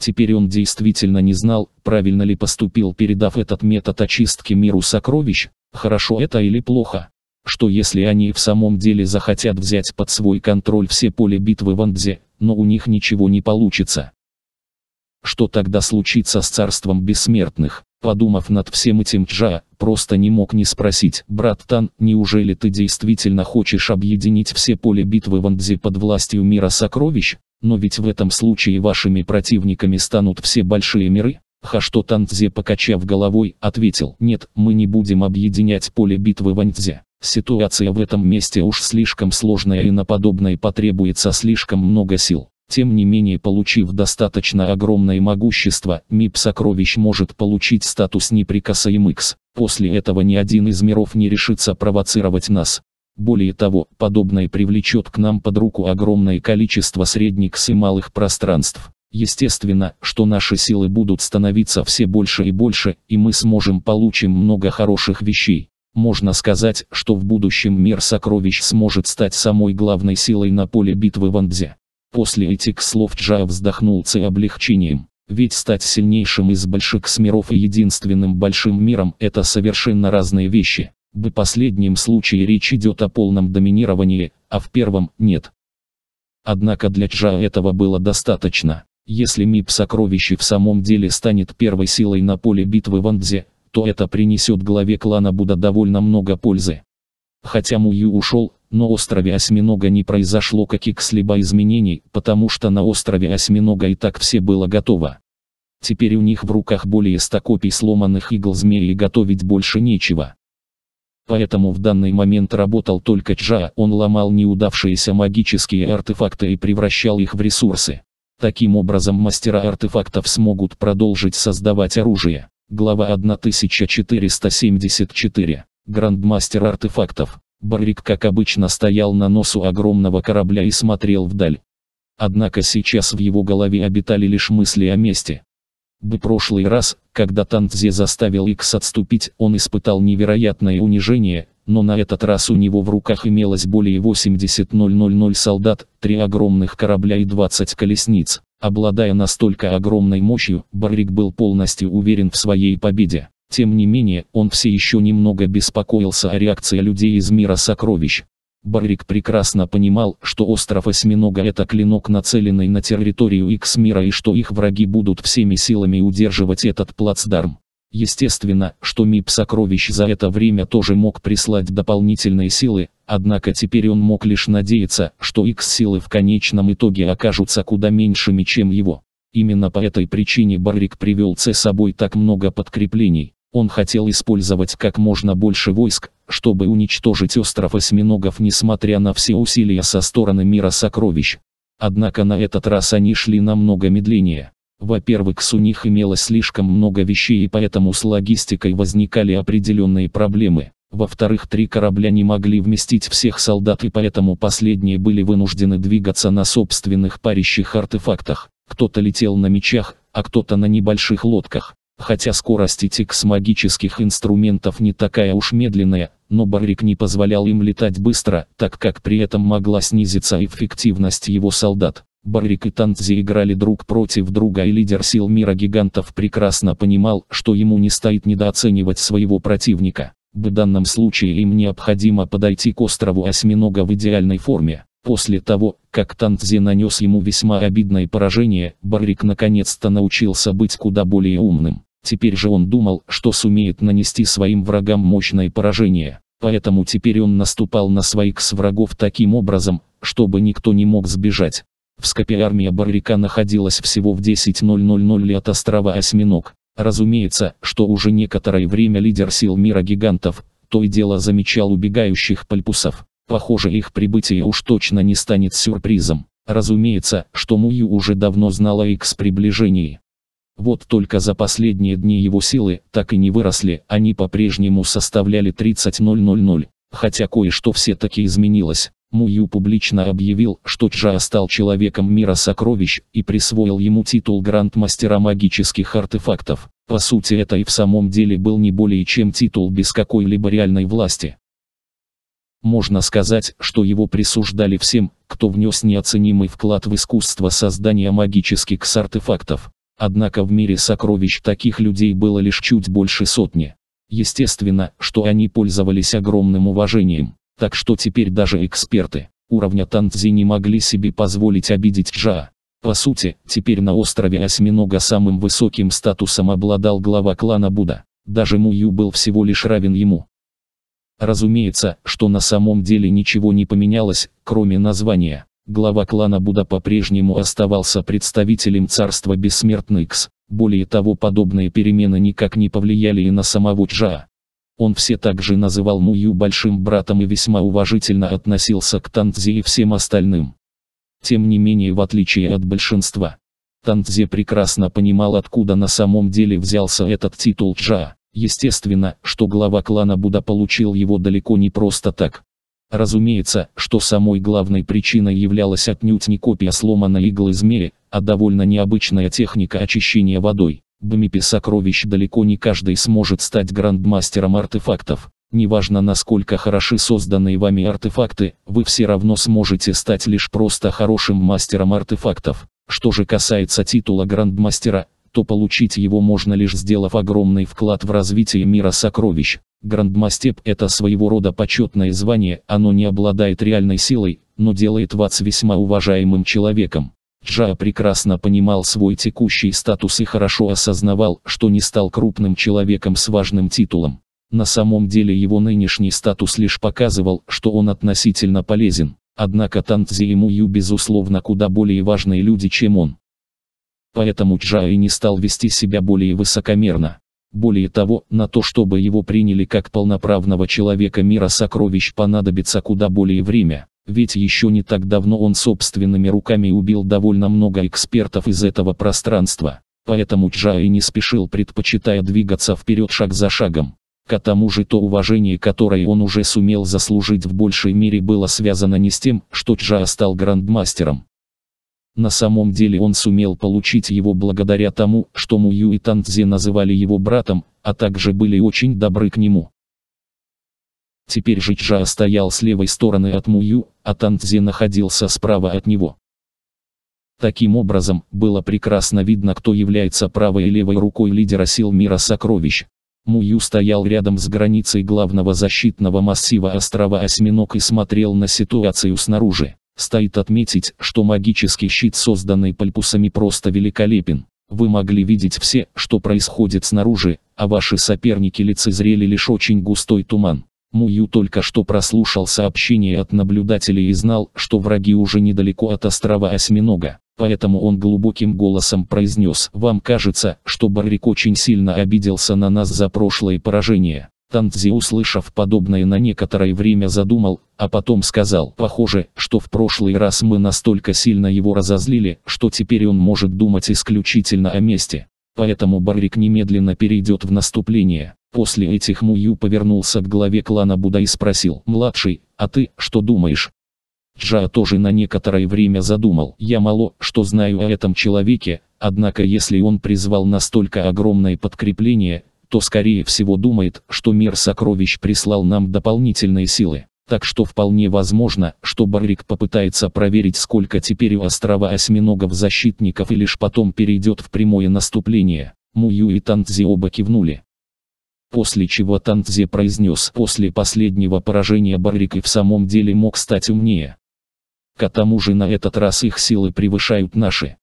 Теперь он действительно не знал, правильно ли поступил, передав этот метод очистки миру сокровищ, хорошо это или плохо. Что если они в самом деле захотят взять под свой контроль все поле битвы в Андзе, но у них ничего не получится? Что тогда случится с царством бессмертных? Подумав над всем этим Джа, просто не мог не спросить, брат Тан, неужели ты действительно хочешь объединить все поле битвы в Андзе под властью мира сокровищ? Но ведь в этом случае вашими противниками станут все большие миры? Хашто Танцзе покачав головой, ответил, нет, мы не будем объединять поле битвы Ваньцзе. Ситуация в этом месте уж слишком сложная и на подобное потребуется слишком много сил. Тем не менее, получив достаточно огромное могущество, МИП Сокровищ может получить статус неприкасаемых. После этого ни один из миров не решится провоцировать нас. Более того, подобное привлечет к нам под руку огромное количество средних и малых пространств. Естественно, что наши силы будут становиться все больше и больше, и мы сможем получим много хороших вещей. Можно сказать, что в будущем мир сокровищ сможет стать самой главной силой на поле битвы в Андзе. После этих слов Джа вздохнул с облегчением. Ведь стать сильнейшим из больших миров и единственным большим миром – это совершенно разные вещи. В последнем случае речь идет о полном доминировании, а в первом – нет. Однако для Чжа этого было достаточно. Если МИП сокровищи в самом деле станет первой силой на поле битвы в Андзе, то это принесет главе клана Буда довольно много пользы. Хотя Мую ушел, но острове Осьминога не произошло каких-либо изменений, потому что на острове Осьминога и так все было готово. Теперь у них в руках более 100 копий сломанных игл змеи и готовить больше нечего. Поэтому в данный момент работал только Чжа, он ломал неудавшиеся магические артефакты и превращал их в ресурсы. Таким образом мастера артефактов смогут продолжить создавать оружие. Глава 1474. Грандмастер артефактов. Баррик как обычно стоял на носу огромного корабля и смотрел вдаль. Однако сейчас в его голове обитали лишь мысли о месте, бы прошлый раз, когда Танцзе заставил Икс отступить, он испытал невероятное унижение, но на этот раз у него в руках имелось более 80 000 солдат, три огромных корабля и 20 колесниц. Обладая настолько огромной мощью, Баррик был полностью уверен в своей победе. Тем не менее, он все еще немного беспокоился о реакции людей из мира сокровищ. Баррик прекрасно понимал, что остров Осьминога это клинок нацеленный на территорию X-мира и что их враги будут всеми силами удерживать этот плацдарм. Естественно, что МИП Сокровищ за это время тоже мог прислать дополнительные силы, однако теперь он мог лишь надеяться, что их силы в конечном итоге окажутся куда меньшими, чем его. Именно по этой причине Баррик привел с собой так много подкреплений. Он хотел использовать как можно больше войск, чтобы уничтожить остров осьминогов несмотря на все усилия со стороны мира сокровищ. Однако на этот раз они шли намного медленнее. Во-первых, у них имелось слишком много вещей и поэтому с логистикой возникали определенные проблемы. Во-вторых, три корабля не могли вместить всех солдат и поэтому последние были вынуждены двигаться на собственных парящих артефактах. Кто-то летел на мечах, а кто-то на небольших лодках. Хотя скорость этикс магических инструментов не такая уж медленная, но Баррик не позволял им летать быстро, так как при этом могла снизиться эффективность его солдат. Баррик и Танзи играли друг против друга и лидер сил мира гигантов прекрасно понимал, что ему не стоит недооценивать своего противника. В данном случае им необходимо подойти к острову осьминога в идеальной форме. После того, как Танзи нанес ему весьма обидное поражение, Баррик наконец-то научился быть куда более умным. Теперь же он думал, что сумеет нанести своим врагам мощное поражение. Поэтому теперь он наступал на своих врагов таким образом, чтобы никто не мог сбежать. В Скопе армия Баррика находилась всего в 10.000 от острова Осьминог. Разумеется, что уже некоторое время лидер сил мира гигантов, то и дело замечал убегающих пальпусов. Похоже, их прибытие уж точно не станет сюрпризом. Разумеется, что Мую уже давно знала их с приближении. Вот только за последние дни его силы так и не выросли, они по-прежнему составляли 30.000. Хотя кое-что все-таки изменилось. Мую публично объявил, что Чжа стал человеком мира сокровищ и присвоил ему титул мастера магических артефактов. По сути это и в самом деле был не более чем титул без какой-либо реальной власти. Можно сказать, что его присуждали всем, кто внес неоценимый вклад в искусство создания магических артефактов. Однако в мире сокровищ таких людей было лишь чуть больше сотни. Естественно, что они пользовались огромным уважением, так что теперь даже эксперты уровня Танцзи не могли себе позволить обидеть Джа. По сути, теперь на острове Осьминога самым высоким статусом обладал глава клана Буда, Даже Мую был всего лишь равен ему. Разумеется, что на самом деле ничего не поменялось, кроме названия глава клана Буда по-прежнему оставался представителем царства Бессмертникс. Более того, подобные перемены никак не повлияли и на самого Джа. Он все так же называл Мую большим братом и весьма уважительно относился к Танзе и всем остальным. Тем не менее, в отличие от большинства, Танзе прекрасно понимал, откуда на самом деле взялся этот титул Джа. Естественно, что глава клана Буда получил его далеко не просто так. Разумеется, что самой главной причиной являлась отнюдь не копия сломанной иглы змея, а довольно необычная техника очищения водой. Бмипи сокровищ далеко не каждый сможет стать грандмастером артефактов. Неважно насколько хороши созданные вами артефакты, вы все равно сможете стать лишь просто хорошим мастером артефактов. Что же касается титула грандмастера, то получить его можно лишь сделав огромный вклад в развитие мира сокровищ. Грандмастеп – это своего рода почетное звание, оно не обладает реальной силой, но делает вас весьма уважаемым человеком. Джа прекрасно понимал свой текущий статус и хорошо осознавал, что не стал крупным человеком с важным титулом. На самом деле его нынешний статус лишь показывал, что он относительно полезен. Однако Танцзи и Мую безусловно куда более важные люди, чем он. Поэтому Джа и не стал вести себя более высокомерно. Более того, на то, чтобы его приняли как полноправного человека мира сокровищ понадобится куда более время, ведь еще не так давно он собственными руками убил довольно много экспертов из этого пространства. Поэтому Джаи не спешил, предпочитая двигаться вперед шаг за шагом. К тому же то уважение, которое он уже сумел заслужить в большей мере было связано не с тем, что Джа стал грандмастером, на самом деле он сумел получить его благодаря тому, что Мую и Танцзи называли его братом, а также были очень добры к нему. Теперь Жичжа стоял с левой стороны от Мую, а Танцзи находился справа от него. Таким образом, было прекрасно видно, кто является правой и левой рукой лидера сил мира сокровищ. Мую стоял рядом с границей главного защитного массива острова Осьминог и смотрел на ситуацию снаружи. Стоит отметить, что магический щит, созданный пальпусами, просто великолепен. Вы могли видеть все, что происходит снаружи, а ваши соперники лицезрели лишь очень густой туман. Мую только что прослушал сообщение от наблюдателей и знал, что враги уже недалеко от острова Осьминога. Поэтому он глубоким голосом произнес, «Вам кажется, что Баррик очень сильно обиделся на нас за прошлое поражение. Танцзи услышав подобное на некоторое время задумал, а потом сказал, похоже, что в прошлый раз мы настолько сильно его разозлили, что теперь он может думать исключительно о месте. Поэтому Баррик немедленно перейдет в наступление. После этих Мую повернулся к главе клана Буда и спросил, «Младший, а ты что думаешь?» Джа тоже на некоторое время задумал, «Я мало, что знаю о этом человеке, однако если он призвал настолько огромное подкрепление, то скорее всего думает, что мир сокровищ прислал нам дополнительные силы. Так что вполне возможно, что Баррик попытается проверить сколько теперь у острова осьминогов защитников и лишь потом перейдет в прямое наступление. Мую и Тантзи оба кивнули. После чего Тантзи произнес «После последнего поражения Баррик и в самом деле мог стать умнее». К тому же на этот раз их силы превышают наши.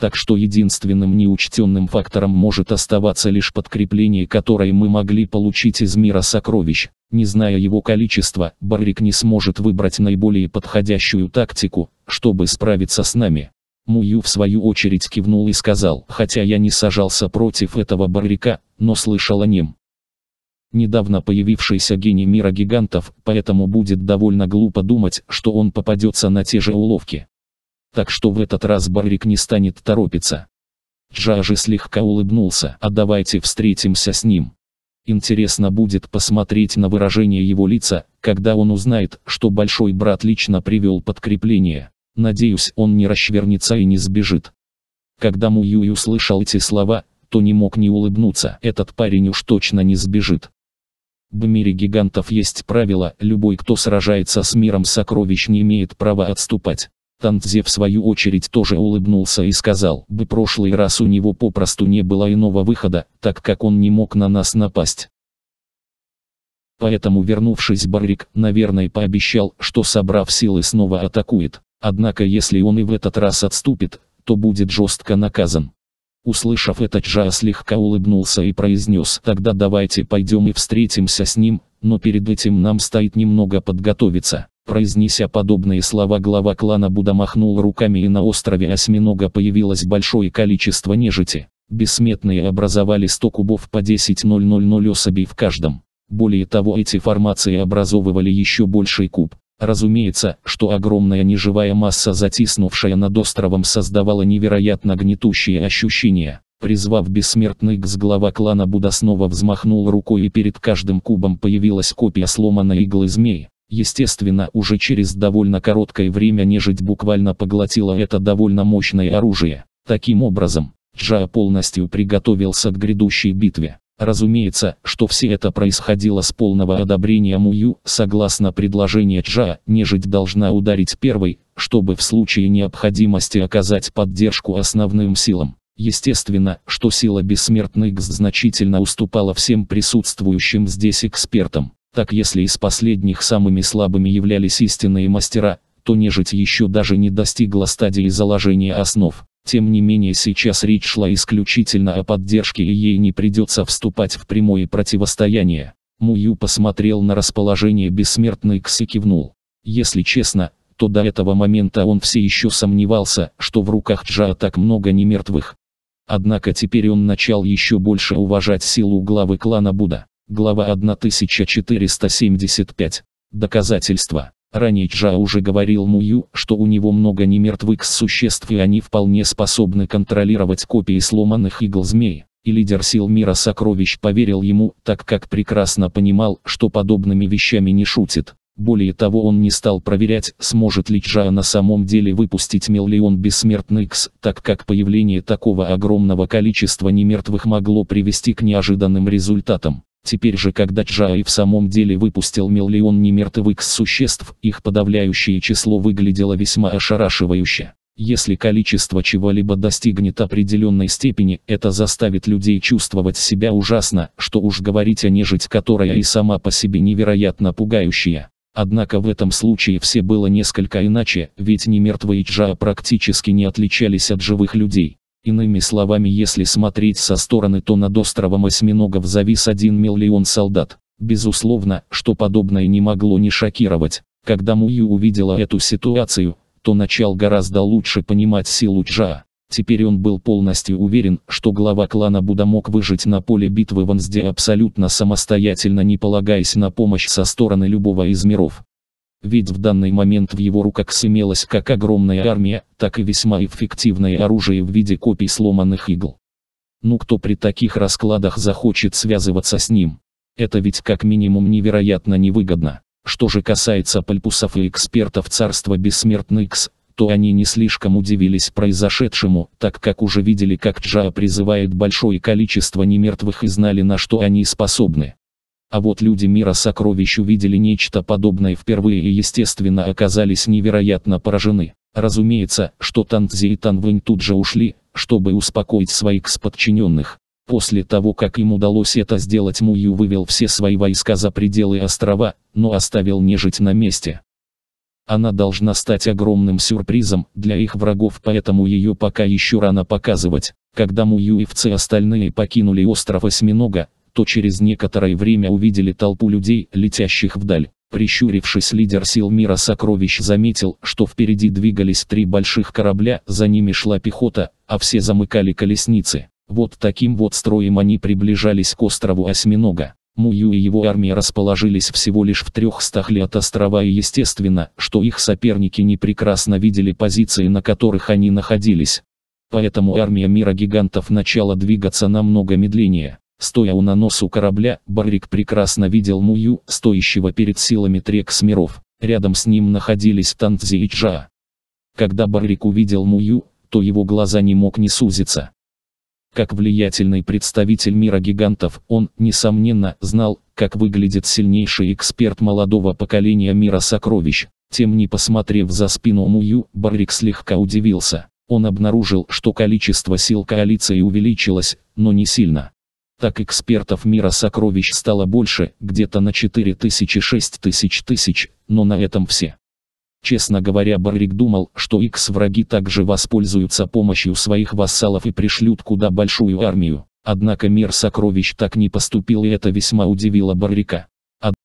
Так что единственным неучтенным фактором может оставаться лишь подкрепление, которое мы могли получить из мира сокровищ. Не зная его количества, Баррик не сможет выбрать наиболее подходящую тактику, чтобы справиться с нами. Мую в свою очередь кивнул и сказал, хотя я не сажался против этого Баррика, но слышал о нем. Недавно появившийся гений мира гигантов, поэтому будет довольно глупо думать, что он попадется на те же уловки так что в этот раз Баррик не станет торопиться. Джажи слегка улыбнулся, а давайте встретимся с ним. Интересно будет посмотреть на выражение его лица, когда он узнает, что большой брат лично привел подкрепление. Надеюсь, он не расшвернется и не сбежит. Когда Муюй услышал эти слова, то не мог не улыбнуться. Этот парень уж точно не сбежит. В мире гигантов есть правило, любой кто сражается с миром сокровищ не имеет права отступать. Тантзе в свою очередь тоже улыбнулся и сказал, бы прошлый раз у него попросту не было иного выхода, так как он не мог на нас напасть. Поэтому вернувшись Баррик, наверное пообещал, что собрав силы снова атакует. Однако если он и в этот раз отступит, то будет жестко наказан. Услышав это Джа слегка улыбнулся и произнес, тогда давайте пойдем и встретимся с ним, но перед этим нам стоит немного подготовиться. Произнеся подобные слова глава клана Буда махнул руками и на острове Осьминога появилось большое количество нежити. Бессметные образовали 100 кубов по 10.000 особей в каждом. Более того, эти формации образовывали еще больший куб. Разумеется, что огромная неживая масса, затиснувшая над островом, создавала невероятно гнетущие ощущения. Призвав бессмертных, с глава клана Буда снова взмахнул рукой и перед каждым кубом появилась копия сломанной иглы змеи. Естественно, уже через довольно короткое время нежить буквально поглотила это довольно мощное оружие. Таким образом, Джа полностью приготовился к грядущей битве. Разумеется, что все это происходило с полного одобрения Мую, согласно предложению Джа, нежить должна ударить первой, чтобы в случае необходимости оказать поддержку основным силам. Естественно, что сила бессмертных значительно уступала всем присутствующим здесь экспертам. Так если из последних самыми слабыми являлись истинные мастера, то нежить еще даже не достигла стадии заложения основ. Тем не менее сейчас речь шла исключительно о поддержке и ей не придется вступать в прямое противостояние. Мую посмотрел на расположение бессмертный Кси кивнул. Если честно, то до этого момента он все еще сомневался, что в руках Джа так много немертвых. Однако теперь он начал еще больше уважать силу главы клана Будда. Глава 1475. Доказательства. Ранее Джа уже говорил Мую, что у него много немертвых существ и они вполне способны контролировать копии сломанных игл змей. И лидер сил мира сокровищ поверил ему, так как прекрасно понимал, что подобными вещами не шутит. Более того он не стал проверять, сможет ли Джа на самом деле выпустить миллион бессмертных X, так как появление такого огромного количества немертвых могло привести к неожиданным результатам. Теперь же когда Чжа и в самом деле выпустил миллион немертвых существ, их подавляющее число выглядело весьма ошарашивающе. Если количество чего-либо достигнет определенной степени, это заставит людей чувствовать себя ужасно, что уж говорить о нежить, которая и сама по себе невероятно пугающая. Однако в этом случае все было несколько иначе, ведь немертвые Чжа практически не отличались от живых людей. Иными словами, если смотреть со стороны, то над островом осьминогов завис 1 миллион солдат. Безусловно, что подобное не могло не шокировать. Когда Мую увидела эту ситуацию, то начал гораздо лучше понимать силу Джа. Теперь он был полностью уверен, что глава клана Буда мог выжить на поле битвы в Ансде абсолютно самостоятельно, не полагаясь на помощь со стороны любого из миров. Ведь в данный момент в его руках имелась как огромная армия, так и весьма эффективное оружие в виде копий сломанных игл. Ну кто при таких раскладах захочет связываться с ним? Это ведь как минимум невероятно невыгодно. Что же касается пальпусов и экспертов царства бессмертных, Кс, то они не слишком удивились произошедшему, так как уже видели, как Джа призывает большое количество немертвых и знали, на что они способны. А вот люди мира сокровищ увидели нечто подобное впервые и естественно оказались невероятно поражены. Разумеется, что Танцзи и Танвэнь тут же ушли, чтобы успокоить своих подчиненных. После того, как им удалось это сделать, Мую вывел все свои войска за пределы острова, но оставил нежить на месте. Она должна стать огромным сюрпризом для их врагов, поэтому ее пока еще рано показывать. Когда Мую и все остальные покинули остров Осьминога, то через некоторое время увидели толпу людей, летящих вдаль. Прищурившись, лидер сил мира сокровищ заметил, что впереди двигались три больших корабля, за ними шла пехота, а все замыкали колесницы. Вот таким вот строем они приближались к острову Осьминога. Мую и его армия расположились всего лишь в трех стахле от острова и естественно, что их соперники не прекрасно видели позиции, на которых они находились. Поэтому армия мира гигантов начала двигаться намного медленнее. Стоя у наносу корабля, Баррик прекрасно видел Мую, стоящего перед силами Трекс миров. Рядом с ним находились Танцзи и Джа. Когда Баррик увидел Мую, то его глаза не мог не сузиться. Как влиятельный представитель мира гигантов, он, несомненно, знал, как выглядит сильнейший эксперт молодого поколения мира сокровищ. Тем не посмотрев за спину Мую, Баррик слегка удивился. Он обнаружил, что количество сил коалиции увеличилось, но не сильно. Так экспертов мира сокровищ стало больше, где-то на 4000-6000 тысяч тысяч, но на этом все. Честно говоря, Баррик думал, что X-враги также воспользуются помощью своих вассалов и пришлют куда большую армию. Однако мир сокровищ так не поступил и это весьма удивило Баррика.